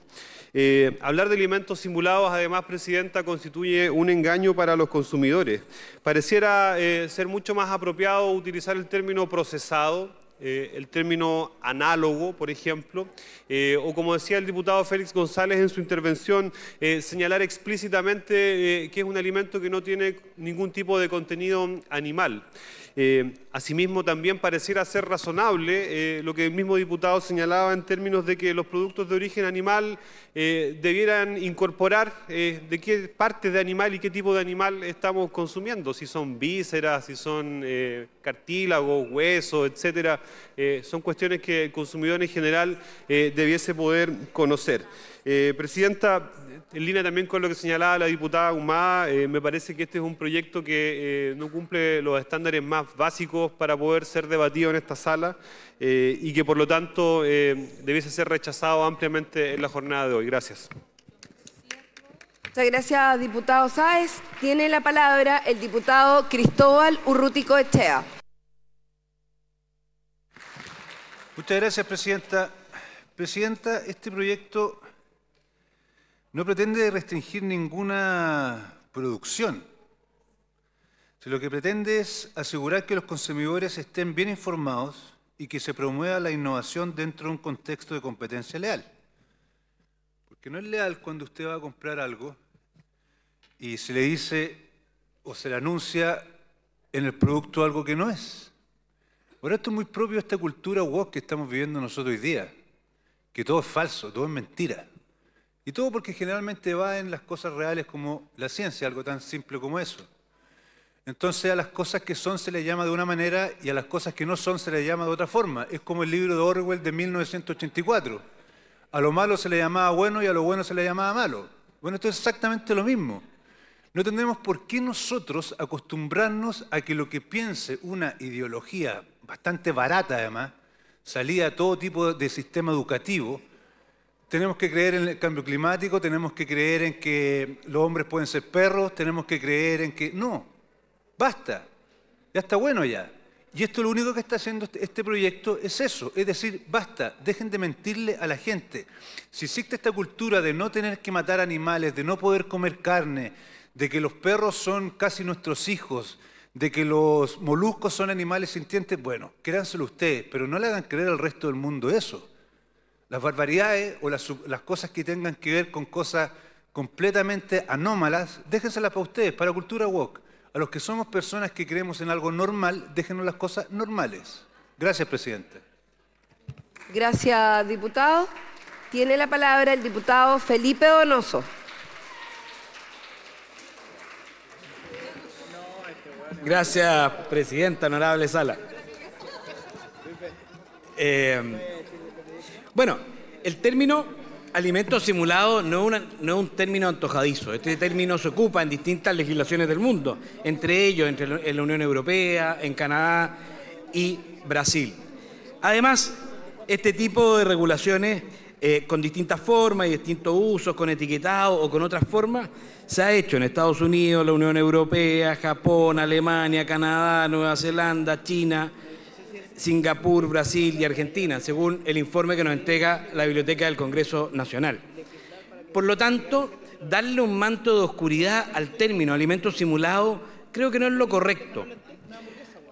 Eh, hablar de alimentos simulados, además, Presidenta, constituye un engaño para los consumidores. Pareciera eh, ser mucho más apropiado utilizar el término procesado, eh, el término análogo, por ejemplo, o como decía el diputado Félix González en su intervención, señalar explícitamente que es un alimento que no tiene ningún tipo de contenido animal. Eh, asimismo, también pareciera ser razonable eh, lo que el mismo diputado señalaba en términos de que los productos de origen animal eh, debieran incorporar de qué parte de animal y qué tipo de animal estamos consumiendo, si son vísceras, si son cartílagos, huesos, etcétera. son cuestiones que el consumidor en general debiese poder conocer. Presidenta, en línea también con lo que señalaba la diputada Gumá, eh, me parece que este es un proyecto que eh, no cumple los estándares más básicos para poder ser debatido en esta sala eh, y que por lo tanto debiese ser rechazado ampliamente en la jornada de hoy. Gracias. Muchas gracias, diputado Sáez. Tiene la palabra el diputado Cristóbal Urrutico Echea. Muchas gracias, Presidenta. Presidenta, este proyecto no pretende restringir ninguna producción. sino que pretende es asegurar que los consumidores estén bien informados y que se promueva la innovación dentro de un contexto de competencia leal. Porque no es leal cuando usted va a comprar algo y se le dice o se le anuncia en el producto algo que no es. Ahora esto es muy propio de esta cultura woke que estamos viviendo nosotros hoy día, que todo es falso, todo es mentira. Y todo porque generalmente va en las cosas reales como la ciencia, algo tan simple como eso. Entonces a las cosas que son se les llama de una manera y a las cosas que no son se les llama de otra forma. Es como el libro de Orwell de 1984. A lo malo se le llamaba bueno y a lo bueno se le llamaba malo. Bueno, esto es exactamente lo mismo. No tenemos por qué nosotros acostumbrarnos a que lo que piense una ideología bastante barata además, salida a todo tipo de sistema educativo, tenemos que creer en el cambio climático, tenemos que creer en que los hombres pueden ser perros, tenemos que creer en que... No, basta, ya está bueno ya. Y esto lo único que está haciendo este, este proyecto es eso, es decir, basta, dejen de mentirle a la gente. Si existe esta cultura de no tener que matar animales, de no poder comer carne, de que los perros son casi nuestros hijos, de que los moluscos son animales sintientes, bueno, créanselo ustedes, pero no le hagan creer al resto del mundo eso las barbaridades o las, cosas que tengan que ver con cosas completamente anómalas, déjenselas para ustedes, para Cultura Walk. A los que somos personas que creemos en algo normal, déjenos las cosas normales. Gracias, presidente. Gracias, diputado. Tiene la palabra el diputado Felipe Donoso. Gracias, presidenta, honorable sala. Eh, bueno, el término alimento simulado no es, un término antojadizo. Este término se ocupa en distintas legislaciones del mundo, entre ellos, en la Unión Europea, en Canadá y Brasil. Además, este tipo de regulaciones eh, con distintas formas y distintos usos, con etiquetado o con otras formas, se ha hecho en Estados Unidos, la Unión Europea, Japón, Alemania, Canadá, Nueva Zelanda, China, Singapur, Brasil y Argentina, según el informe que nos entrega la Biblioteca del Congreso Nacional. Por lo tanto, darle un manto de oscuridad al término alimento simulado creo que no es lo correcto.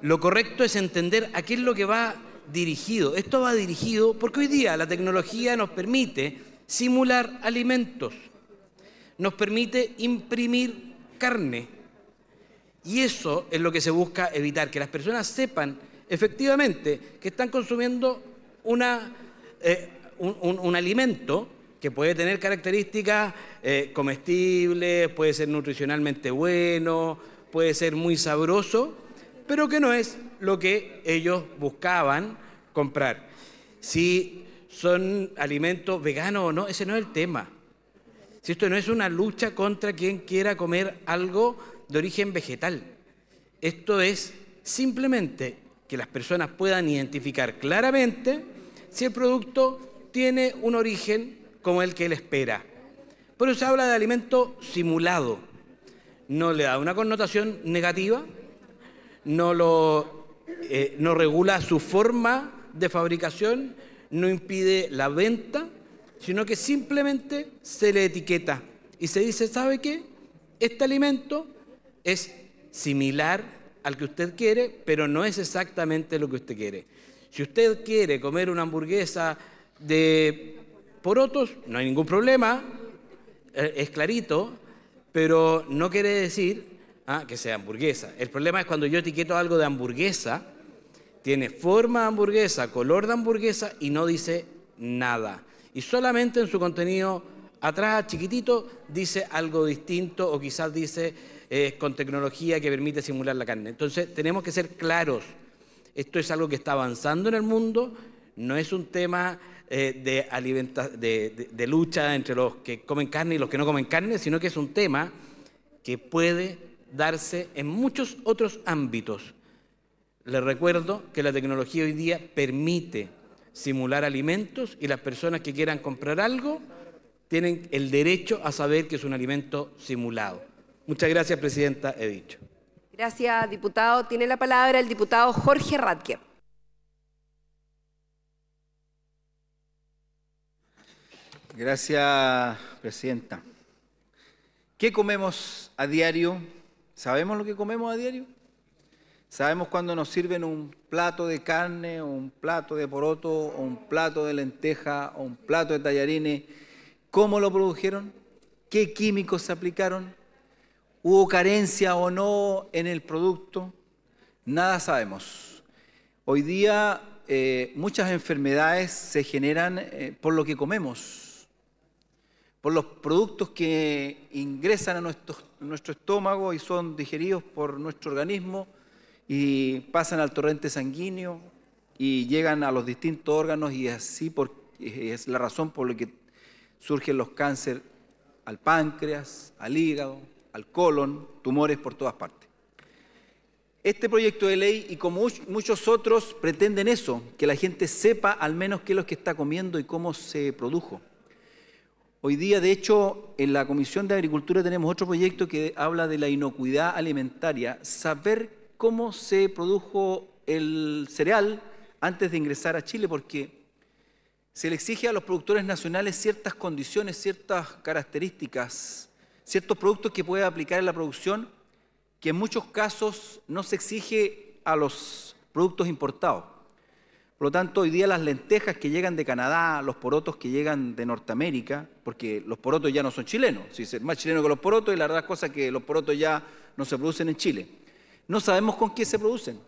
Lo correcto es entender a qué es lo que va dirigido. Esto va dirigido porque hoy día la tecnología nos permite simular alimentos, nos permite imprimir carne. Y eso es lo que se busca evitar, que las personas sepan efectivamente, que están consumiendo eh, un, alimento que puede tener características eh, comestibles, puede ser nutricionalmente bueno, puede ser muy sabroso, pero que no es lo que ellos buscaban comprar. Si son alimentos veganos o no, ese no es el tema. Si esto no es una lucha contra quien quiera comer algo de origen vegetal. Esto es simplemente que las personas puedan identificar claramente si el producto tiene un origen como el que él espera. Por eso se habla de alimento simulado. No le da una connotación negativa, no, lo, eh, no regula su forma de fabricación, no impide la venta, sino que simplemente se le etiqueta y se dice, ¿sabe qué? Este alimento es similar al que usted quiere, pero no es exactamente lo que usted quiere. Si usted quiere comer una hamburguesa de otros, no hay ningún problema, eh, es clarito, pero no quiere decir ah, que sea hamburguesa. El problema es cuando yo etiqueto algo de hamburguesa, tiene forma de hamburguesa, color de hamburguesa y no dice nada. Y solamente en su contenido atrás, chiquitito, dice algo distinto o quizás dice con tecnología que permite simular la carne. Entonces, tenemos que ser claros. Esto es algo que está avanzando en el mundo, no es un tema eh, de, de lucha entre los que comen carne y los que no comen carne, sino que es un tema que puede darse en muchos otros ámbitos. Les recuerdo que la tecnología hoy día permite simular alimentos y las personas que quieran comprar algo tienen el derecho a saber que es un alimento simulado. Muchas gracias, Presidenta. He dicho. Gracias, diputado. Tiene la palabra el diputado Jorge Radke. Gracias, Presidenta. ¿Qué comemos a diario? ¿Sabemos lo que comemos a diario? ¿Sabemos cuando nos sirven un plato de carne, o un plato de poroto, o un plato de lenteja, o un plato de tallarines? ¿Cómo lo produjeron? ¿Qué químicos se aplicaron? hubo carencia o no en el producto, nada sabemos. Hoy día eh, muchas enfermedades se generan eh, por lo que comemos, por los productos que ingresan a nuestro, estómago y son digeridos por nuestro organismo y pasan al torrente sanguíneo y llegan a los distintos órganos y así es la razón por la que surgen los cánceres al páncreas, al hígado, al colon, tumores por todas partes. Este proyecto de ley, y como muchos otros, pretenden eso, que la gente sepa al menos qué es lo que está comiendo y cómo se produjo. Hoy día, de hecho, en la Comisión de Agricultura tenemos otro proyecto que habla de la inocuidad alimentaria, saber cómo se produjo el cereal antes de ingresar a Chile, porque se le exige a los productores nacionales ciertas condiciones, ciertas características ciertos productos que puede aplicar en la producción que en muchos casos no se exige a los productos importados. Por lo tanto, hoy día las lentejas que llegan de Canadá, los porotos que llegan de Norteamérica, porque los porotos ya no son chilenos, si es más chileno que los porotos, y la verdad es cosa que los porotos ya no se producen en Chile. No sabemos con quién se producen.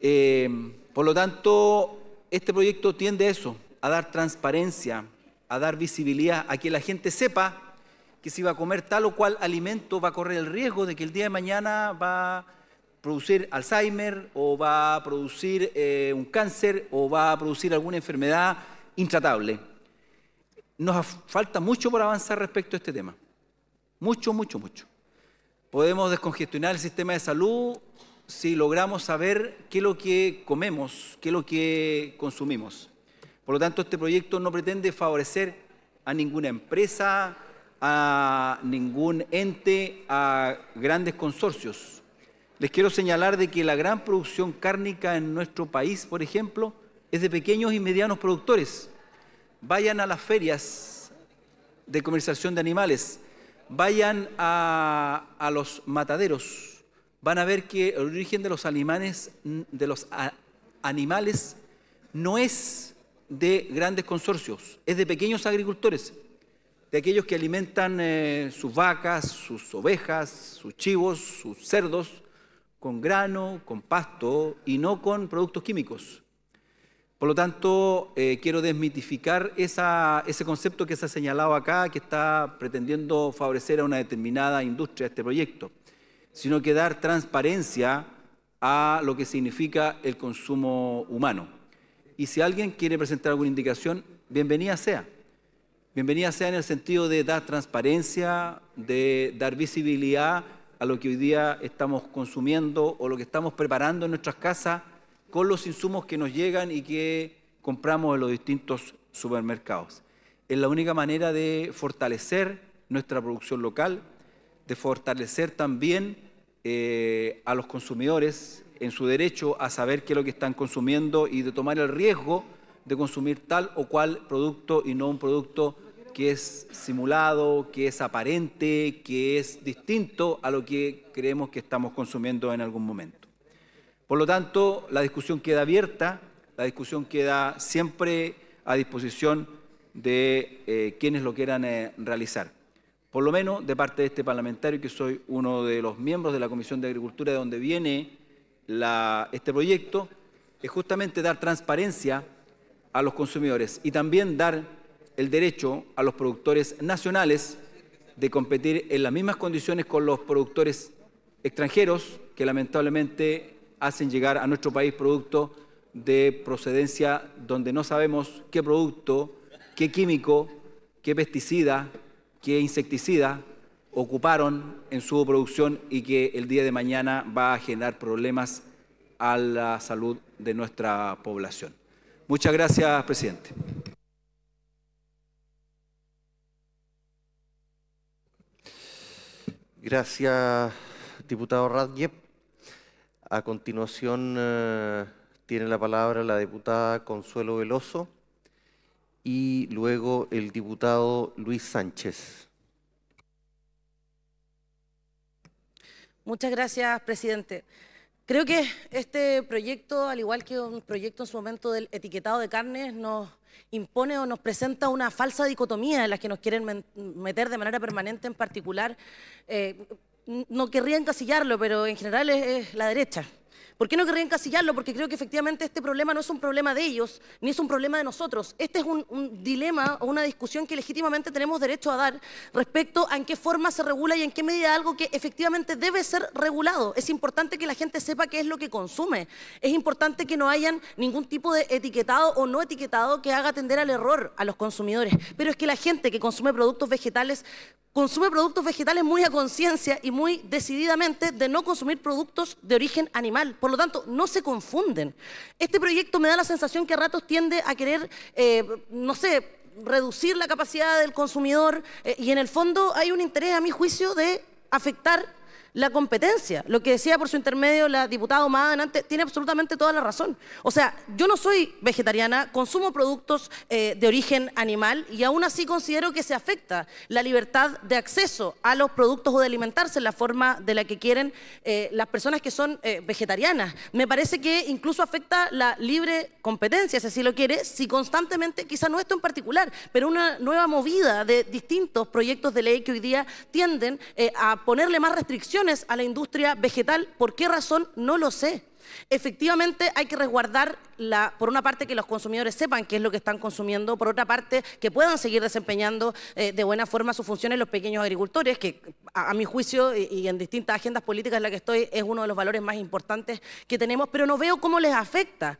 Eh, por lo tanto, este proyecto tiende eso, a dar transparencia, a dar visibilidad, a que la gente sepa que si va a comer tal o cual alimento va a correr el riesgo de que el día de mañana va a producir Alzheimer o va a producir eh, un cáncer o va a producir alguna enfermedad intratable. Nos falta mucho por avanzar respecto a este tema. Mucho, mucho, mucho. Podemos descongestionar el sistema de salud si logramos saber qué es lo que comemos, qué es lo que consumimos. Por lo tanto, este proyecto no pretende favorecer a ninguna empresa, a ningún ente, a grandes consorcios. Les quiero señalar de que la gran producción cárnica en nuestro país, por ejemplo, es de pequeños y medianos productores. Vayan a las ferias de comercialización de animales, vayan a, los mataderos, van a ver que el origen de los animales, de los animales no es de grandes consorcios, es de pequeños agricultores de aquellos que alimentan eh, sus vacas, sus ovejas, sus chivos, sus cerdos, con grano, con pasto y no con productos químicos. Por lo tanto, eh, quiero desmitificar esa, ese concepto que se ha señalado acá, que está pretendiendo favorecer a una determinada industria este proyecto, sino que dar transparencia a lo que significa el consumo humano. Y si alguien quiere presentar alguna indicación, bienvenida sea. Bienvenida sea en el sentido de dar transparencia, de dar visibilidad a lo que hoy día estamos consumiendo o lo que estamos preparando en nuestras casas con los insumos que nos llegan y que compramos en los distintos supermercados. Es la única manera de fortalecer nuestra producción local, de fortalecer también eh, a los consumidores en su derecho a saber qué es lo que están consumiendo y de tomar el riesgo de consumir tal o cual producto y no un producto que es simulado, que es aparente, que es distinto a lo que creemos que estamos consumiendo en algún momento. Por lo tanto, la discusión queda abierta, la discusión queda siempre a disposición de eh, quienes lo quieran eh, realizar. Por lo menos de parte de este parlamentario, que soy uno de los miembros de la Comisión de Agricultura de donde viene este proyecto, es justamente dar transparencia a los consumidores y también dar el derecho a los productores nacionales de competir en las mismas condiciones con los productores extranjeros que lamentablemente hacen llegar a nuestro país producto de procedencia donde no sabemos qué producto, qué químico, qué pesticida, qué insecticida ocuparon en su producción y que el día de mañana va a generar problemas a la salud de nuestra población. Muchas gracias, presidente. Gracias, diputado Radjev. A continuación eh, tiene la palabra la diputada Consuelo Veloso y luego el diputado Luis Sánchez. Muchas gracias, presidente. Creo que este proyecto, al igual que un proyecto en su momento del etiquetado de carnes, nos impone o nos presenta una falsa dicotomía en la que nos quieren meter de manera permanente en particular. Eh, no querría encasillarlo, pero en general es la derecha. ¿Por qué no querrían encasillarlo? Porque creo que efectivamente este problema no es un problema de ellos, ni es un problema de nosotros. Este es un, dilema o una discusión que legítimamente tenemos derecho a dar respecto a en qué forma se regula y en qué medida algo que efectivamente debe ser regulado. Es importante que la gente sepa qué es lo que consume. Es importante que no hayan ningún tipo de etiquetado o no etiquetado que haga tender al error a los consumidores. Pero es que la gente que consume productos vegetales consume productos vegetales muy a conciencia y muy decididamente de no consumir productos de origen animal. Por lo tanto, no se confunden. Este proyecto me da la sensación que a ratos tiende a querer, eh, no sé, reducir la capacidad del consumidor eh, y en el fondo hay un interés, a mi juicio, de afectar la competencia. Lo que decía por su intermedio la diputada Omada, tiene absolutamente toda la razón. O sea, yo no soy vegetariana, consumo productos eh, de origen animal y aún así considero que se afecta la libertad de acceso a los productos o de alimentarse en la forma de la que quieren eh, las personas que son eh, vegetarianas. Me parece que incluso afecta la libre competencia, si así lo quiere, si constantemente, quizá no esto en particular, pero una nueva movida de distintos proyectos de ley que hoy día tienden a ponerle más restricciones a la industria vegetal. ¿Por qué razón? No lo sé. Efectivamente, hay que resguardar, la, por una parte, que los consumidores sepan qué es lo que están consumiendo, por otra parte, que puedan seguir desempeñando eh, de buena forma sus funciones los pequeños agricultores, que a, mi juicio y, en distintas agendas políticas en las que estoy es uno de los valores más importantes que tenemos, pero no veo cómo les afecta.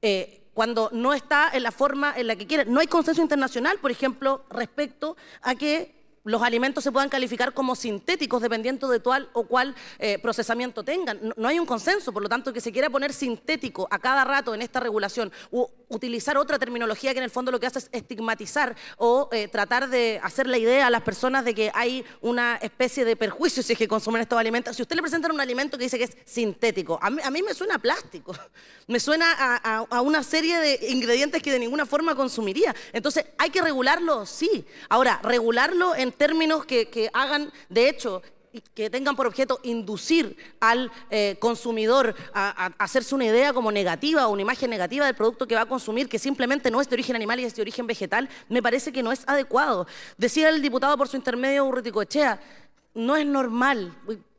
Eh, cuando no está en la forma en la que quieren. No hay consenso internacional, por ejemplo, respecto a que los alimentos se puedan calificar como sintéticos dependiendo de cuál o cuál eh, procesamiento tengan. No, hay un consenso, por lo tanto, que se quiera poner sintético a cada rato en esta regulación utilizar otra terminología que en el fondo lo que hace es estigmatizar o eh, tratar de hacer la idea a las personas de que hay una especie de perjuicio si es que consumen estos alimentos. Si usted le presenta un alimento que dice que es sintético, a mí, me suena a plástico, <laughs> me suena a, una serie de ingredientes que de ninguna forma consumiría. Entonces, ¿hay que regularlo? Sí. Ahora, regularlo en términos que hagan, de hecho, que tengan por objeto inducir al eh, consumidor a, hacerse una idea como negativa o una imagen negativa del producto que va a consumir, que simplemente no es de origen animal y es de origen vegetal, me parece que no es adecuado. Decir al diputado por su intermedio Urruticochea, no es normal,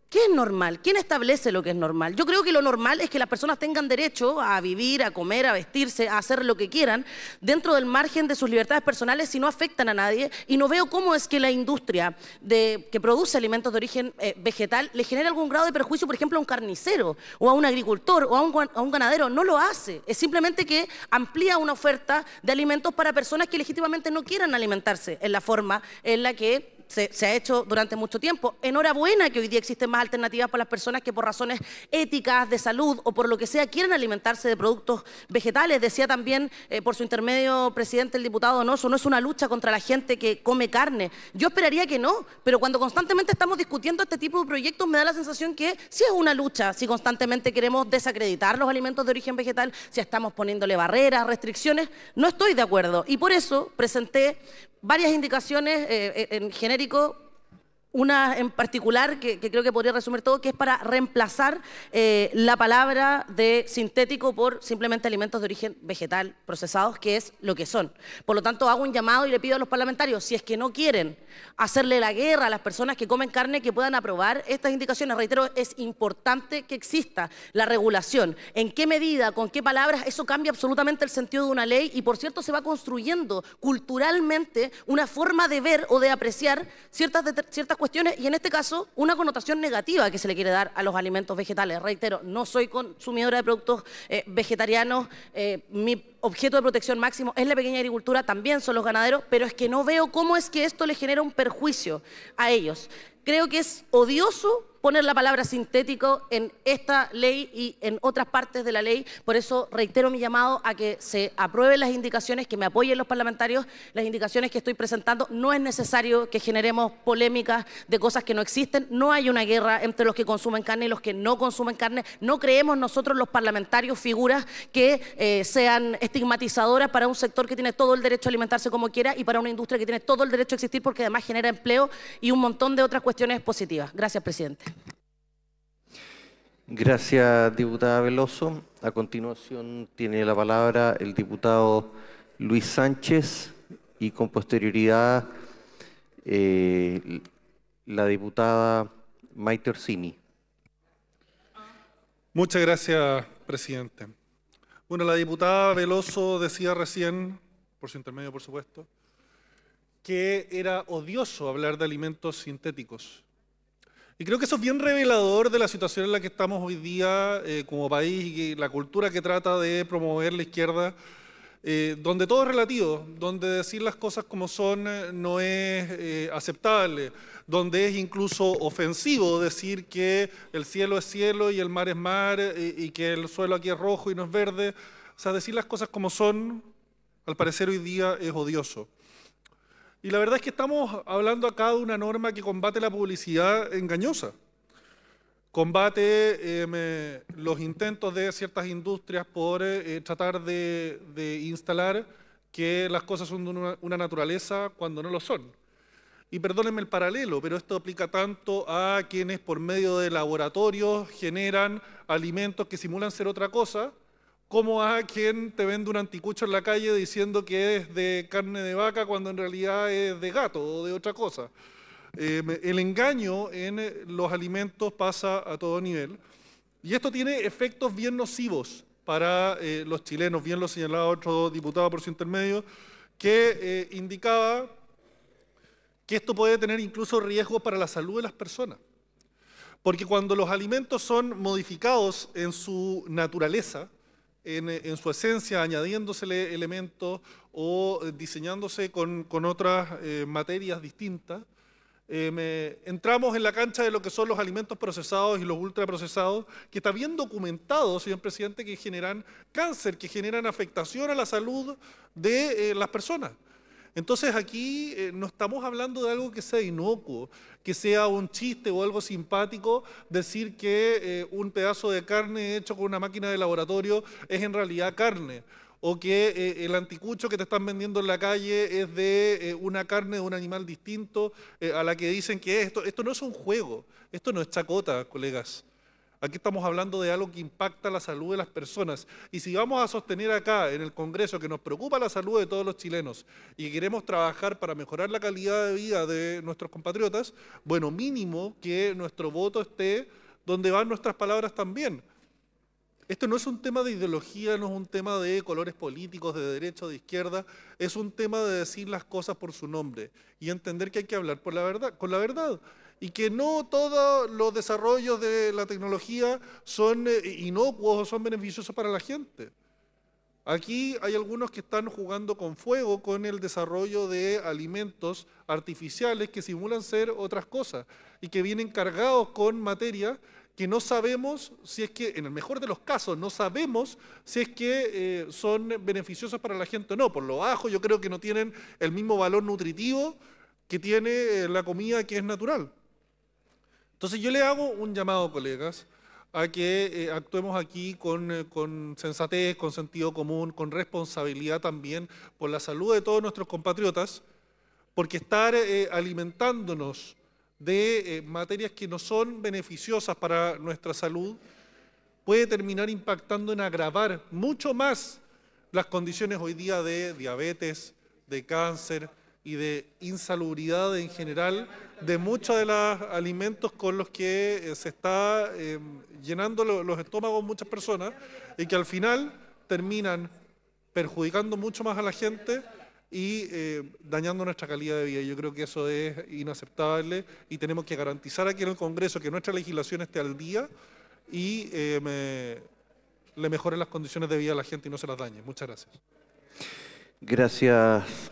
¿Qué es normal? ¿Quién establece lo que es normal? Yo creo que lo normal es que las personas tengan derecho a vivir, a comer, a vestirse, a hacer lo que quieran dentro del margen de sus libertades personales si no afectan a nadie. Y no veo cómo es que la industria que produce alimentos de origen eh, vegetal le genera algún grado de perjuicio, por ejemplo, a un carnicero o a un agricultor o a un, a un ganadero. No lo hace. Es simplemente que amplía una oferta de alimentos para personas que legítimamente no quieran alimentarse en la forma en la que se, ha hecho durante mucho tiempo. Enhorabuena que hoy día existen más alternativas para las personas que por razones éticas, de salud o por lo que sea quieren alimentarse de productos vegetales. Decía también eh, por su intermedio presidente el diputado Donoso, no es una lucha contra la gente que come carne. Yo esperaría que no, pero cuando constantemente estamos discutiendo este tipo de proyectos me da la sensación que sí es una lucha, si constantemente queremos desacreditar los alimentos de origen vegetal, si estamos poniéndole barreras, restricciones, no estoy de acuerdo. Y por eso presenté varias indicaciones eh, en general Digo... Una en particular que, creo que podría resumir todo, que es para reemplazar eh, la palabra de sintético por simplemente alimentos de origen vegetal procesados, que es lo que son. Por lo tanto, hago un llamado y le pido a los parlamentarios, si es que no quieren hacerle la guerra a las personas que comen carne, que puedan aprobar estas indicaciones. Reitero, es importante que exista la regulación. ¿En qué medida, con qué palabras? Eso cambia absolutamente el sentido de una ley y, por cierto, se va construyendo culturalmente una forma de ver o de apreciar ciertas, ciertas cuestiones, y en este caso, una connotación negativa que se le quiere dar a los alimentos vegetales. Reitero, no soy consumidora de productos eh, vegetarianos, eh, mi objeto de protección máximo es la pequeña agricultura, también son los ganaderos, pero es que no veo cómo es que esto le genera un perjuicio a ellos. Creo que es odioso poner la palabra sintético en esta ley y en otras partes de la ley. Por eso reitero mi llamado a que se aprueben las indicaciones, que me apoyen los parlamentarios, las indicaciones que estoy presentando. No es necesario que generemos polémicas de cosas que no existen. No hay una guerra entre los que consumen carne y los que no consumen carne. No creemos nosotros los parlamentarios figuras que eh, sean estigmatizadoras para un sector que tiene todo el derecho a alimentarse como quiera y para una industria que tiene todo el derecho a existir porque además genera empleo y un montón de otras cuestiones positivas. Gracias, presidente. Gracias, diputada Veloso. A continuación tiene la palabra el diputado Luis Sánchez y con posterioridad eh, la diputada Maite Orsini. Muchas gracias, presidente. Bueno, la diputada Veloso decía recién, por su intermedio por supuesto, que era odioso hablar de alimentos sintéticos. Y creo que eso es bien revelador de la situación en la que estamos hoy día eh, como país y la cultura que trata de promover la izquierda, eh, donde todo es relativo, donde decir las cosas como son eh, no es aceptable, donde es incluso ofensivo decir que el cielo es cielo y el mar es mar y que el suelo aquí es rojo y no es verde. O sea, decir las cosas como son, al parecer hoy día es odioso. Y la verdad es que estamos hablando acá de una norma que combate la publicidad engañosa, combate em, eh, los intentos de ciertas industrias por eh, eh, tratar de, instalar que las cosas son de una, una naturaleza cuando no lo son. Y perdónenme el paralelo, pero esto aplica tanto a quienes por medio de laboratorios generan alimentos que simulan ser otra cosa, como a quien te vende un anticucho en la calle diciendo que es de carne de vaca cuando en realidad es de gato o de otra cosa. Eh, el engaño en eh, los alimentos pasa a todo nivel y esto tiene efectos bien nocivos para eh, los chilenos, bien lo señalaba otro diputado por su intermedio, que indicaba que esto puede tener incluso riesgos para la salud de las personas. Porque cuando los alimentos son modificados en su naturaleza, eh, en, su esencia, añadiéndosele elementos o eh, diseñándose con, otras eh, materias distintas. entramos en la cancha de lo que son los alimentos procesados y los ultraprocesados, que está bien documentado, señor presidente, que generan cáncer, que generan afectación a la salud de las personas. Entonces aquí eh, no estamos hablando de algo que sea inocuo, que sea un chiste o algo simpático decir que eh, un pedazo de carne hecho con una máquina de laboratorio es en realidad carne o que eh, el anticucho que te están vendiendo en la calle es de una carne de un animal distinto a la que dicen que es. Esto, esto no es un juego, esto no es chacota, colegas. Aquí estamos hablando de algo que impacta la salud de las personas. Y si vamos a sostener acá en el Congreso que nos preocupa la salud de todos los chilenos y queremos trabajar para mejorar la calidad de vida de nuestros compatriotas, bueno, mínimo que nuestro voto esté donde van nuestras palabras también. Esto no es un tema de ideología, no es un tema de colores políticos, de derecha o de izquierda, es un tema de decir las cosas por su nombre y entender que hay que hablar por la verdad, con la verdad y que no todos los desarrollos de la tecnología son eh, inocuos o son beneficiosos para la gente. Aquí hay algunos que están jugando con fuego con el desarrollo de alimentos artificiales que simulan ser otras cosas y que vienen cargados con materia que no sabemos si es que, en el mejor de los casos, no sabemos si es que eh, son beneficiosos para la gente o no. Por lo bajo, yo creo que no tienen el mismo valor nutritivo que tiene eh, la comida que es natural. Entonces yo le hago un llamado, colegas, a que eh, actuemos aquí eh, con, sensatez, con sentido común, con responsabilidad también por la salud de todos nuestros compatriotas, porque estar eh, alimentándonos de materias que no son beneficiosas para nuestra salud puede terminar impactando en agravar mucho más las condiciones hoy día de diabetes, de cáncer y de insalubridad en general de muchos de los alimentos con los que eh, se está eh, llenando los estómagos muchas personas y que al final terminan perjudicando mucho más a la gente y eh, dañando nuestra calidad de vida. Yo creo que eso es inaceptable y tenemos que garantizar aquí en el Congreso que nuestra legislación esté al día y le mejore las condiciones de vida a la gente y no se las dañe. Muchas gracias. Gracias,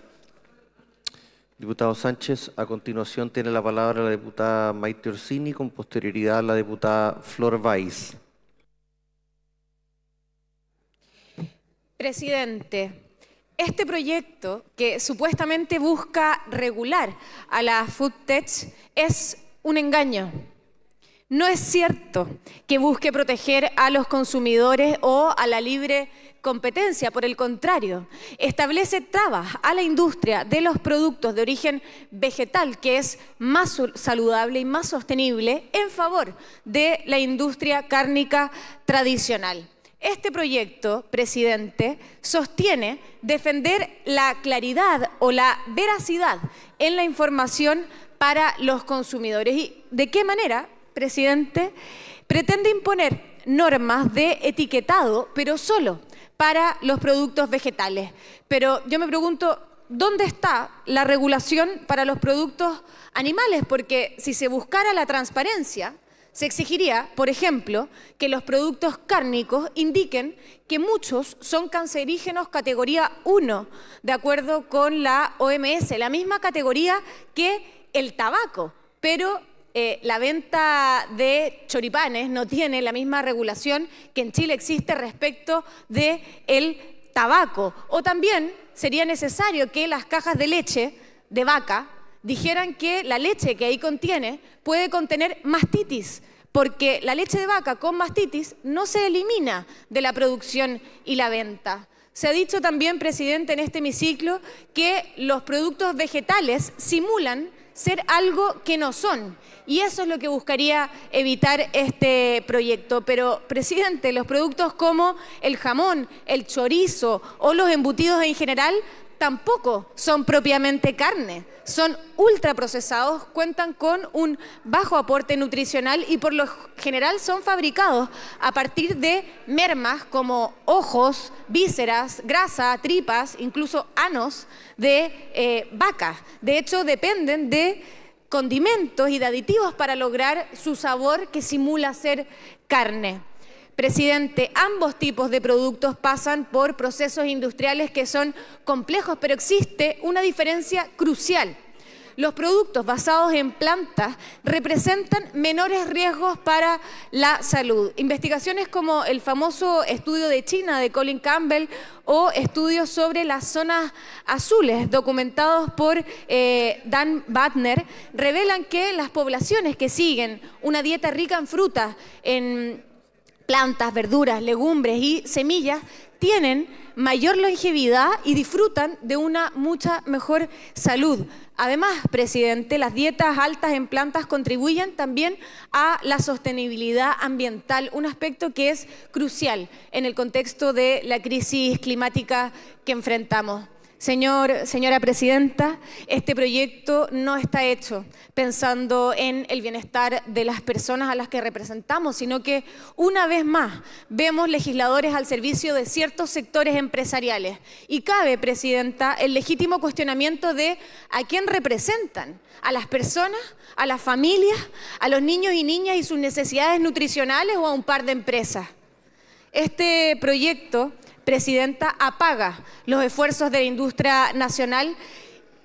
Diputado Sánchez, a continuación tiene la palabra la diputada Maite Orsini, con posterioridad la diputada Flor Valls. Presidente, este proyecto que supuestamente busca regular a la FoodTech es un engaño. No es cierto que busque proteger a los consumidores o a la libre competencia, por el contrario, establece trabas a la industria de los productos de origen vegetal, que es más saludable y más sostenible en favor de la industria cárnica tradicional. Este proyecto, presidente, sostiene defender la claridad o la veracidad en la información para los consumidores. ¿Y de qué manera, presidente? Pretende imponer normas de etiquetado, pero solo para los productos vegetales. Pero yo me pregunto, ¿dónde está la regulación para los productos animales? Porque si se buscara la transparencia, se exigiría, por ejemplo, que los productos cárnicos indiquen que muchos son cancerígenos categoría 1, de acuerdo con la OMS, la misma categoría que el tabaco, pero eh, la venta de choripanes no tiene la misma regulación que en Chile existe respecto de tabaco. O también sería necesario que las cajas de leche de vaca dijeran que la leche que ahí contiene puede contener mastitis, porque la leche de vaca con mastitis no se elimina de la producción y la venta. Se ha dicho también, presidente, en este hemiciclo, que los productos vegetales simulan ser algo que no son. Y eso es lo que buscaría evitar este proyecto. Pero, presidente, los productos como el jamón, el chorizo o los embutidos en general tampoco son propiamente carne, son ultraprocesados, cuentan con un bajo aporte nutricional y por lo general son fabricados a partir de mermas como ojos, vísceras, grasa, tripas, incluso anos de eh, vaca. De hecho, dependen de condimentos y de aditivos para lograr su sabor que simula ser carne. Presidente, ambos tipos de productos pasan por procesos industriales que son complejos, pero existe una diferencia crucial. Los productos basados en plantas representan menores riesgos para la salud. Investigaciones como el famoso estudio de China de Colin Campbell o estudios sobre las zonas azules documentados por eh, Dan Batner revelan que las poblaciones que siguen una dieta rica en frutas, en plantas, verduras, legumbres y semillas tienen mayor longevidad y disfrutan de una mucha mejor salud. Además, presidente, las dietas altas en plantas contribuyen también a la sostenibilidad ambiental, un aspecto que es crucial en el contexto de la crisis climática que enfrentamos. Señor, señora presidenta, este proyecto no está hecho pensando en el bienestar de las personas a las que representamos, sino que una vez más vemos legisladores al servicio de ciertos sectores empresariales. Y cabe, presidenta, el legítimo cuestionamiento de a quién representan, a las personas, a las familias, a los niños y niñas y sus necesidades nutricionales o a un par de empresas. Este proyecto presidenta, apaga los esfuerzos de la industria nacional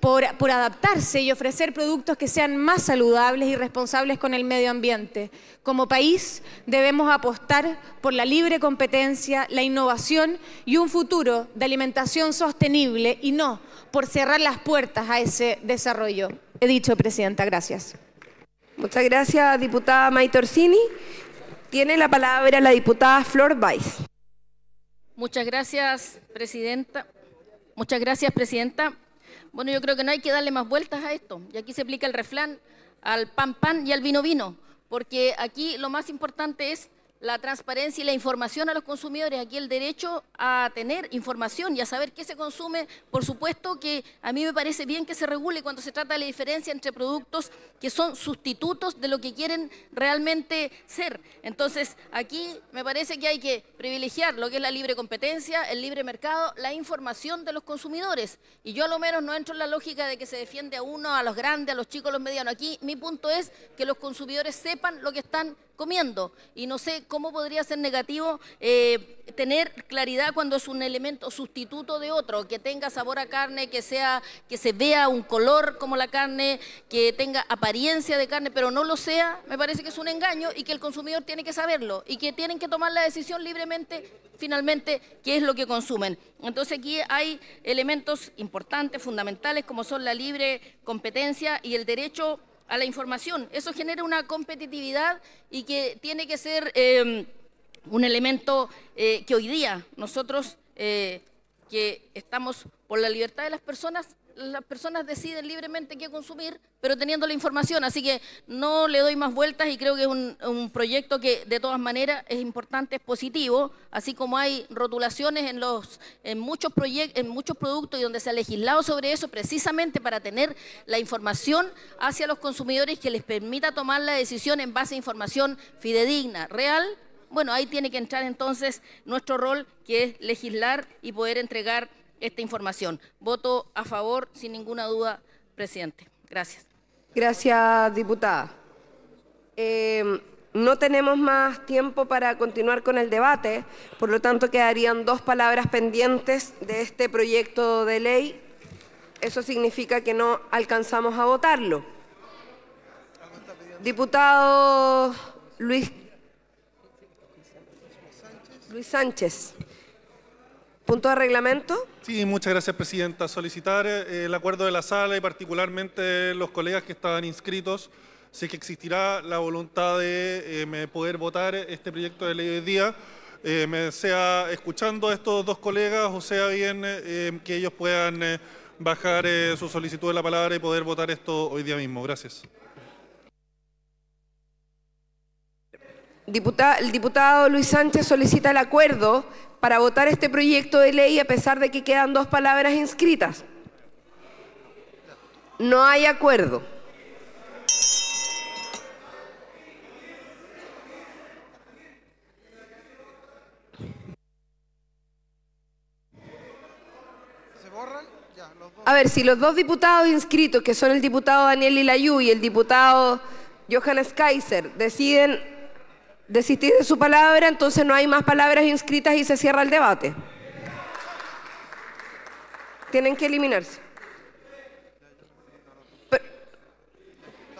por, adaptarse y ofrecer productos que sean más saludables y responsables con el medio ambiente. Como país debemos apostar por la libre competencia, la innovación y un futuro de alimentación sostenible y no por cerrar las puertas a ese desarrollo. He dicho, Presidenta, gracias. Muchas gracias, diputada May Torsini. Tiene la palabra la diputada Flor Weiss. Muchas gracias, presidenta. Muchas gracias, presidenta. Bueno, yo creo que no hay que darle más vueltas a esto. Y aquí se aplica el refrán al pan pan y al vino vino, porque aquí lo más importante es la transparencia y la información a los consumidores, aquí el derecho a tener información y a saber qué se consume, por supuesto que a mí me parece bien que se regule cuando se trata de la diferencia entre productos que son sustitutos de lo que quieren realmente ser. Entonces, aquí me parece que hay que privilegiar lo que es la libre competencia, el libre mercado, la información de los consumidores. Y yo a lo menos no entro en la lógica de que se defiende a uno, a los grandes, a los chicos, a los medianos. Aquí mi punto es que los consumidores sepan lo que están comiendo. Y no sé cómo podría ser negativo eh, tener claridad cuando es un elemento sustituto de otro, que tenga sabor a carne, que, sea, que se vea un color como la carne, que tenga apariencia de carne, pero no lo sea, me parece que es un engaño y que el consumidor tiene que saberlo y que tienen que tomar la decisión libremente, finalmente, qué es lo que consumen. Entonces aquí hay elementos importantes, fundamentales, como son la libre competencia y el derecho a la información. Eso genera una competitividad y que tiene que ser eh, un elemento eh, que hoy día nosotros, eh, que estamos por la libertad de las personas, las personas deciden libremente qué consumir, pero teniendo la información. Así que no le doy más vueltas y creo que es un, proyecto que de todas maneras es importante, es positivo, así como hay rotulaciones en, los, en, muchos, en muchos productos y donde se ha legislado sobre eso precisamente para tener la información hacia los consumidores que les permita tomar la decisión en base a información fidedigna, real. Bueno, ahí tiene que entrar entonces nuestro rol, que es legislar y poder entregar esta información. Voto a favor, sin ninguna duda, presidente. Gracias. Gracias, diputada. Em, no tenemos más tiempo para continuar con el debate, por lo tanto quedarían dos palabras pendientes de este proyecto de ley. Eso significa que no alcanzamos a votarlo. Diputado Luis, Luis Sánchez, punto de reglamento. Sí, muchas gracias, Presidenta. Solicitar eh, el acuerdo de la sala y particularmente los colegas que estaban inscritos. Sé que existirá la voluntad de eh, poder votar este proyecto de ley hoy día, eh, me sea escuchando a estos dos colegas o sea bien que ellos puedan bajar su solicitud de la palabra y poder votar esto hoy día mismo. Gracias. el diputado Luis Sánchez solicita el acuerdo para votar este proyecto de ley a pesar de que quedan dos palabras inscritas. No hay acuerdo. A ver, si los dos diputados inscritos, que son el diputado Daniel Ilayú y el diputado Johannes Kaiser, deciden desistís de su palabra, entonces no hay más palabras inscritas y se cierra el debate. Tienen que eliminarse.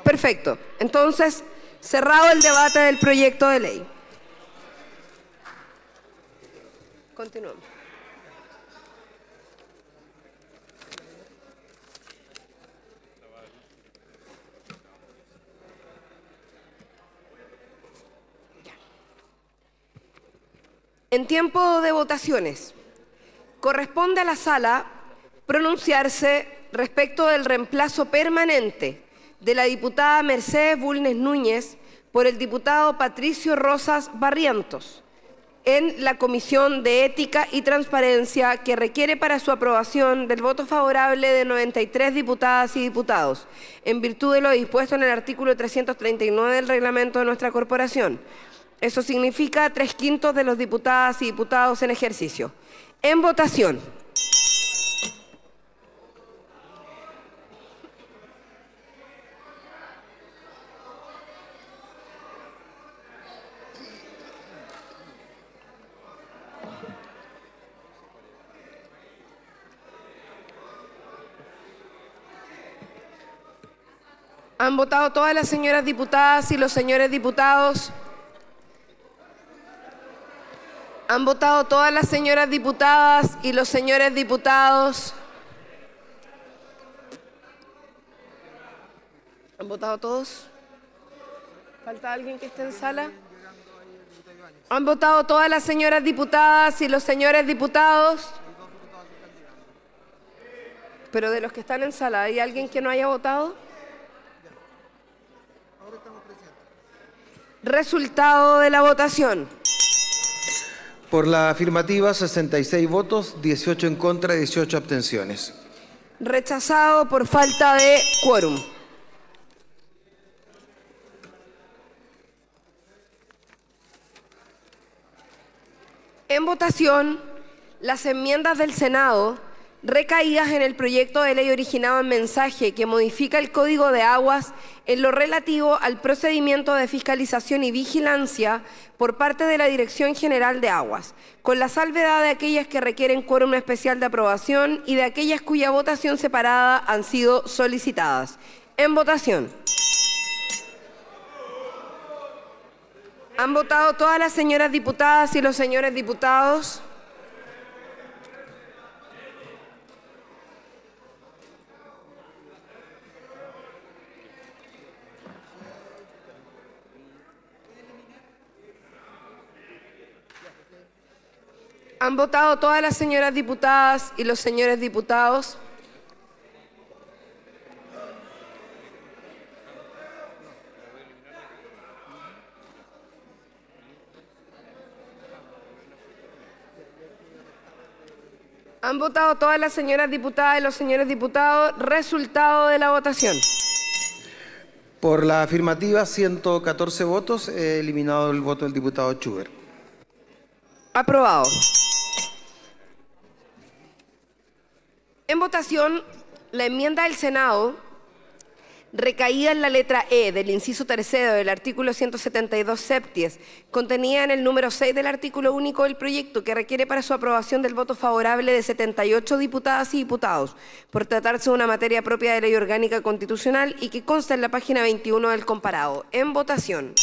Perfecto. Entonces, cerrado el debate del proyecto de ley. Continuamos. En tiempo de votaciones, corresponde a la sala pronunciarse respecto del reemplazo permanente de la diputada Mercedes Bulnes Núñez por el diputado Patricio Rosas Barrientos en la Comisión de Ética y Transparencia que requiere para su aprobación del voto favorable de 93 diputadas y diputados, en virtud de lo dispuesto en el artículo 339 del reglamento de nuestra corporación. Eso significa tres quintos de los diputadas y diputados en ejercicio. En votación. ¿Han votado todas las señoras diputadas y los señores diputados? ¿Han votado todas las señoras diputadas y los señores diputados? ¿Han votado todos? ¿Falta alguien que esté en sala? ¿Han votado todas las señoras diputadas y los señores diputados? Pero de los que están en sala, ¿hay alguien que no haya votado? Resultado de la votación. Por la afirmativa, 66 votos, 18 en contra, 18 abstenciones. Rechazado por falta de quórum. En votación, las enmiendas del Senado recaídas en el proyecto de ley originado en mensaje que modifica el Código de Aguas en lo relativo al procedimiento de fiscalización y vigilancia por parte de la Dirección General de Aguas, con la salvedad de aquellas que requieren quórum especial de aprobación y de aquellas cuya votación separada han sido solicitadas. En votación. ¿Han votado todas las señoras diputadas y los señores diputados? ¿Han votado todas las señoras diputadas y los señores diputados? Han votado todas las señoras diputadas y los señores diputados. Resultado de la votación. Por la afirmativa, 114 votos, He eliminado el voto del diputado Schubert. Aprobado. En votación, la enmienda del Senado recaída en la letra E del inciso tercero del artículo 172 septies, contenida en el número 6 del artículo único del proyecto, que requiere para su aprobación del voto favorable de 78 diputadas y diputados, por tratarse de una materia propia de ley orgánica constitucional y que consta en la página 21 del comparado. En votación.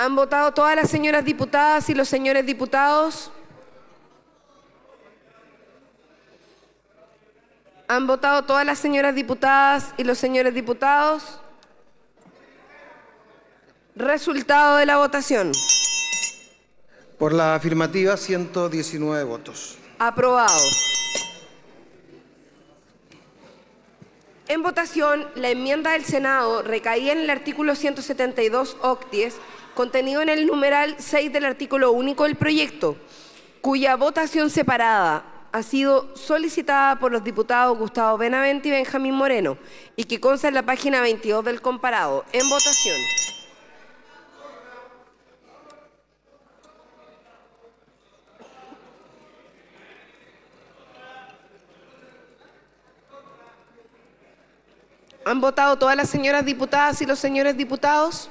¿Han votado todas las señoras diputadas y los señores diputados? ¿Han votado todas las señoras diputadas y los señores diputados? Resultado de la votación. Por la afirmativa, 119 votos. Aprobado. En votación, la enmienda del Senado recaía en el artículo 172 octies contenido en el numeral 6 del artículo único del proyecto, cuya votación separada ha sido solicitada por los diputados Gustavo Benavente y Benjamín Moreno y que consta en la página 22 del comparado. En votación. ¿Han votado todas las señoras diputadas y los señores diputados?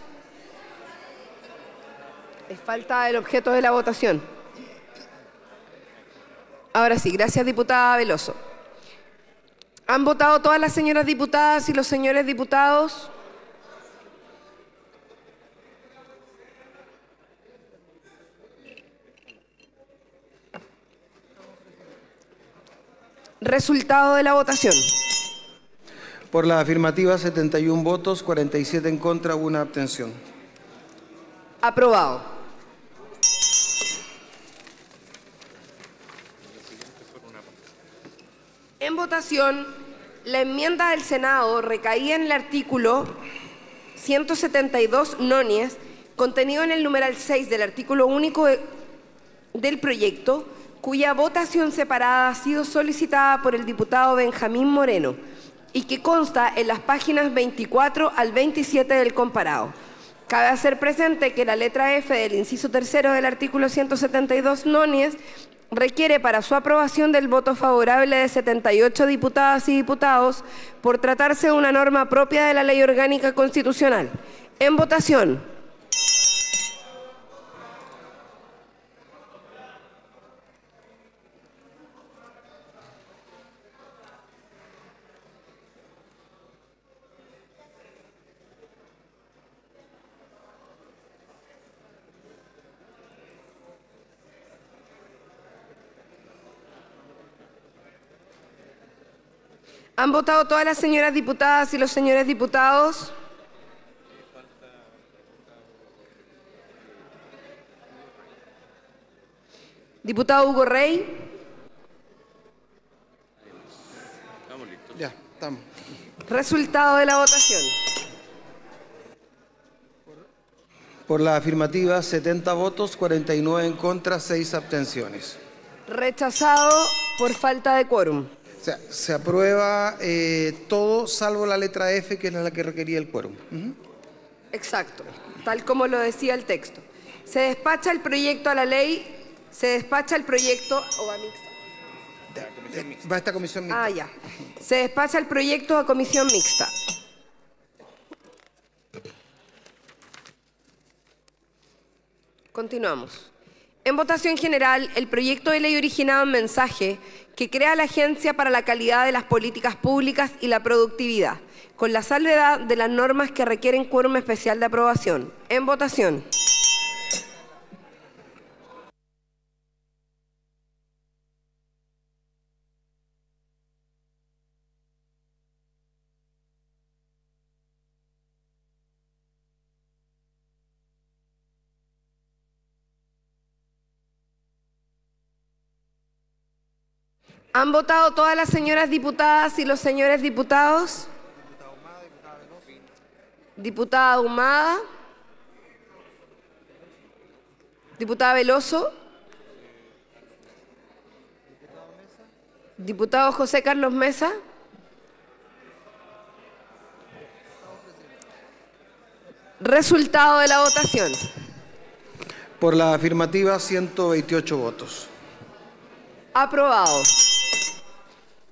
Es falta el objeto de la votación. Ahora sí, gracias diputada Veloso. ¿Han votado todas las señoras diputadas y los señores diputados? Resultado de la votación. Por la afirmativa, 71 votos, 47 en contra, una abstención. Aprobado. en votación la enmienda del Senado recaía en el artículo 172 nonies, contenido en el numeral 6 del artículo único del proyecto, cuya votación separada ha sido solicitada por el diputado Benjamín Moreno y que consta en las páginas 24 al 27 del comparado. Cabe hacer presente que la letra F del inciso tercero del artículo 172 nonies requiere para su aprobación del voto favorable de 78 diputadas y diputados por tratarse de una norma propia de la Ley Orgánica Constitucional. En votación. ¿Han votado todas las señoras diputadas y los señores diputados? Diputado Hugo Rey. Ya, estamos. Resultado de la votación. Por la afirmativa, 70 votos, 49 en contra, 6 abstenciones. Rechazado por falta de quórum. O sea, se aprueba eh, todo salvo la letra F, que es la que requería el quórum. Exacto, tal como lo decía el texto. Se despacha el proyecto a la ley, se despacha el proyecto o a mixta. Eh, va a esta comisión mixta. Ah, ya. Se despacha el proyecto a comisión mixta. Continuamos. En votación general, el proyecto de ley originado en mensaje que crea la Agencia para la Calidad de las Políticas Públicas y la Productividad, con la salvedad de las normas que requieren quórum especial de aprobación. En votación. ¿Han votado todas las señoras diputadas y los señores diputados? Diputada Humada. Diputada Veloso. Diputado José Carlos Mesa. Resultado de la votación. Por la afirmativa, 128 votos. Aprobado.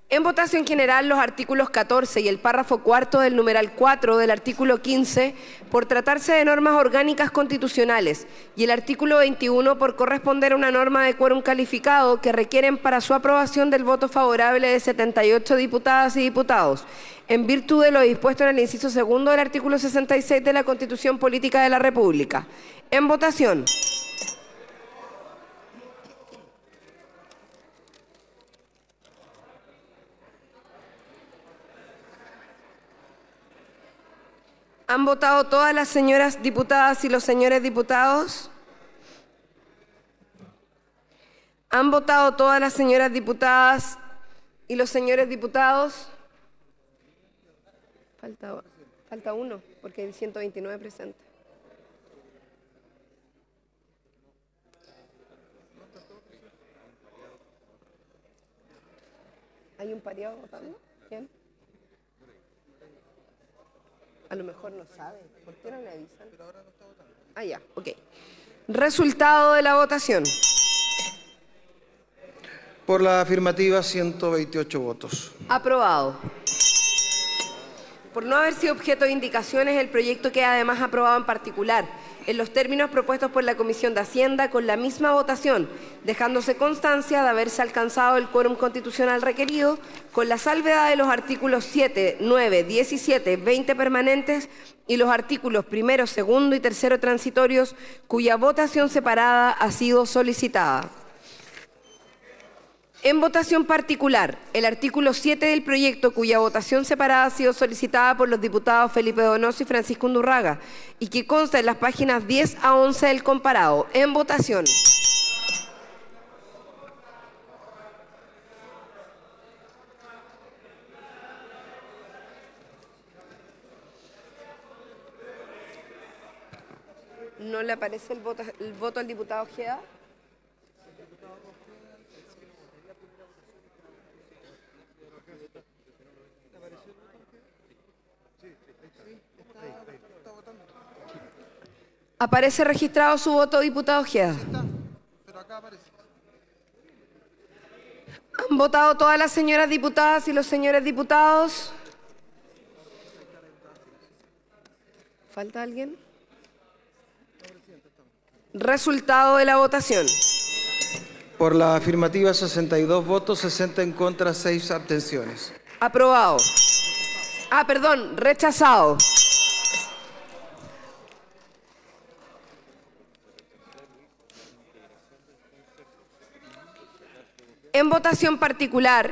En votación general, los artículos 14 y el párrafo cuarto del numeral 4 del artículo 15 por tratarse de normas orgánicas constitucionales y el artículo 21 por corresponder a una norma de quórum calificado que requieren para su aprobación del voto favorable de 78 diputadas y diputados, en virtud de lo dispuesto en el inciso segundo del artículo 66 de la Constitución Política de la República. En votación. ¿Han votado todas las señoras diputadas y los señores diputados? ¿Han votado todas las señoras diputadas y los señores diputados? Falta, falta uno, porque hay 129 presentes. ¿Hay un pareado votando? ¿Quién? A lo mejor no sabe. ¿Por qué no le avisan? Pero ahora no está votando. Ah, ya, ok. Resultado de la votación. Por la afirmativa, 128 votos. Aprobado. Por no haber sido objeto de indicaciones, el proyecto queda además aprobado en particular en los términos propuestos por la Comisión de Hacienda con la misma votación, dejándose constancia de haberse alcanzado el quórum constitucional requerido, con la salvedad de los artículos 7, 9, 17, 20 permanentes y los artículos primero, segundo y tercero transitorios, cuya votación separada ha sido solicitada. En votación particular, el artículo 7 del proyecto, cuya votación separada ha sido solicitada por los diputados Felipe Donoso y Francisco Undurraga, y que consta en las páginas 10 a 11 del comparado. En votación. ¿No le aparece el voto, al diputado Ojeda? ¿Aparece registrado su voto, diputado ¿Han votado todas las señoras diputadas y los señores diputados? ¿Falta alguien? Resultado de la votación. Por la afirmativa, 62 votos, 60 en contra, 6 abstenciones. Aprobado. Ah, perdón, rechazado. En votación particular,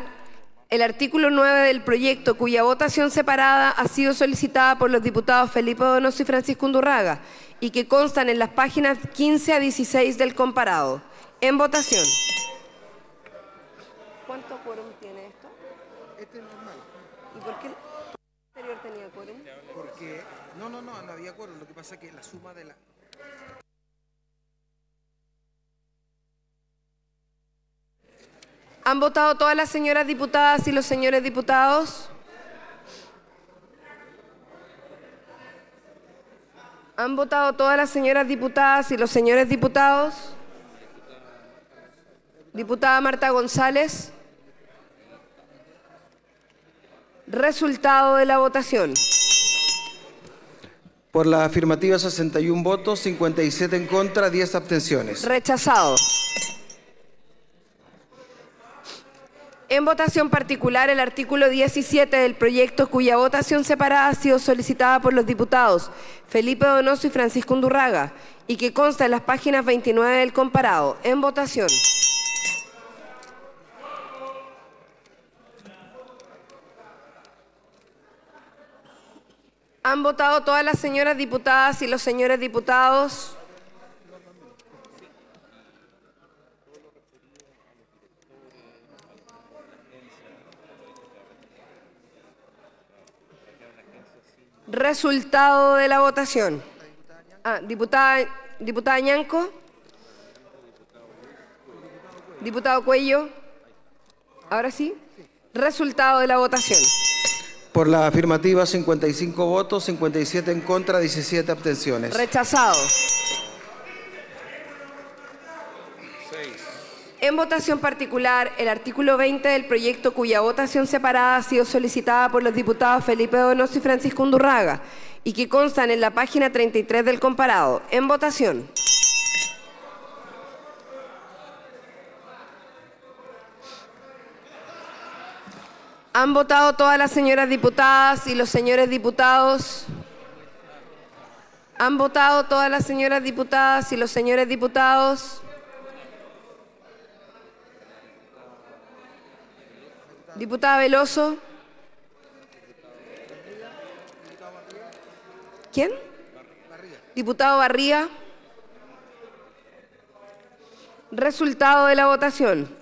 el artículo 9 del proyecto, cuya votación separada ha sido solicitada por los diputados Felipe Donoso y Francisco Undurraga, y que constan en las páginas 15 a 16 del comparado. En votación. la suma de la... ¿Han votado todas las señoras diputadas y los señores diputados? ¿Han votado todas las señoras diputadas y los señores diputados? Diputada Marta González. Resultado de la votación. Por la afirmativa, 61 votos, 57 en contra, 10 abstenciones. Rechazado. En votación particular, el artículo 17 del proyecto, cuya votación separada ha sido solicitada por los diputados Felipe Donoso y Francisco Undurraga, y que consta en las páginas 29 del comparado. En votación. ¿Han votado todas las señoras diputadas y los señores diputados? Resultado de la votación. Ah, diputada, diputada Diputado Cuello. Ahora sí. Resultado de la votación. Por la afirmativa, 55 votos, 57 en contra, 17 abstenciones. Rechazado. En votación particular, el artículo 20 del proyecto cuya votación separada ha sido solicitada por los diputados Felipe Donoso y Francisco Undurraga y que constan en la página 33 del comparado. En votación. ¿Han votado todas las señoras diputadas y los señores diputados? ¿Han votado todas las señoras diputadas y los señores diputados? Diputada Veloso. ¿Quién? Diputado Barría. Resultado de la votación.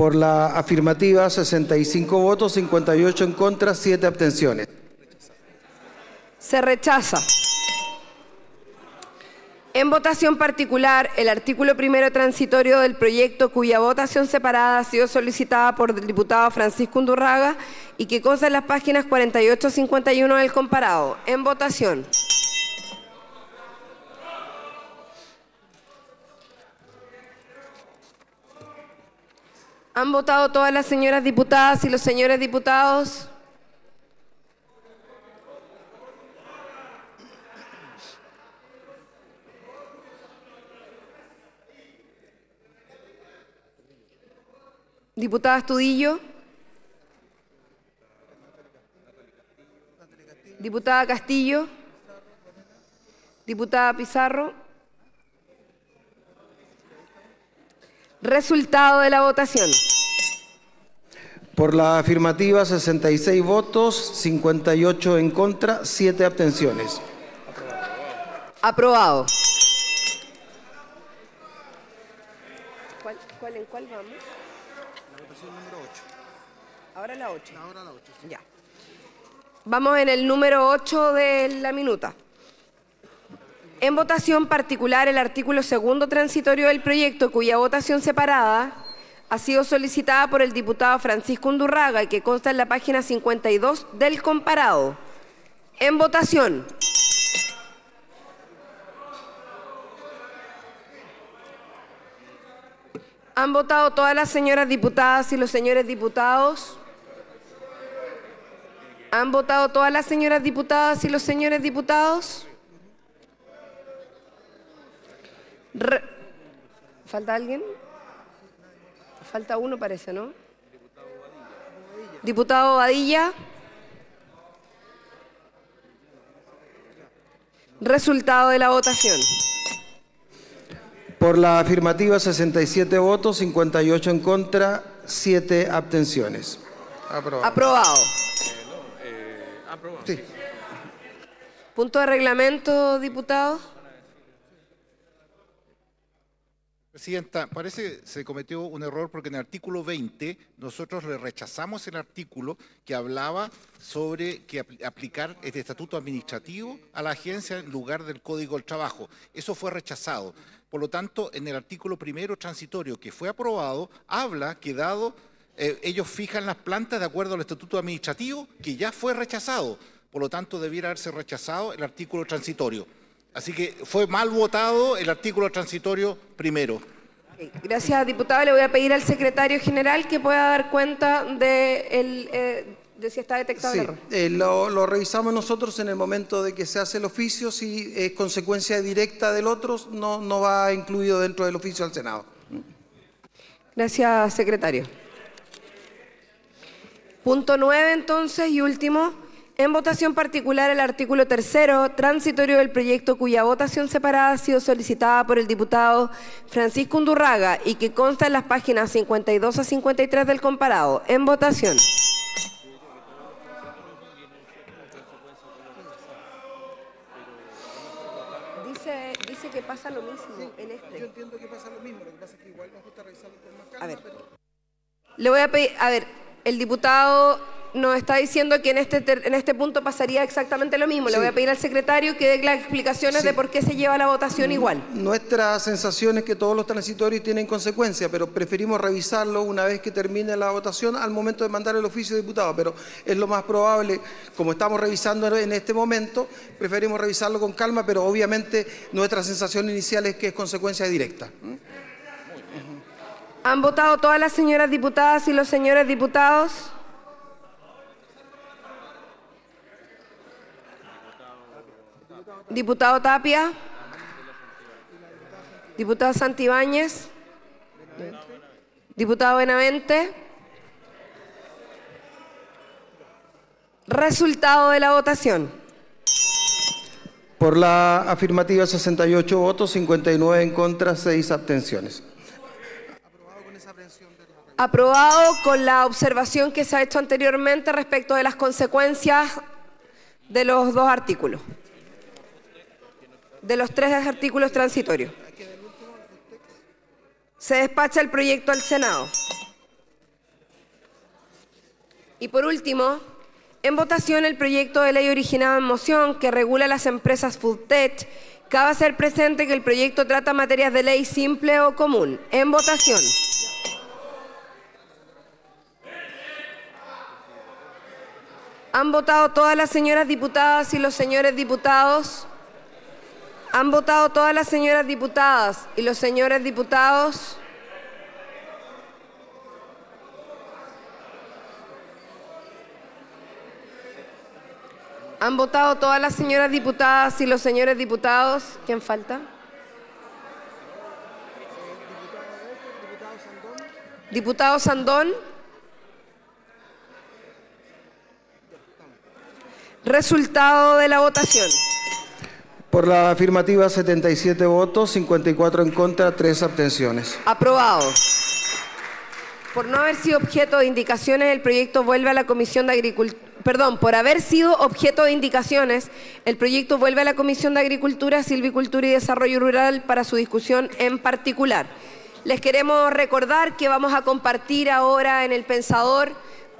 Por la afirmativa, 65 votos, 58 en contra, 7 abstenciones. Se rechaza. En votación particular, el artículo primero transitorio del proyecto, cuya votación separada ha sido solicitada por el diputado Francisco Undurraga y que consta en las páginas 48 y 51 del comparado. En votación. ¿Han votado todas las señoras diputadas y los señores diputados? Diputada Estudillo. Diputada Castillo. Diputada Pizarro. Resultado de la votación. Por la afirmativa, 66 votos, 58 en contra, 7 abstenciones. Aprobado. ¿Cuál, en cuál vamos? La votación número 8. Ahora la 8. Ahora la 8. Ya. Vamos en el número 8 de la minuta. En votación particular el artículo segundo transitorio del proyecto, cuya votación separada ha sido solicitada por el diputado Francisco Undurraga y que consta en la página 52 del comparado. En votación. ¿Han votado todas las señoras diputadas y los señores diputados? ¿Han votado todas las señoras diputadas y los señores diputados? ¿Falta alguien? Falta uno parece, ¿no? Diputado Badilla. Resultado de la votación. Por la afirmativa, 67 votos, 58 en contra, 7 abstenciones. Aprobado. Aprobado. Eh, eh, Punto de reglamento, diputado. Presidenta, parece que se cometió un error porque en el artículo 20 nosotros le rechazamos el artículo que hablaba sobre que aplicar este estatuto administrativo a la agencia en lugar del Código del Trabajo. Eso fue rechazado. Por lo tanto, en el artículo primero transitorio que fue aprobado, habla que dado eh, ellos fijan las plantas de acuerdo al estatuto administrativo que ya fue rechazado. Por lo tanto, debiera haberse rechazado el artículo transitorio. Así que fue mal votado el artículo transitorio primero. Gracias, diputado. Le voy a pedir al secretario general que pueda dar cuenta de, eh, si está detectado error. Eh, lo, revisamos nosotros en el momento de que se hace el oficio. Si es consecuencia directa del otro, no, no va incluido dentro del oficio al Senado. Gracias, secretario. Punto nueve, entonces, y último. En votación particular, el artículo tercero, transitorio del proyecto cuya votación separada ha sido solicitada por el diputado Francisco Undurraga y que consta en las páginas 52 a 53 del comparado. En votación. Dice, que pasa lo mismo en este. Yo entiendo que pasa lo mismo, lo que pasa es que igual nos gusta revisar con más calma, a ver. Le voy a pedir, a ver, el diputado nos está diciendo que en este, en este punto pasaría exactamente lo mismo. Le voy a pedir al secretario que dé las explicaciones de por qué se lleva la votación mm, igual. Nuestra sensación es que todos los transitorios tienen consecuencia, pero preferimos revisarlo una vez que termine la votación al momento de mandar el oficio de diputado. Pero es lo más probable, como estamos revisando en este momento, preferimos revisarlo con calma, pero obviamente nuestra sensación inicial es que es consecuencia directa. ¿Mm? ¿Han votado todas las señoras diputadas y los señores diputados? Diputado Tapia. diputado Santibáñez. Diputado Benavente. Resultado de la votación. Por la afirmativa 68 votos, 59 en contra, 6 abstenciones. Aprobado con la observación que se ha hecho anteriormente respecto de las consecuencias de los dos artículos de los tres artículos transitorios. Se despacha el proyecto al Senado. Y por último, en votación el proyecto de ley originado en moción que regula las empresas Food Tech. Cabe ser presente que el proyecto trata materias de ley simple o común. En votación. ¿Han votado todas las señoras diputadas y los señores diputados? ¿Han votado todas las señoras diputadas y los señores diputados? ¿Han votado todas las señoras diputadas y los señores diputados? ¿Quién falta? Diputado Sandón. Resultado de la votación. Por la afirmativa, 77 votos, 54 en contra, 3 abstenciones. Aprobado. Por no haber sido objeto de indicaciones, el proyecto vuelve a la Comisión de Agricultura. Perdón, por haber sido objeto de indicaciones, el proyecto vuelve a la Comisión de Agricultura, Silvicultura y Desarrollo Rural para su discusión en particular. Les queremos recordar que vamos a compartir ahora en el Pensador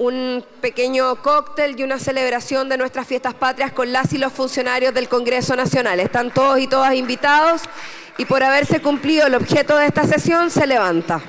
un pequeño cóctel y una celebración de nuestras fiestas patrias con las y los funcionarios del Congreso Nacional. Están todos y todas invitados y por haberse cumplido el objeto de esta sesión se levanta.